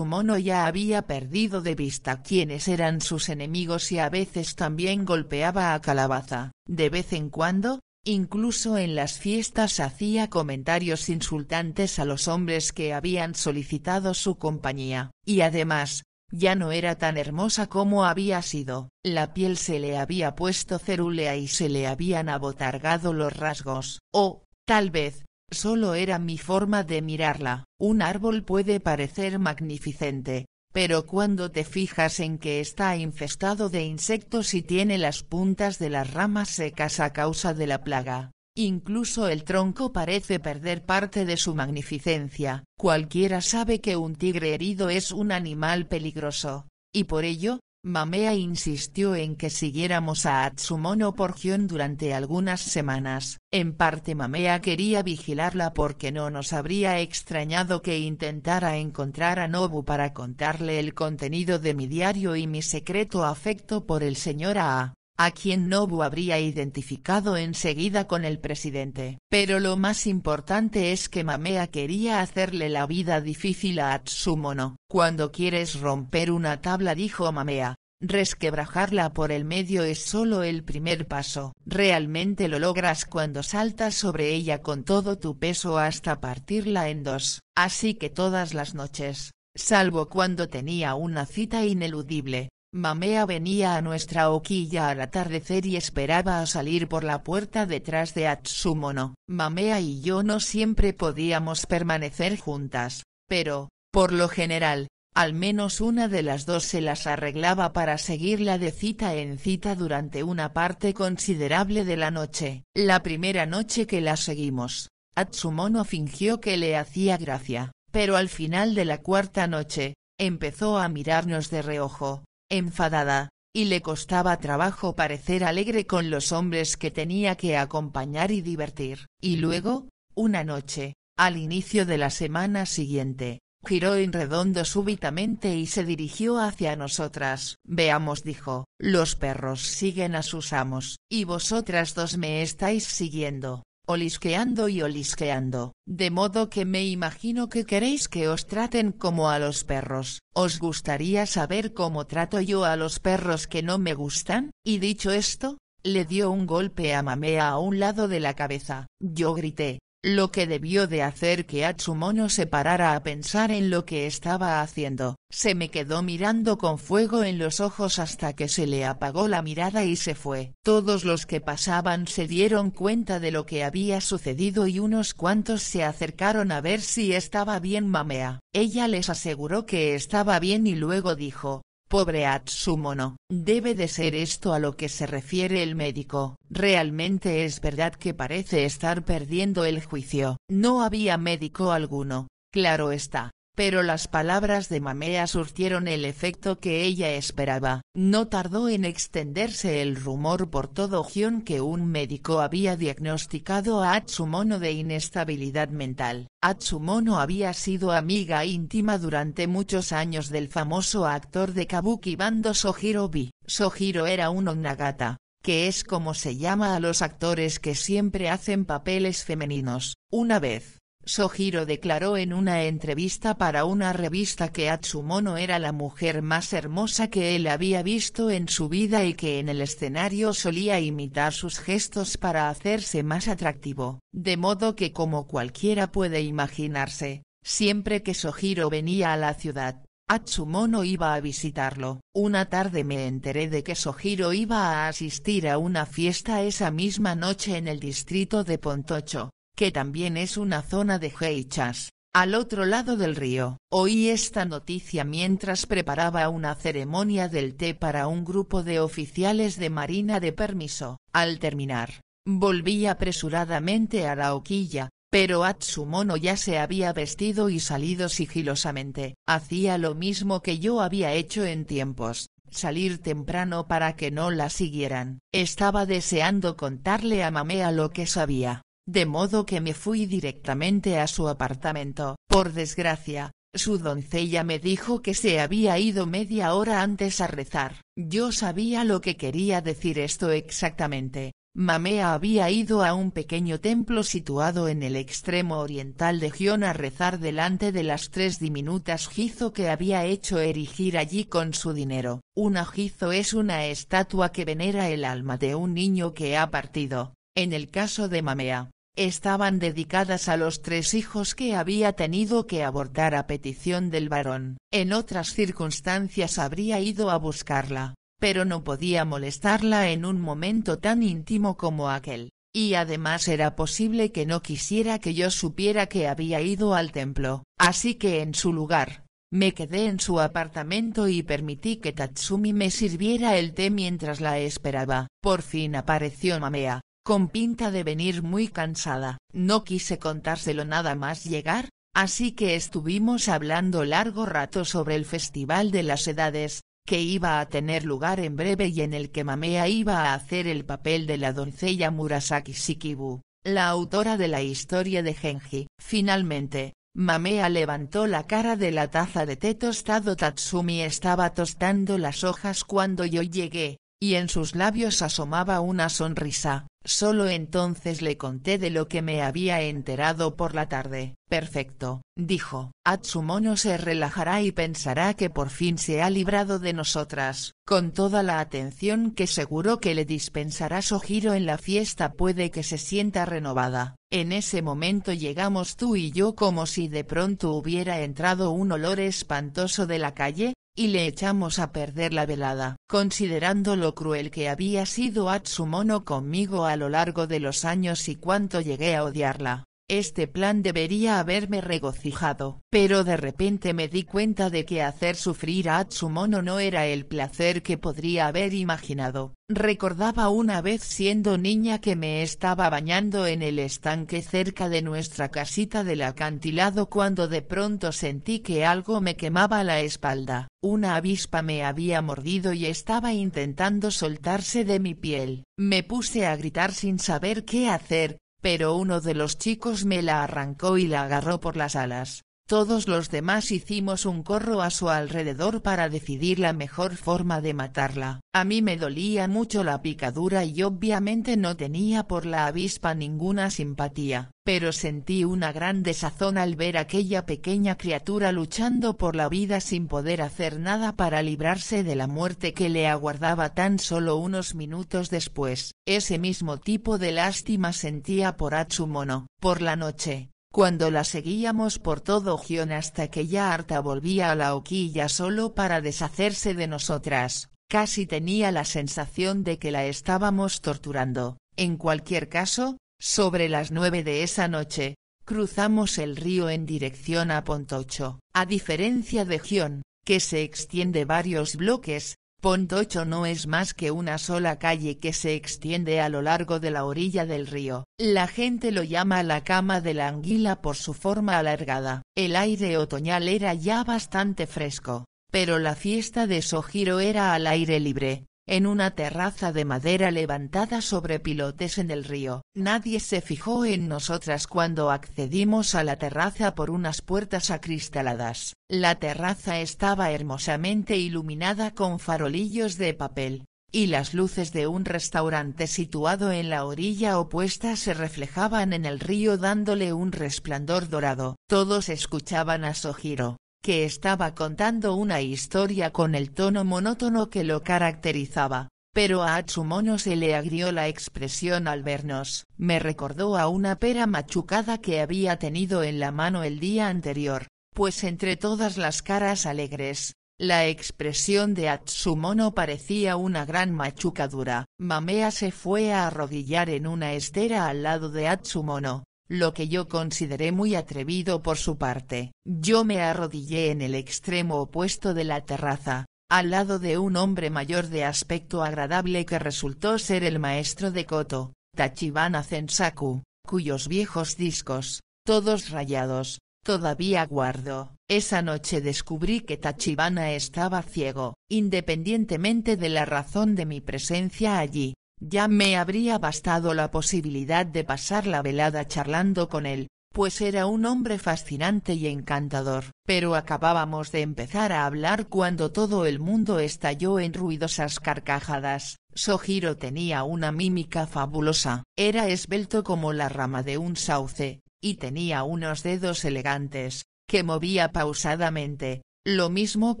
mono ya había perdido de vista quiénes eran sus enemigos y a veces también golpeaba a Calabaza, de vez en cuando, Incluso en las fiestas hacía comentarios insultantes a los hombres que habían solicitado su compañía, y además, ya no era tan hermosa como había sido, la piel se le había puesto cerúlea y se le habían abotargado los rasgos, o, tal vez, Solo era mi forma de mirarla. Un árbol puede parecer magnificente, pero cuando te fijas en que está infestado de insectos y tiene las puntas de las ramas secas a causa de la plaga, incluso el tronco parece perder parte de su magnificencia. Cualquiera sabe que un tigre herido es un animal peligroso, y por ello, Mamea insistió en que siguiéramos a Atsumono por Gion durante algunas semanas, en parte Mamea quería vigilarla porque no nos habría extrañado que intentara encontrar a Nobu para contarle el contenido de mi diario y mi secreto afecto por el señor A a quien Nobu habría identificado enseguida con el presidente. Pero lo más importante es que Mamea quería hacerle la vida difícil a Atsumono. Cuando quieres romper una tabla dijo Mamea, resquebrajarla por el medio es solo el primer paso. Realmente lo logras cuando saltas sobre ella con todo tu peso hasta partirla en dos. Así que todas las noches, salvo cuando tenía una cita ineludible, Mamea venía a nuestra hoquilla al atardecer y esperaba a salir por la puerta detrás de Atsumono. Mamea y yo no siempre podíamos permanecer juntas, pero, por lo general, al menos una de las dos se las arreglaba para seguirla de cita en cita durante una parte considerable de la noche. La primera noche que la seguimos, Atsumono fingió que le hacía gracia, pero al final de la cuarta noche, empezó a mirarnos de reojo, enfadada, y le costaba trabajo parecer alegre con los hombres que tenía que acompañar y divertir. Y luego, una noche, al inicio de la semana siguiente, giró en redondo súbitamente y se dirigió hacia nosotras. Veamos dijo, los perros siguen a sus amos, y vosotras dos me estáis siguiendo olisqueando y olisqueando, de modo que me imagino que queréis que os traten como a los perros, os gustaría saber cómo trato yo a los perros que no me gustan, y dicho esto, le dio un golpe a Mamea a un lado de la cabeza, yo grité, lo que debió de hacer que Atsumono se parara a pensar en lo que estaba haciendo, se me quedó mirando con fuego en los ojos hasta que se le apagó la mirada y se fue. Todos los que pasaban se dieron cuenta de lo que había sucedido y unos cuantos se acercaron a ver si estaba bien Mamea. Ella les aseguró que estaba bien y luego dijo, Pobre Atsumono, debe de ser esto a lo que se refiere el médico, realmente es verdad que parece estar perdiendo el juicio. No había médico alguno, claro está, pero las palabras de Mamea surtieron el efecto que ella esperaba. No tardó en extenderse el rumor por todo Gion que un médico había diagnosticado a Atsumono de inestabilidad mental. Atsumono había sido amiga íntima durante muchos años del famoso actor de Kabuki Bando Sohiro Bi. Sohiro era un onagata, que es como se llama a los actores que siempre hacen papeles femeninos. Una vez, Sojiro declaró en una entrevista para una revista que Atsumono era la mujer más hermosa que él había visto en su vida y que en el escenario solía imitar sus gestos para hacerse más atractivo, de modo que como cualquiera puede imaginarse, siempre que Sojiro venía a la ciudad, Atsumono iba a visitarlo. Una tarde me enteré de que Sojiro iba a asistir a una fiesta esa misma noche en el distrito de Pontocho, que también es una zona de Heichas, al otro lado del río. Oí esta noticia mientras preparaba una ceremonia del té para un grupo de oficiales de Marina de Permiso. Al terminar, volví apresuradamente a la hoquilla, pero Atsumono ya se había vestido y salido sigilosamente. Hacía lo mismo que yo había hecho en tiempos, salir temprano para que no la siguieran. Estaba deseando contarle a Mamea lo que sabía, de modo que me fui directamente a su apartamento. Por desgracia, su doncella me dijo que se había ido media hora antes a rezar. Yo sabía lo que quería decir esto exactamente. Mamea había ido a un pequeño templo situado en el extremo oriental de Gion a rezar delante de las tres diminutas jizo que había hecho erigir allí con su dinero. Una jizo es una estatua que venera el alma de un niño que ha partido, en el caso de Mamea, estaban dedicadas a los tres hijos que había tenido que abortar a petición del varón. En otras circunstancias habría ido a buscarla, pero no podía molestarla en un momento tan íntimo como aquel, y además era posible que no quisiera que yo supiera que había ido al templo, así que en su lugar, me quedé en su apartamento y permití que Tatsumi me sirviera el té mientras la esperaba. Por fin apareció Mamea, con pinta de venir muy cansada. No quise contárselo nada más llegar, así que estuvimos hablando largo rato sobre el Festival de las Edades, que iba a tener lugar en breve y en el que Mamea iba a hacer el papel de la doncella Murasaki Shikibu, la autora de la historia de Genji. Finalmente, Mamea levantó la cara de la taza de té tostado Tatsumi estaba tostando las hojas cuando yo llegué, y en sus labios asomaba una sonrisa. Solo entonces le conté de lo que me había enterado por la tarde. Perfecto, dijo. Atsumono se relajará y pensará que por fin se ha librado de nosotras. Con toda la atención que seguro que le dispensará giro en la fiesta puede que se sienta renovada. En ese momento llegamos tú y yo como si de pronto hubiera entrado un olor espantoso de la calle, y le echamos a perder la velada. Considerando lo cruel que había sido Atsumono conmigo a lo largo de los años y cuánto llegué a odiarla, este plan debería haberme regocijado. Pero de repente me di cuenta de que hacer sufrir a Atsumono no era el placer que podría haber imaginado. Recordaba una vez siendo niña que me estaba bañando en el estanque cerca de nuestra casita del acantilado cuando de pronto sentí que algo me quemaba la espalda. Una avispa me había mordido y estaba intentando soltarse de mi piel. Me puse a gritar sin saber qué hacer, pero uno de los chicos me la arrancó y la agarró por las alas. Todos los demás hicimos un corro a su alrededor para decidir la mejor forma de matarla. A mí me dolía mucho la picadura y obviamente no tenía por la avispa ninguna simpatía, pero sentí una gran desazón al ver aquella pequeña criatura luchando por la vida sin poder hacer nada para librarse de la muerte que le aguardaba tan solo unos minutos después. Ese mismo tipo de lástima sentía por Atsumono. Por la noche, cuando la seguíamos por todo Gion hasta que ya harta volvía a la hoquilla solo para deshacerse de nosotras, casi tenía la sensación de que la estábamos torturando. En cualquier caso, sobre las nueve de esa noche, cruzamos el río en dirección a Pontocho. A diferencia de Gion, que se extiende varios bloques, Pontocho no es más que una sola calle que se extiende a lo largo de la orilla del río. La gente lo llama la cama de la anguila por su forma alargada. El aire otoñal era ya bastante fresco, pero la fiesta de Sojiro era al aire libre en una terraza de madera levantada sobre pilotes en el río. Nadie se fijó en nosotras cuando accedimos a la terraza por unas puertas acristaladas. La terraza estaba hermosamente iluminada con farolillos de papel, y las luces de un restaurante situado en la orilla opuesta se reflejaban en el río dándole un resplandor dorado. Todos escuchaban a Sojiro que estaba contando una historia con el tono monótono que lo caracterizaba, pero a Atsumono se le agrió la expresión al vernos. Me recordó a una pera machucada que había tenido en la mano el día anterior, pues entre todas las caras alegres, la expresión de Atsumono parecía una gran machucadura. Mamea se fue a arrodillar en una estera al lado de Atsumono, lo que yo consideré muy atrevido por su parte. Yo me arrodillé en el extremo opuesto de la terraza, al lado de un hombre mayor de aspecto agradable que resultó ser el maestro de Koto, Tachibana Zensaku, cuyos viejos discos, todos rayados, todavía guardo. Esa noche descubrí que Tachibana estaba ciego, independientemente de la razón de mi presencia allí. Ya me habría bastado la posibilidad de pasar la velada charlando con él, pues era un hombre fascinante y encantador. Pero acabábamos de empezar a hablar cuando todo el mundo estalló en ruidosas carcajadas. Sojiro tenía una mímica fabulosa. Era esbelto como la rama de un sauce, y tenía unos dedos elegantes, que movía pausadamente, lo mismo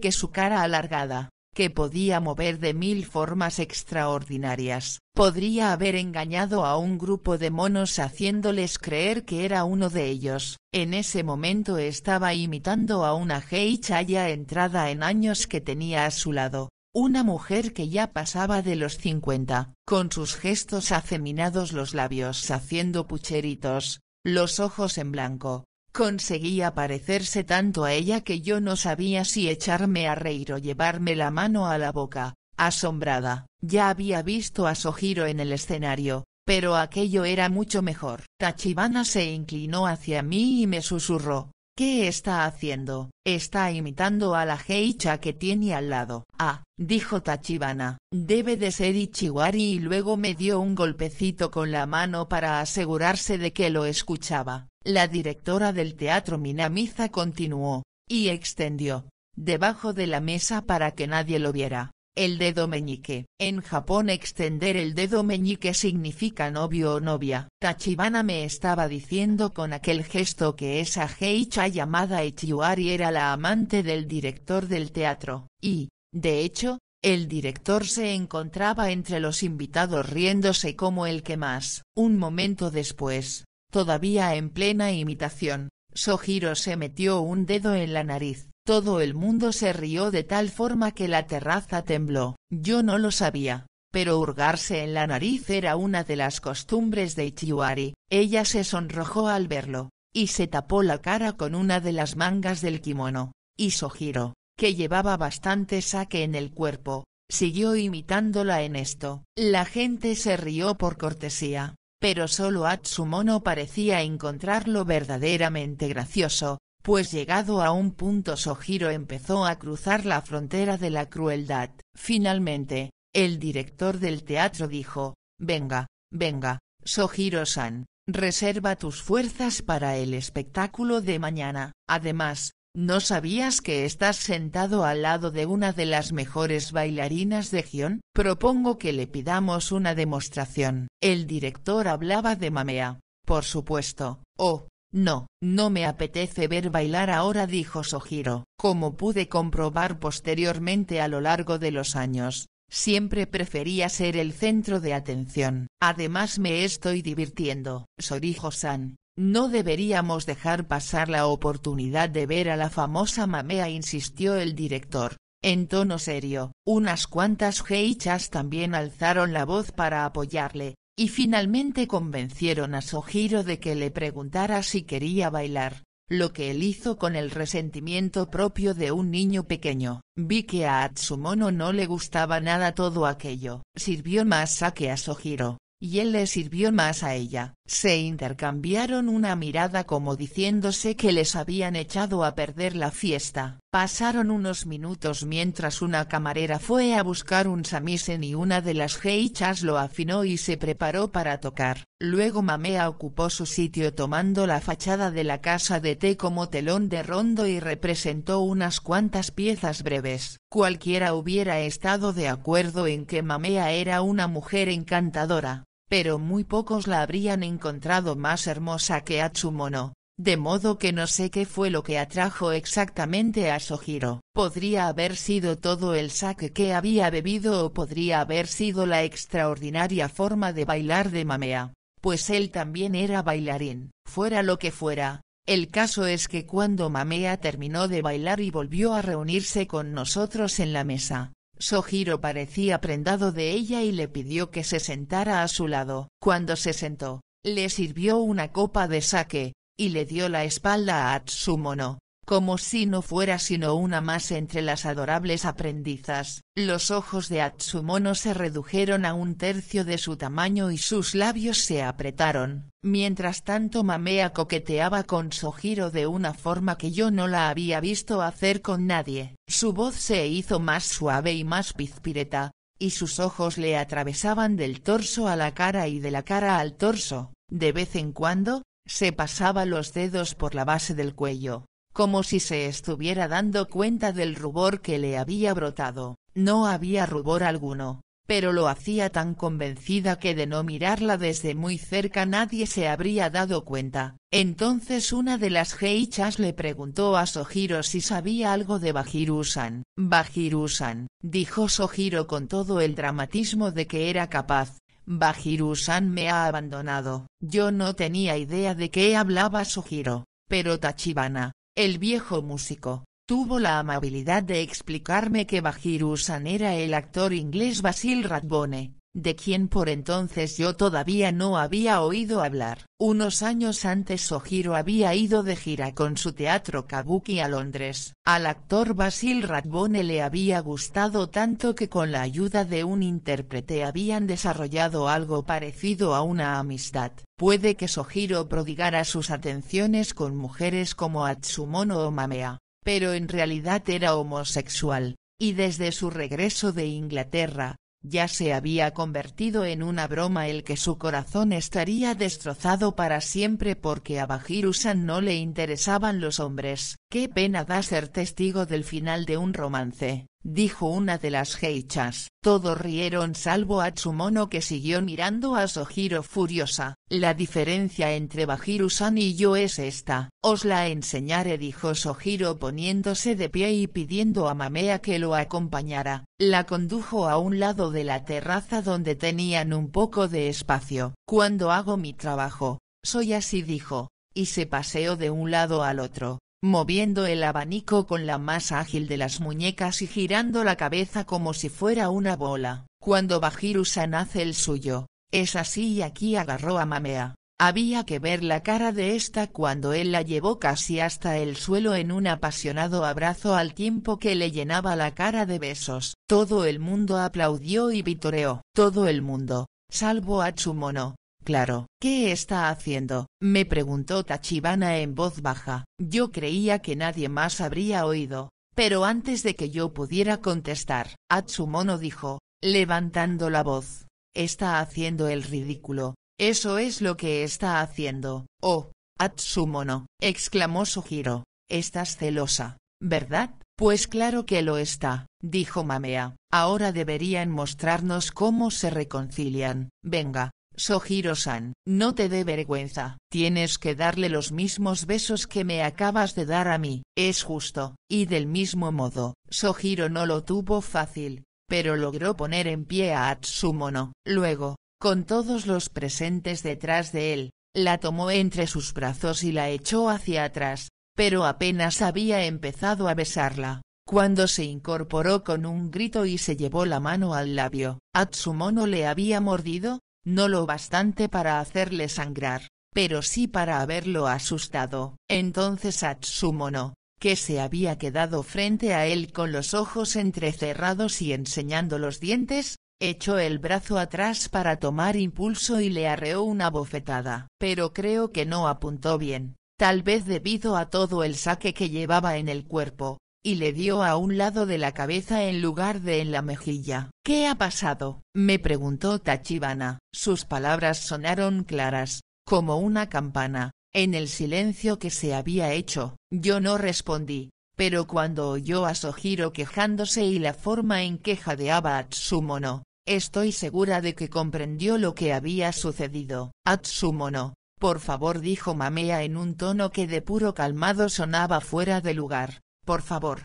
que su cara alargada que podía mover de mil formas extraordinarias, podría haber engañado a un grupo de monos haciéndoles creer que era uno de ellos, en ese momento estaba imitando a una heichaya entrada en años que tenía a su lado, una mujer que ya pasaba de los cincuenta, con sus gestos afeminados los labios haciendo pucheritos, los ojos en blanco, Conseguía parecerse tanto a ella que yo no sabía si echarme a reír o llevarme la mano a la boca, asombrada. Ya había visto a Sojiro en el escenario, pero aquello era mucho mejor. Tachibana se inclinó hacia mí y me susurró, ¿qué está haciendo? Está imitando a la geisha que tiene al lado. Ah, dijo Tachibana, debe de ser Ichiwari y luego me dio un golpecito con la mano para asegurarse de que lo escuchaba. La directora del teatro Minamiza continuó, y extendió, debajo de la mesa para que nadie lo viera, el dedo meñique. En Japón extender el dedo meñique significa novio o novia. Tachibana me estaba diciendo con aquel gesto que esa geisha llamada Ichiwari era la amante del director del teatro, y, de hecho, el director se encontraba entre los invitados riéndose como el que más. Un momento después, Todavía en plena imitación, Sojiro se metió un dedo en la nariz. Todo el mundo se rió de tal forma que la terraza tembló. Yo no lo sabía, pero hurgarse en la nariz era una de las costumbres de Ichiwari. Ella se sonrojó al verlo, y se tapó la cara con una de las mangas del kimono. Y Sojiro, que llevaba bastante saque en el cuerpo, siguió imitándola en esto. La gente se rió por cortesía, pero solo Atsumono parecía encontrarlo verdaderamente gracioso, pues llegado a un punto Sojiro empezó a cruzar la frontera de la crueldad. Finalmente, el director del teatro dijo, venga, venga, Sojiro-san, reserva tus fuerzas para el espectáculo de mañana. Además, ¿No sabías que estás sentado al lado de una de las mejores bailarinas de Gion? Propongo que le pidamos una demostración. El director hablaba de mamea. Por supuesto. Oh, no, no me apetece ver bailar ahora dijo Sojiro. Como pude comprobar posteriormente a lo largo de los años, siempre prefería ser el centro de atención. Además me estoy divirtiendo. Sorijo-san, no deberíamos dejar pasar la oportunidad de ver a la famosa Mamea insistió el director, en tono serio. Unas cuantas geichas también alzaron la voz para apoyarle, y finalmente convencieron a Sojiro de que le preguntara si quería bailar, lo que él hizo con el resentimiento propio de un niño pequeño. Vi que a Atsumono no le gustaba nada todo aquello. Sirvió más a que a Sojiro, y él le sirvió más a ella. Se intercambiaron una mirada como diciéndose que les habían echado a perder la fiesta. Pasaron unos minutos mientras una camarera fue a buscar un samisen y una de las geichas lo afinó y se preparó para tocar. Luego Mamea ocupó su sitio tomando la fachada de la casa de té como telón de rondo y representó unas cuantas piezas breves. Cualquiera hubiera estado de acuerdo en que Mamea era una mujer encantadora pero muy pocos la habrían encontrado más hermosa que Atsumono, de modo que no sé qué fue lo que atrajo exactamente a Sojiro. Podría haber sido todo el saque que había bebido o podría haber sido la extraordinaria forma de bailar de Mamea, pues él también era bailarín. Fuera lo que fuera, el caso es que cuando Mamea terminó de bailar y volvió a reunirse con nosotros en la mesa, Sojiro parecía prendado de ella y le pidió que se sentara a su lado. Cuando se sentó, le sirvió una copa de sake, y le dio la espalda a Atsumono como si no fuera sino una más entre las adorables aprendizas, los ojos de Atsumono se redujeron a un tercio de su tamaño y sus labios se apretaron, mientras tanto Mamea coqueteaba con Sojiro de una forma que yo no la había visto hacer con nadie, su voz se hizo más suave y más pizpireta, y sus ojos le atravesaban del torso a la cara y de la cara al torso, de vez en cuando, se pasaba los dedos por la base del cuello, como si se estuviera dando cuenta del rubor que le había brotado, no había rubor alguno, pero lo hacía tan convencida que de no mirarla desde muy cerca nadie se habría dado cuenta. Entonces una de las geichas le preguntó a Sojiro si sabía algo de Bajirusan. Bajirusan, dijo Sojiro con todo el dramatismo de que era capaz. Bajirusan me ha abandonado. Yo no tenía idea de qué hablaba Sojiro, pero Tachibana, el viejo músico, tuvo la amabilidad de explicarme que Bajirusan era el actor inglés Basil Rathbone, de quien por entonces yo todavía no había oído hablar. Unos años antes Ojiro había ido de gira con su teatro Kabuki a Londres. Al actor Basil Rathbone le había gustado tanto que con la ayuda de un intérprete habían desarrollado algo parecido a una amistad. Puede que Sojiro prodigara sus atenciones con mujeres como Atsumono o Mamea, pero en realidad era homosexual, y desde su regreso de Inglaterra, ya se había convertido en una broma el que su corazón estaría destrozado para siempre porque a Bajirusan no le interesaban los hombres. Qué pena da ser testigo del final de un romance dijo una de las heichas. Todos rieron salvo a Atsumono que siguió mirando a Sojiro furiosa. La diferencia entre Bajiru-san y yo es esta. Os la enseñaré dijo Sojiro poniéndose de pie y pidiendo a Mamea que lo acompañara. La condujo a un lado de la terraza donde tenían un poco de espacio. Cuando hago mi trabajo, soy así dijo, y se paseó de un lado al otro moviendo el abanico con la más ágil de las muñecas y girando la cabeza como si fuera una bola. Cuando Bajirusan hace el suyo, es así y aquí agarró a Mamea. Había que ver la cara de esta cuando él la llevó casi hasta el suelo en un apasionado abrazo al tiempo que le llenaba la cara de besos. Todo el mundo aplaudió y vitoreó. Todo el mundo, salvo a Chumono, Claro, ¿qué está haciendo? me preguntó Tachibana en voz baja. Yo creía que nadie más habría oído, pero antes de que yo pudiera contestar, Atsumono dijo, levantando la voz. Está haciendo el ridículo, eso es lo que está haciendo. Oh, Atsumono, exclamó Sugiro, estás celosa, ¿verdad? Pues claro que lo está, dijo Mamea. Ahora deberían mostrarnos cómo se reconcilian. Venga, Sojiro-san, no te dé vergüenza, tienes que darle los mismos besos que me acabas de dar a mí, es justo. Y del mismo modo, Sojiro no lo tuvo fácil, pero logró poner en pie a Atsumono. Luego, con todos los presentes detrás de él, la tomó entre sus brazos y la echó hacia atrás, pero apenas había empezado a besarla, cuando se incorporó con un grito y se llevó la mano al labio. ¿Atsumono le había mordido? no lo bastante para hacerle sangrar, pero sí para haberlo asustado. Entonces Atsumono, que se había quedado frente a él con los ojos entrecerrados y enseñando los dientes, echó el brazo atrás para tomar impulso y le arreó una bofetada. Pero creo que no apuntó bien, tal vez debido a todo el saque que llevaba en el cuerpo, y le dio a un lado de la cabeza en lugar de en la mejilla. ¿Qué ha pasado? me preguntó Tachibana. Sus palabras sonaron claras, como una campana, en el silencio que se había hecho. Yo no respondí, pero cuando oyó a Sojiro quejándose y la forma en que jadeaba a Tsumono, estoy segura de que comprendió lo que había sucedido. Atsumono, por favor dijo Mamea en un tono que de puro calmado sonaba fuera de lugar. Por favor.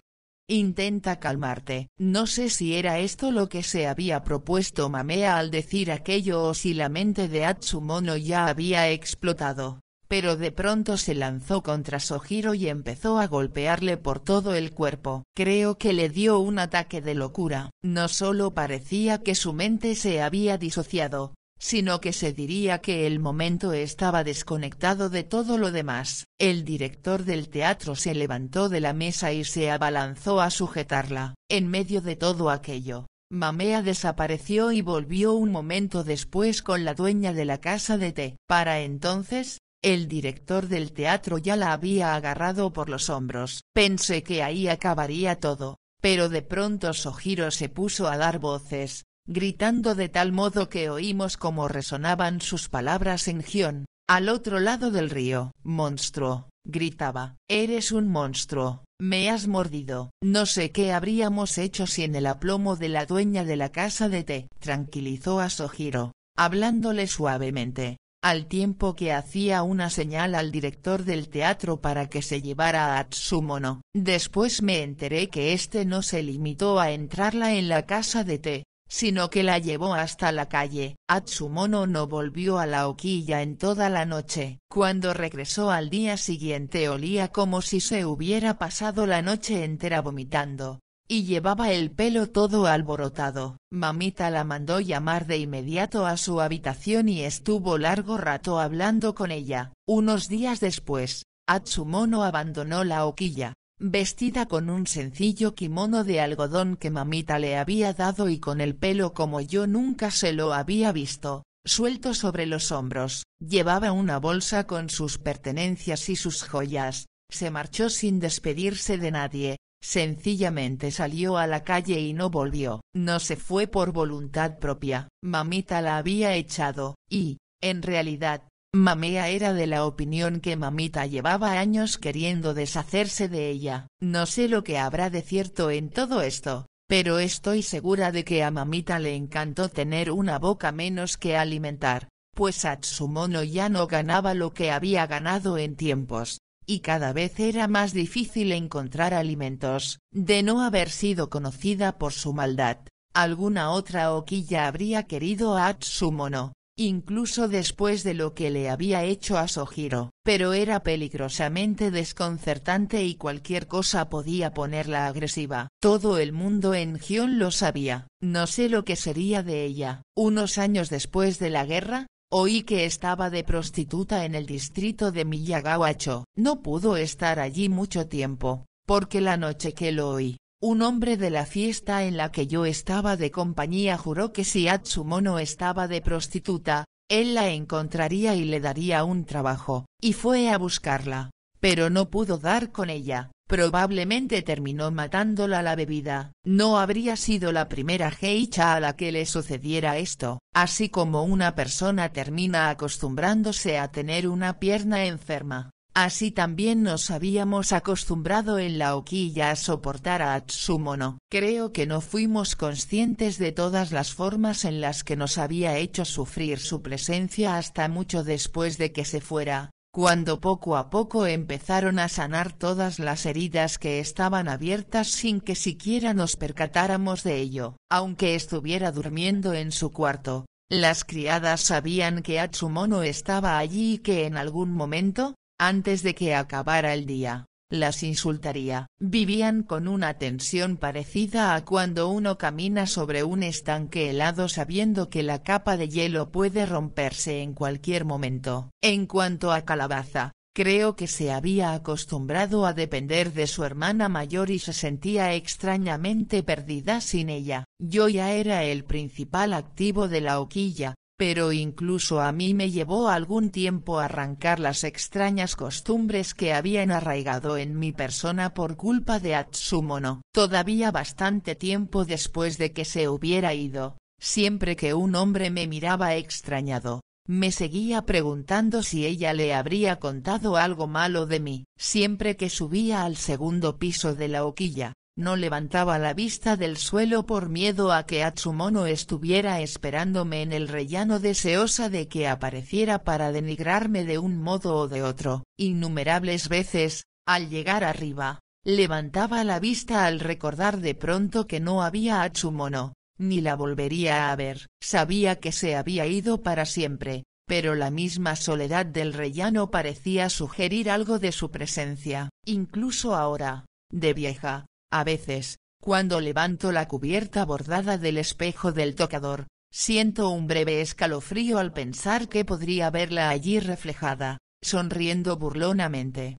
Intenta calmarte. No sé si era esto lo que se había propuesto Mamea al decir aquello o si la mente de Atsumono ya había explotado, pero de pronto se lanzó contra Sojiro y empezó a golpearle por todo el cuerpo. Creo que le dio un ataque de locura. No solo parecía que su mente se había disociado, sino que se diría que el momento estaba desconectado de todo lo demás. El director del teatro se levantó de la mesa y se abalanzó a sujetarla. En medio de todo aquello, Mamea desapareció y volvió un momento después con la dueña de la casa de té. Para entonces, el director del teatro ya la había agarrado por los hombros. Pensé que ahí acabaría todo, pero de pronto Sojiro se puso a dar voces, gritando de tal modo que oímos como resonaban sus palabras en Gion, al otro lado del río. Monstruo, gritaba, eres un monstruo, me has mordido. No sé qué habríamos hecho si en el aplomo de la dueña de la casa de té. Tranquilizó a Sojiro, hablándole suavemente, al tiempo que hacía una señal al director del teatro para que se llevara a Atsumono. Después me enteré que éste no se limitó a entrarla en la casa de té, sino que la llevó hasta la calle. Atsumono no volvió a la hoquilla en toda la noche. Cuando regresó al día siguiente olía como si se hubiera pasado la noche entera vomitando, y llevaba el pelo todo alborotado. Mamita la mandó llamar de inmediato a su habitación y estuvo largo rato hablando con ella. Unos días después, Atsumono abandonó la hoquilla, vestida con un sencillo kimono de algodón que mamita le había dado y con el pelo como yo nunca se lo había visto, suelto sobre los hombros, llevaba una bolsa con sus pertenencias y sus joyas, se marchó sin despedirse de nadie, sencillamente salió a la calle y no volvió. No se fue por voluntad propia, mamita la había echado, y, en realidad, Mamea era de la opinión que mamita llevaba años queriendo deshacerse de ella. No sé lo que habrá de cierto en todo esto, pero estoy segura de que a mamita le encantó tener una boca menos que alimentar, pues Atsumono ya no ganaba lo que había ganado en tiempos, y cada vez era más difícil encontrar alimentos, de no haber sido conocida por su maldad. Alguna otra oquilla habría querido a Atsumono, incluso después de lo que le había hecho a Sojiro, pero era peligrosamente desconcertante y cualquier cosa podía ponerla agresiva. Todo el mundo en Gion lo sabía, no sé lo que sería de ella. Unos años después de la guerra, Oí que estaba de prostituta en el distrito de Miyagawacho. No pudo estar allí mucho tiempo, porque la noche que lo oí, un hombre de la fiesta en la que yo estaba de compañía juró que si Atsumono estaba de prostituta, él la encontraría y le daría un trabajo, y fue a buscarla, pero no pudo dar con ella, probablemente terminó matándola la bebida. No habría sido la primera geisha a la que le sucediera esto, así como una persona termina acostumbrándose a tener una pierna enferma. Así también nos habíamos acostumbrado en la hoquilla a soportar a Atsumono. Creo que no fuimos conscientes de todas las formas en las que nos había hecho sufrir su presencia hasta mucho después de que se fuera, cuando poco a poco empezaron a sanar todas las heridas que estaban abiertas sin que siquiera nos percatáramos de ello. Aunque estuviera durmiendo en su cuarto, las criadas sabían que Atsumono estaba allí y que en algún momento, antes de que acabara el día, las insultaría. Vivían con una tensión parecida a cuando uno camina sobre un estanque helado sabiendo que la capa de hielo puede romperse en cualquier momento. En cuanto a Calabaza, Creo que se había acostumbrado a depender de su hermana mayor y se sentía extrañamente perdida sin ella. Yo ya era el principal activo de la hoquilla, pero incluso a mí me llevó algún tiempo arrancar las extrañas costumbres que habían arraigado en mi persona por culpa de Atsumono. Todavía bastante tiempo después de que se hubiera ido, siempre que un hombre me miraba extrañado, me seguía preguntando si ella le habría contado algo malo de mí. Siempre que subía al segundo piso de la hoquilla, no levantaba la vista del suelo por miedo a que Atsumono estuviera esperándome en el rellano deseosa de que apareciera para denigrarme de un modo o de otro. Innumerables veces, al llegar arriba, levantaba la vista al recordar de pronto que no había Atsumono, ni la volvería a ver. Sabía que se había ido para siempre, pero la misma soledad del rellano parecía sugerir algo de su presencia. Incluso ahora, de vieja, a veces, cuando levanto la cubierta bordada del espejo del tocador, siento un breve escalofrío al pensar que podría verla allí reflejada, sonriendo burlonamente.